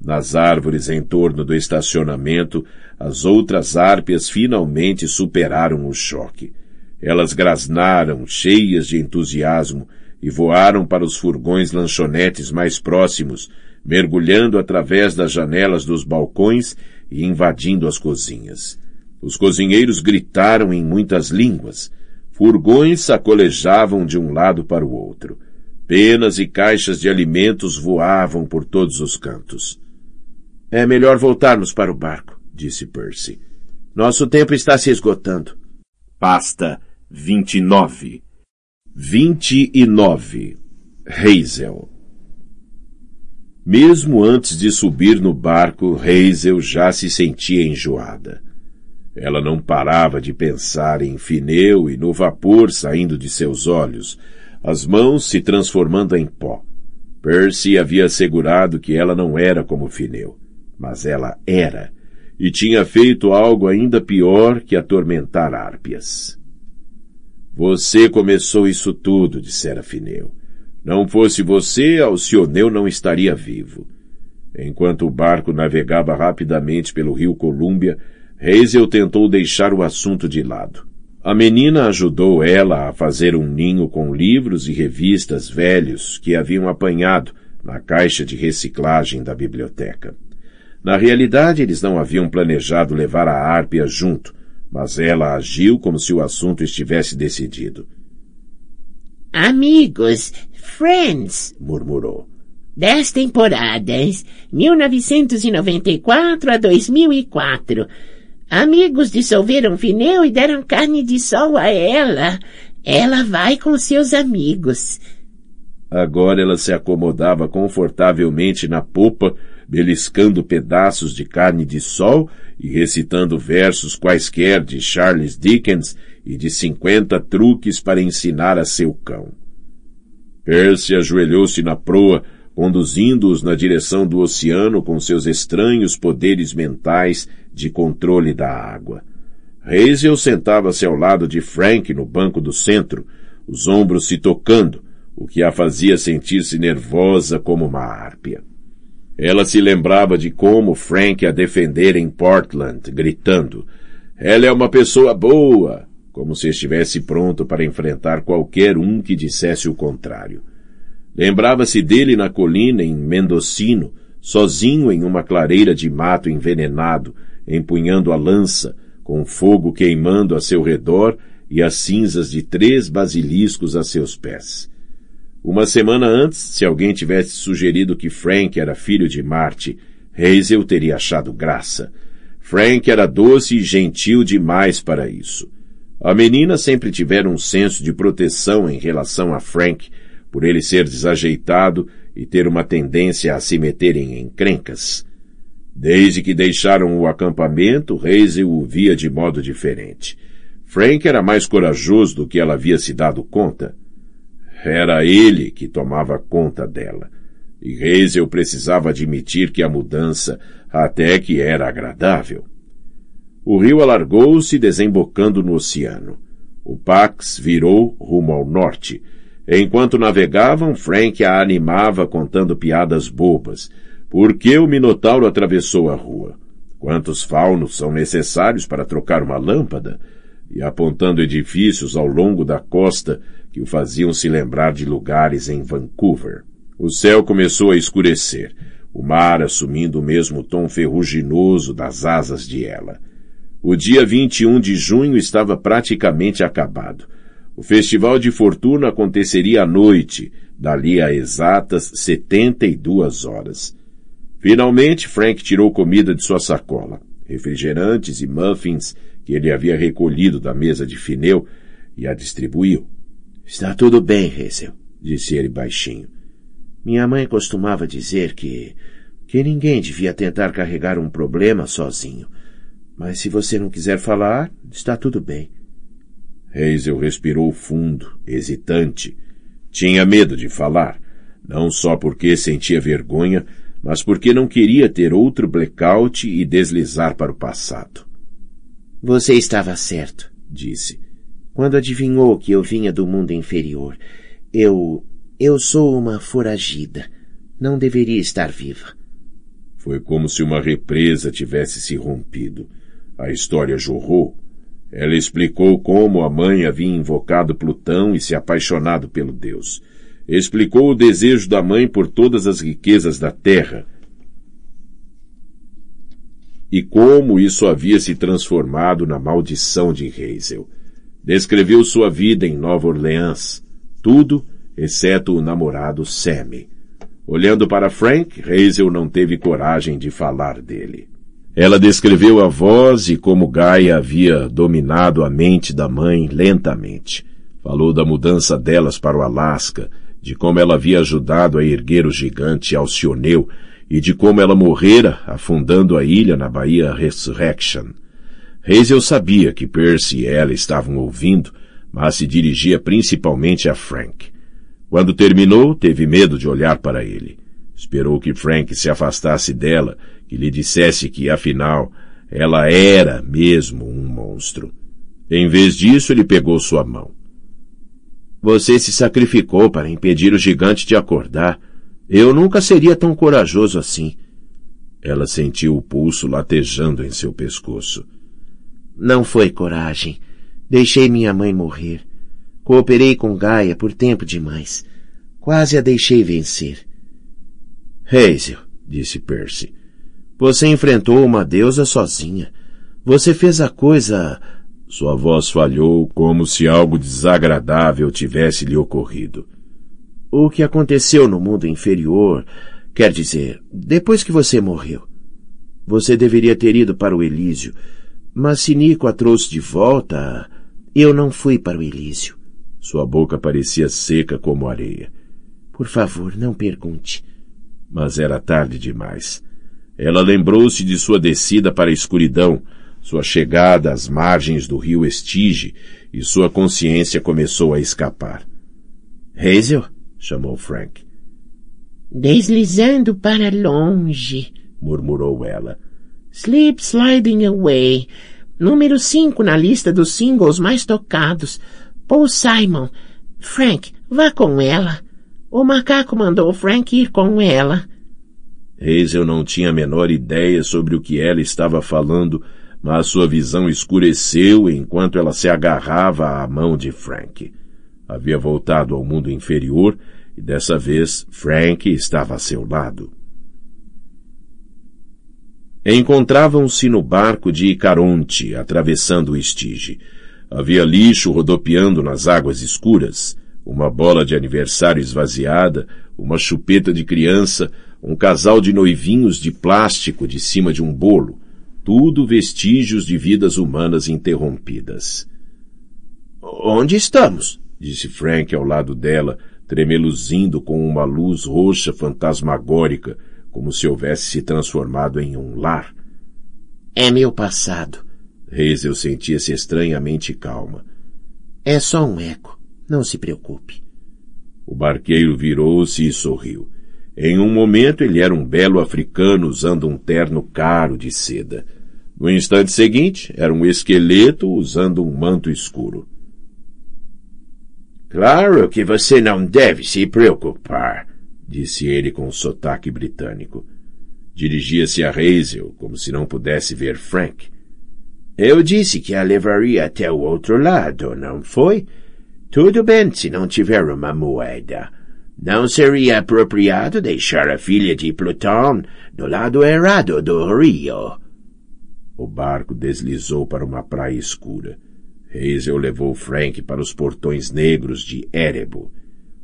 Nas árvores em torno do estacionamento, as outras árpias finalmente superaram o choque. Elas grasnaram, cheias de entusiasmo, e voaram para os furgões lanchonetes mais próximos, mergulhando através das janelas dos balcões e invadindo as cozinhas. Os cozinheiros gritaram em muitas línguas. Furgões sacolejavam de um lado para o outro. Penas e caixas de alimentos voavam por todos os cantos. É melhor voltarmos para o barco, disse Percy. Nosso tempo está se esgotando. Pasta 29. 29. Hazel. Mesmo antes de subir no barco, Hazel já se sentia enjoada. Ela não parava de pensar em Fineu e no vapor saindo de seus olhos, as mãos se transformando em pó. Percy havia assegurado que ela não era como Fineu mas ela era, e tinha feito algo ainda pior que atormentar Árpias. Você começou isso tudo, dissera Fineu. Não fosse você, Alcioneu não estaria vivo. Enquanto o barco navegava rapidamente pelo rio Colúmbia, Reisel tentou deixar o assunto de lado. A menina ajudou ela a fazer um ninho com livros e revistas velhos que haviam apanhado na caixa de reciclagem da biblioteca. Na realidade, eles não haviam planejado levar a Árpia junto, mas ela agiu como se o assunto estivesse decidido. Amigos, friends, murmurou. Dez temporadas, 1994 a 2004. Amigos dissolveram pneu e deram carne de sol a ela. Ela vai com seus amigos. Agora ela se acomodava confortavelmente na popa beliscando pedaços de carne de sol e recitando versos quaisquer de Charles Dickens e de cinquenta truques para ensinar a seu cão. Percy ajoelhou-se na proa, conduzindo-os na direção do oceano com seus estranhos poderes mentais de controle da água. Hazel sentava-se ao lado de Frank no banco do centro, os ombros se tocando, o que a fazia sentir-se nervosa como uma árpia. Ela se lembrava de como Frank a defender em Portland, gritando: Ela é uma pessoa boa! Como se estivesse pronto para enfrentar qualquer um que dissesse o contrário. Lembrava-se dele na colina em Mendocino, sozinho em uma clareira de mato envenenado, empunhando a lança, com fogo queimando a seu redor e as cinzas de três basiliscos a seus pés. Uma semana antes, se alguém tivesse sugerido que Frank era filho de Marte, Hazel teria achado graça. Frank era doce e gentil demais para isso. A menina sempre tivera um senso de proteção em relação a Frank, por ele ser desajeitado e ter uma tendência a se meterem em encrencas. Desde que deixaram o acampamento, Hazel o via de modo diferente. Frank era mais corajoso do que ela havia se dado conta. Era ele que tomava conta dela. E Hazel precisava admitir que a mudança até que era agradável. O rio alargou-se desembocando no oceano. O Pax virou rumo ao norte. Enquanto navegavam, Frank a animava contando piadas bobas. Por que o Minotauro atravessou a rua? Quantos faunos são necessários para trocar uma lâmpada? E apontando edifícios ao longo da costa que o faziam se lembrar de lugares em Vancouver. O céu começou a escurecer, o mar assumindo o mesmo tom ferruginoso das asas de ela. O dia 21 de junho estava praticamente acabado. O Festival de Fortuna aconteceria à noite, dali a exatas 72 horas. Finalmente, Frank tirou comida de sua sacola, refrigerantes e muffins que ele havia recolhido da mesa de Fineu e a distribuiu. Está tudo bem, Hazel, disse ele baixinho. Minha mãe costumava dizer que que ninguém devia tentar carregar um problema sozinho. Mas se você não quiser falar, está tudo bem. Hazel respirou fundo, hesitante. Tinha medo de falar, não só porque sentia vergonha, mas porque não queria ter outro blackout e deslizar para o passado. Você estava certo, disse quando adivinhou que eu vinha do mundo inferior. Eu. Eu sou uma foragida. Não deveria estar viva. Foi como se uma represa tivesse se rompido. A história jorrou. Ela explicou como a mãe havia invocado Plutão e se apaixonado pelo deus. Explicou o desejo da mãe por todas as riquezas da terra e como isso havia se transformado na maldição de Hazel. Descreveu sua vida em Nova Orleans. Tudo, exceto o namorado Sammy. Olhando para Frank, Hazel não teve coragem de falar dele. Ela descreveu a voz e como Gaia havia dominado a mente da mãe lentamente. Falou da mudança delas para o Alasca, de como ela havia ajudado a erguer o gigante Alcioneu e de como ela morrera afundando a ilha na Baía Resurrection. Hazel sabia que Percy e ela estavam ouvindo, mas se dirigia principalmente a Frank. Quando terminou, teve medo de olhar para ele. Esperou que Frank se afastasse dela, e lhe dissesse que, afinal, ela era mesmo um monstro. Em vez disso, ele pegou sua mão. Você se sacrificou para impedir o gigante de acordar. Eu nunca seria tão corajoso assim. Ela sentiu o pulso latejando em seu pescoço. Não foi coragem. Deixei minha mãe morrer. Cooperei com Gaia por tempo demais. Quase a deixei vencer. Hazel, disse Percy, você enfrentou uma deusa sozinha. Você fez a coisa. Sua voz falhou como se algo desagradável tivesse lhe ocorrido. O que aconteceu no mundo inferior, quer dizer, depois que você morreu. Você deveria ter ido para o Elísio, mas se Nico a trouxe de volta, eu não fui para o Elísio. Sua boca parecia seca como areia. Por favor, não pergunte. Mas era tarde demais. Ela lembrou-se de sua descida para a escuridão, sua chegada às margens do rio Estige, e sua consciência começou a escapar. Hazel? chamou Frank. Deslizando para longe, murmurou ela. Sleep Sliding Away, número 5 na lista dos singles mais tocados. Paul Simon. Frank, vá com ela. O macaco mandou Frank ir com ela. Hazel eu não tinha a menor ideia sobre o que ela estava falando, mas sua visão escureceu enquanto ela se agarrava à mão de Frank. Havia voltado ao mundo inferior e dessa vez Frank estava a seu lado. Encontravam-se no barco de Icaronte, atravessando o estige. Havia lixo rodopiando nas águas escuras, uma bola de aniversário esvaziada, uma chupeta de criança, um casal de noivinhos de plástico de cima de um bolo, tudo vestígios de vidas humanas interrompidas. Onde estamos? disse Frank ao lado dela, tremeluzindo com uma luz roxa fantasmagórica, como se houvesse se transformado em um lar. É meu passado. Hazel sentia-se estranhamente calma. É só um eco. Não se preocupe. O barqueiro virou-se e sorriu. Em um momento ele era um belo africano usando um terno caro de seda. No instante seguinte, era um esqueleto usando um manto escuro. Claro que você não deve se preocupar, disse ele com um sotaque britânico. Dirigia-se a Hazel, como se não pudesse ver Frank. Eu disse que a levaria até o outro lado, não foi? Tudo bem se não tiver uma moeda. Não seria apropriado deixar a filha de Plutão do lado errado do rio. O barco deslizou para uma praia escura. Hazel levou Frank para os portões negros de Erebo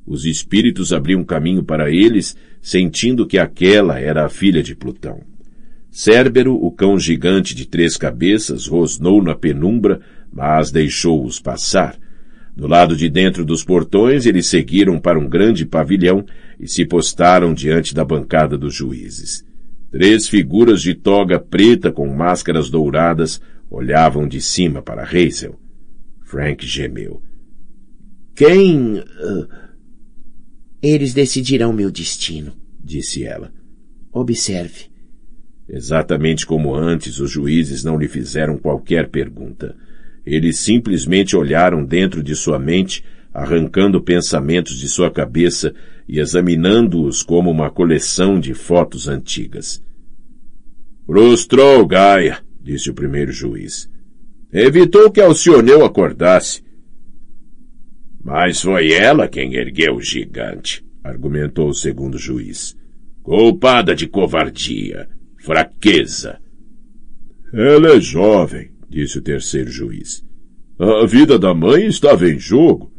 os espíritos abriam caminho para eles, sentindo que aquela era a filha de Plutão. Cérbero, o cão gigante de três cabeças, rosnou na penumbra, mas deixou-os passar. Do lado de dentro dos portões, eles seguiram para um grande pavilhão e se postaram diante da bancada dos juízes. Três figuras de toga preta com máscaras douradas olhavam de cima para Hazel. Frank gemeu. Quem. Ah, eles decidirão meu destino, disse ela. Observe. Exatamente como antes, os juízes não lhe fizeram qualquer pergunta. Eles simplesmente olharam dentro de sua mente, arrancando pensamentos de sua cabeça e examinando-os como uma coleção de fotos antigas. Frustrou Gaia, disse o primeiro juiz. Evitou que Alcioneu acordasse. Mas foi ela quem ergueu o gigante, argumentou o segundo juiz. Culpada de covardia, fraqueza. Ela é jovem, disse o terceiro juiz. A vida da mãe estava em jogo.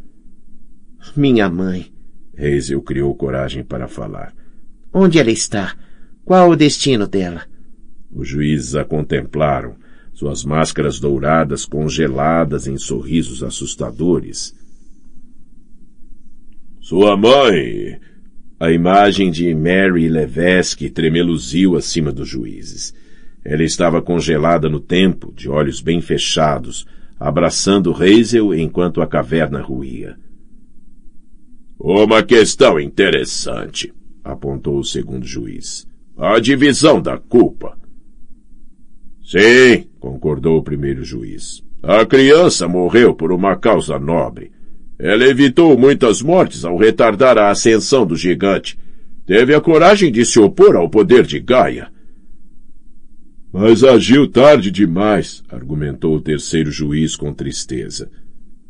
Minha mãe. Hazel criou coragem para falar. Onde ela está? Qual o destino dela? Os juízes a contemplaram, suas máscaras douradas congeladas em sorrisos assustadores. Sua mãe! A imagem de Mary Levesque tremeluziu acima dos juízes. Ela estava congelada no tempo, de olhos bem fechados, abraçando Hazel enquanto a caverna ruía. Uma questão interessante, apontou o segundo juiz. A divisão da culpa. Sim, concordou o primeiro juiz. A criança morreu por uma causa nobre. Ela evitou muitas mortes ao retardar a ascensão do gigante. Teve a coragem de se opor ao poder de Gaia. Mas agiu tarde demais, argumentou o terceiro juiz com tristeza.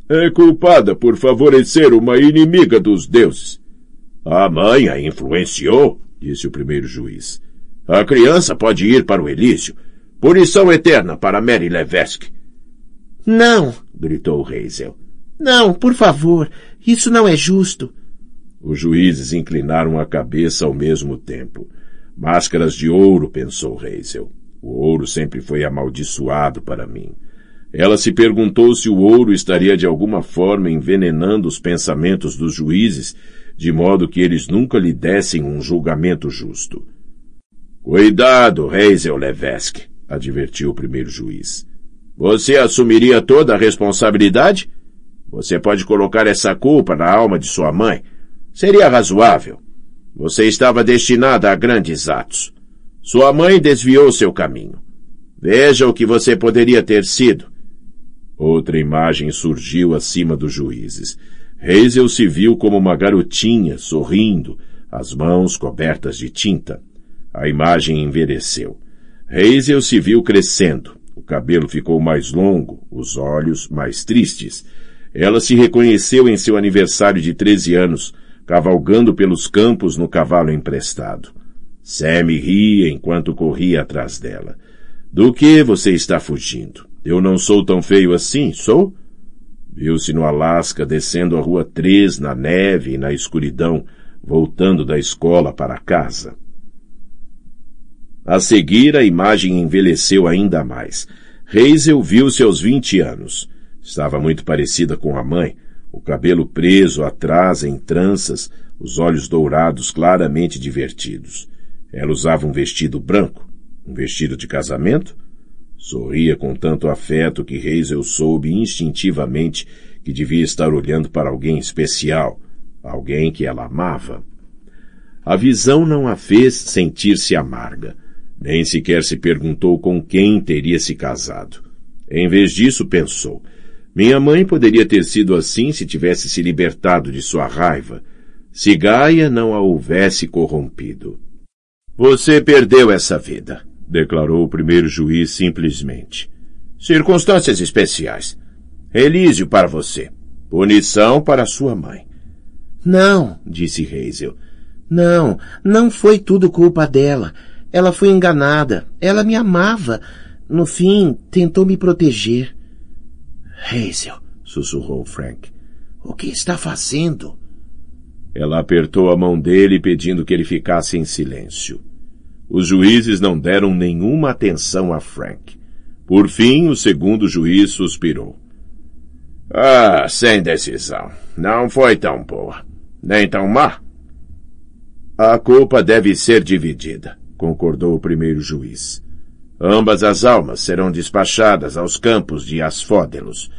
É culpada por favorecer uma inimiga dos deuses. A mãe a influenciou, disse o primeiro juiz. A criança pode ir para o Elísio. Punição eterna para Mary Levesque. Não! gritou Hazel. Não, por favor, isso não é justo. Os juízes inclinaram a cabeça ao mesmo tempo. Máscaras de ouro, pensou Hazel. O ouro sempre foi amaldiçoado para mim. Ela se perguntou se o ouro estaria de alguma forma envenenando os pensamentos dos juízes, de modo que eles nunca lhe dessem um julgamento justo. Cuidado, Hazel Levesque, advertiu o primeiro juiz. Você assumiria toda a responsabilidade? Você pode colocar essa culpa na alma de sua mãe. Seria razoável. Você estava destinada a grandes atos. Sua mãe desviou seu caminho. Veja o que você poderia ter sido. Outra imagem surgiu acima dos juízes. Hazel se viu como uma garotinha, sorrindo, as mãos cobertas de tinta. A imagem envelheceu. Hazel se viu crescendo. O cabelo ficou mais longo, os olhos mais tristes. Ela se reconheceu em seu aniversário de 13 anos, cavalgando pelos campos no cavalo emprestado. Sam ria enquanto corria atrás dela. Do que você está fugindo? Eu não sou tão feio assim, sou? Viu-se no Alasca descendo a rua 3 na neve e na escuridão, voltando da escola para casa. A seguir, a imagem envelheceu ainda mais. Hazel viu-se aos 20 anos. Estava muito parecida com a mãe, o cabelo preso atrás em tranças, os olhos dourados claramente divertidos. Ela usava um vestido branco, um vestido de casamento. Sorria com tanto afeto que Hazel soube instintivamente que devia estar olhando para alguém especial, alguém que ela amava. A visão não a fez sentir-se amarga. Nem sequer se perguntou com quem teria se casado. Em vez disso, pensou: minha mãe poderia ter sido assim se tivesse se libertado de sua raiva, se Gaia não a houvesse corrompido. Você perdeu essa vida, declarou o primeiro juiz simplesmente. Circunstâncias especiais. Elísio para você. Punição para sua mãe. Não, disse Hazel. Não, não foi tudo culpa dela. Ela foi enganada. Ela me amava. No fim, tentou me proteger. Hazel, sussurrou Frank. O que está fazendo? Ela apertou a mão dele pedindo que ele ficasse em silêncio. Os juízes não deram nenhuma atenção a Frank. Por fim, o segundo juiz suspirou. Ah, sem decisão. Não foi tão boa. Nem tão má. A culpa deve ser dividida, concordou o primeiro juiz. Ambas as almas serão despachadas aos campos de Asfódelos.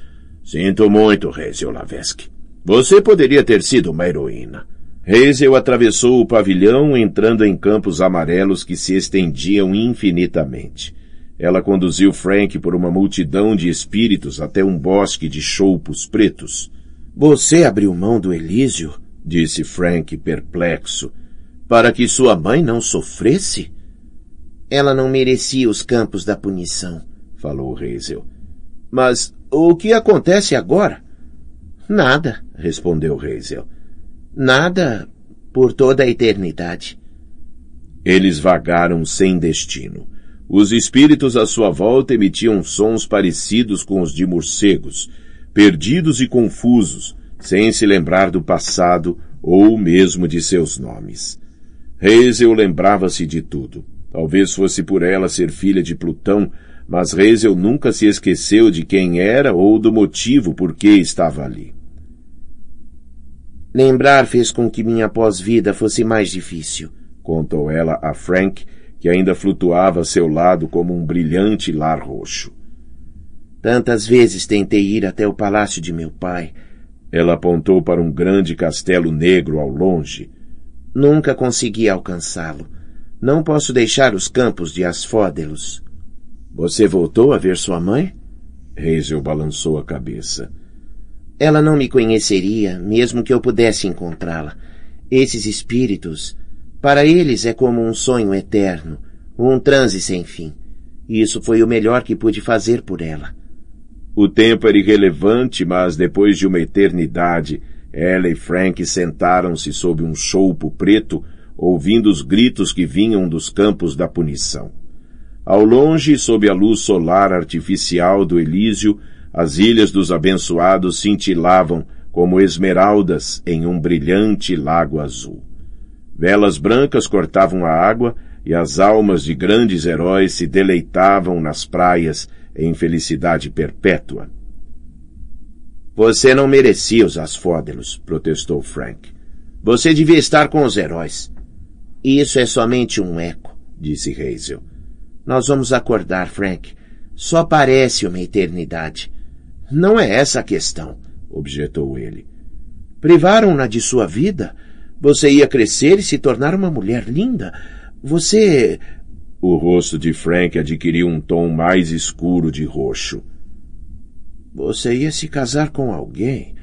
Sinto muito, Reisel Lavesque. Você poderia ter sido uma heroína. Reisel atravessou o pavilhão entrando em campos amarelos que se estendiam infinitamente. Ela conduziu Frank por uma multidão de espíritos até um bosque de choupos pretos. Você abriu mão do Elísio? disse Frank perplexo. Para que sua mãe não sofresse? Ela não merecia os campos da punição, falou Reisel. Mas o que acontece agora? Nada, respondeu Reisel. Nada por toda a eternidade. Eles vagaram sem destino. Os espíritos à sua volta emitiam sons parecidos com os de morcegos, perdidos e confusos, sem se lembrar do passado ou mesmo de seus nomes. Reisel lembrava-se de tudo. Talvez fosse por ela ser filha de Plutão, mas Reisel nunca se esqueceu de quem era ou do motivo por que estava ali. Lembrar fez com que minha pós-vida fosse mais difícil, contou ela a Frank, que ainda flutuava a seu lado como um brilhante lar roxo. Tantas vezes tentei ir até o palácio de meu pai. Ela apontou para um grande castelo negro ao longe. Nunca consegui alcançá-lo. Não posso deixar os campos de Asfódelos. Você voltou a ver sua mãe? Hazel balançou a cabeça. Ela não me conheceria, mesmo que eu pudesse encontrá-la. Esses espíritos, para eles é como um sonho eterno, um transe sem fim. Isso foi o melhor que pude fazer por ela. O tempo era irrelevante, mas depois de uma eternidade, ela e Frank sentaram-se sob um choupo preto ouvindo os gritos que vinham dos campos da punição. Ao longe, sob a luz solar artificial do Elísio, as ilhas dos abençoados cintilavam como esmeraldas em um brilhante lago azul. Velas brancas cortavam a água e as almas de grandes heróis se deleitavam nas praias em felicidade perpétua. Você não merecia os asfódelos, protestou Frank. Você devia estar com os heróis. Isso é somente um eco, disse Hazel. Nós vamos acordar, Frank. Só parece uma eternidade. Não é essa a questão, objetou ele. Privaram-na de sua vida? Você ia crescer e se tornar uma mulher linda. Você. O rosto de Frank adquiriu um tom mais escuro de roxo. Você ia se casar com alguém,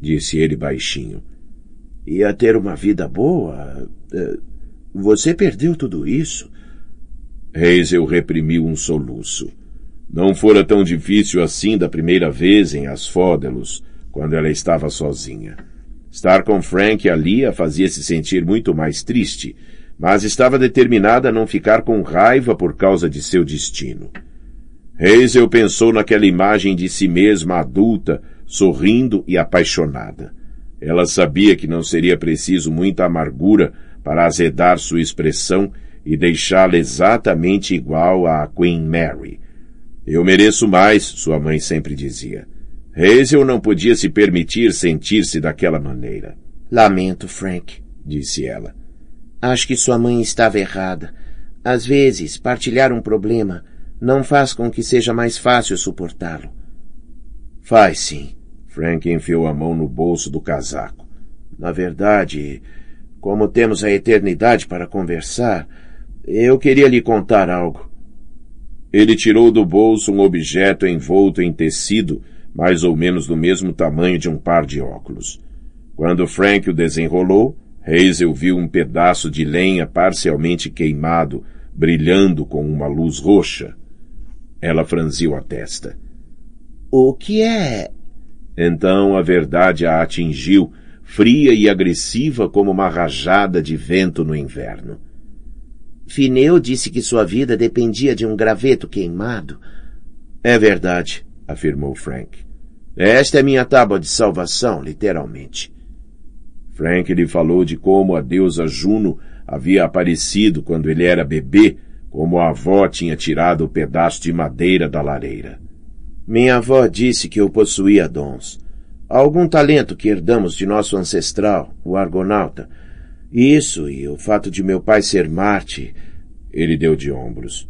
disse ele baixinho. Ia ter uma vida boa. Eh, você perdeu tudo isso? Hazel reprimiu um soluço. Não fora tão difícil assim da primeira vez em Asfódelos, quando ela estava sozinha. Estar com Frank ali a fazia se sentir muito mais triste, mas estava determinada a não ficar com raiva por causa de seu destino. Hazel pensou naquela imagem de si mesma adulta, sorrindo e apaixonada. Ela sabia que não seria preciso muita amargura para azedar sua expressão e deixá-la exatamente igual à Queen Mary. Eu mereço mais, sua mãe sempre dizia. Hazel não podia se permitir sentir-se daquela maneira. Lamento, Frank, disse ela. Acho que sua mãe estava errada. Às vezes, partilhar um problema não faz com que seja mais fácil suportá-lo. Faz sim. Frank enfiou a mão no bolso do casaco. Na verdade, como temos a eternidade para conversar, eu queria lhe contar algo. Ele tirou do bolso um objeto envolto em tecido, mais ou menos do mesmo tamanho de um par de óculos. Quando Frank o desenrolou, Hazel viu um pedaço de lenha parcialmente queimado, brilhando com uma luz roxa. Ela franziu a testa. O que é? Então a verdade a atingiu fria e agressiva como uma rajada de vento no inverno. Fineu disse que sua vida dependia de um graveto queimado. É verdade, afirmou Frank. Esta é minha tábua de salvação, literalmente. Frank lhe falou de como a deusa Juno havia aparecido quando ele era bebê, como a avó tinha tirado o pedaço de madeira da lareira. Minha avó disse que eu possuía dons algum talento que herdamos de nosso ancestral, o argonauta. Isso e o fato de meu pai ser Marte. Ele deu de ombros.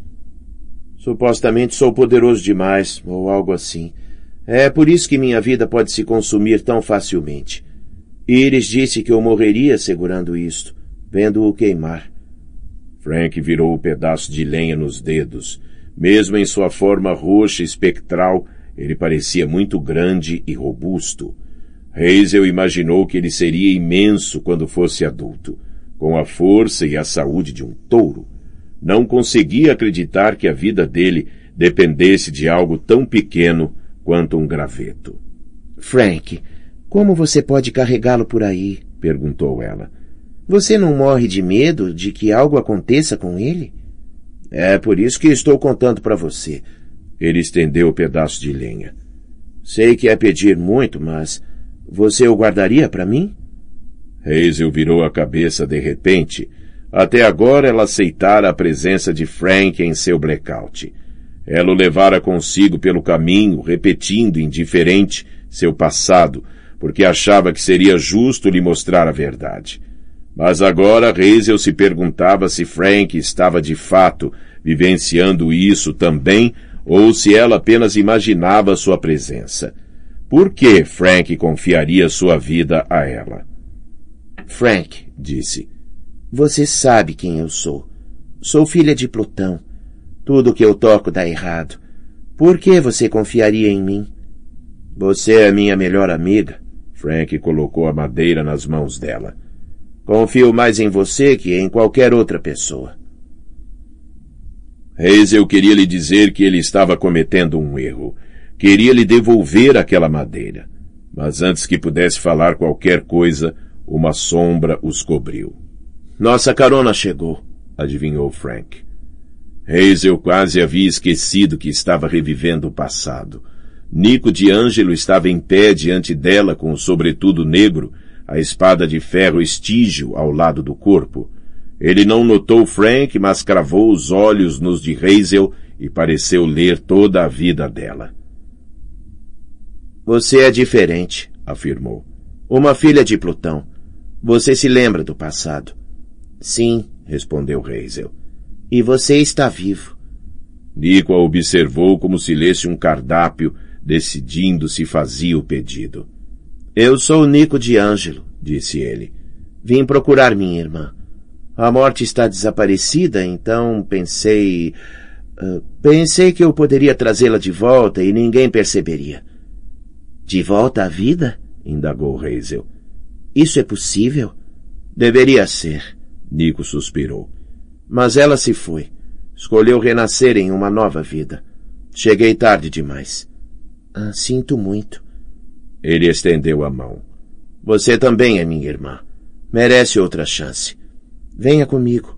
Supostamente sou poderoso demais, ou algo assim. É por isso que minha vida pode se consumir tão facilmente. Iris disse que eu morreria segurando isto, vendo-o queimar. Frank virou o um pedaço de lenha nos dedos. Mesmo em sua forma roxa espectral, ele parecia muito grande e robusto. Hazel imaginou que ele seria imenso quando fosse adulto, com a força e a saúde de um touro. Não conseguia acreditar que a vida dele dependesse de algo tão pequeno quanto um graveto. Frank, como você pode carregá-lo por aí? perguntou ela. Você não morre de medo de que algo aconteça com ele? É por isso que estou contando para você. Ele estendeu o pedaço de lenha. Sei que é pedir muito, mas você o guardaria para mim? Hazel virou a cabeça de repente. Até agora ela aceitara a presença de Frank em seu blackout. Ela o levara consigo pelo caminho, repetindo, indiferente, seu passado, porque achava que seria justo lhe mostrar a verdade. Mas agora Hazel se perguntava se Frank estava de fato vivenciando isso também ou se ela apenas imaginava sua presença. Por que Frank confiaria sua vida a ela? Frank, disse, você sabe quem eu sou. Sou filha de Plutão. Tudo que eu toco dá errado. Por que você confiaria em mim? Você é minha melhor amiga. Frank colocou a madeira nas mãos dela. Confio mais em você que em qualquer outra pessoa. Reis eu queria lhe dizer que ele estava cometendo um erro. Queria lhe devolver aquela madeira. Mas antes que pudesse falar qualquer coisa, uma sombra os cobriu. Nossa carona chegou, adivinhou Frank. Reis eu quase havia esquecido que estava revivendo o passado. Nico de Ângelo estava em pé diante dela com o sobretudo negro, a espada de ferro estígio ao lado do corpo. Ele não notou Frank, mas cravou os olhos nos de Hazel e pareceu ler toda a vida dela. Você é diferente, afirmou. Uma filha de Plutão. Você se lembra do passado. Sim, respondeu Hazel. E você está vivo. Nico a observou como se lesse um cardápio, decidindo se fazia o pedido. Eu sou o Nico de Ângelo, disse ele. Vim procurar minha irmã. A morte está desaparecida, então pensei. pensei que eu poderia trazê-la de volta e ninguém perceberia. De volta à vida? indagou Hazel. Isso é possível? Deveria ser. Nico suspirou. Mas ela se foi. Escolheu renascer em uma nova vida. Cheguei tarde demais. Ah, sinto muito. Ele estendeu a mão. Você também é minha irmã. Merece outra chance. Venha comigo.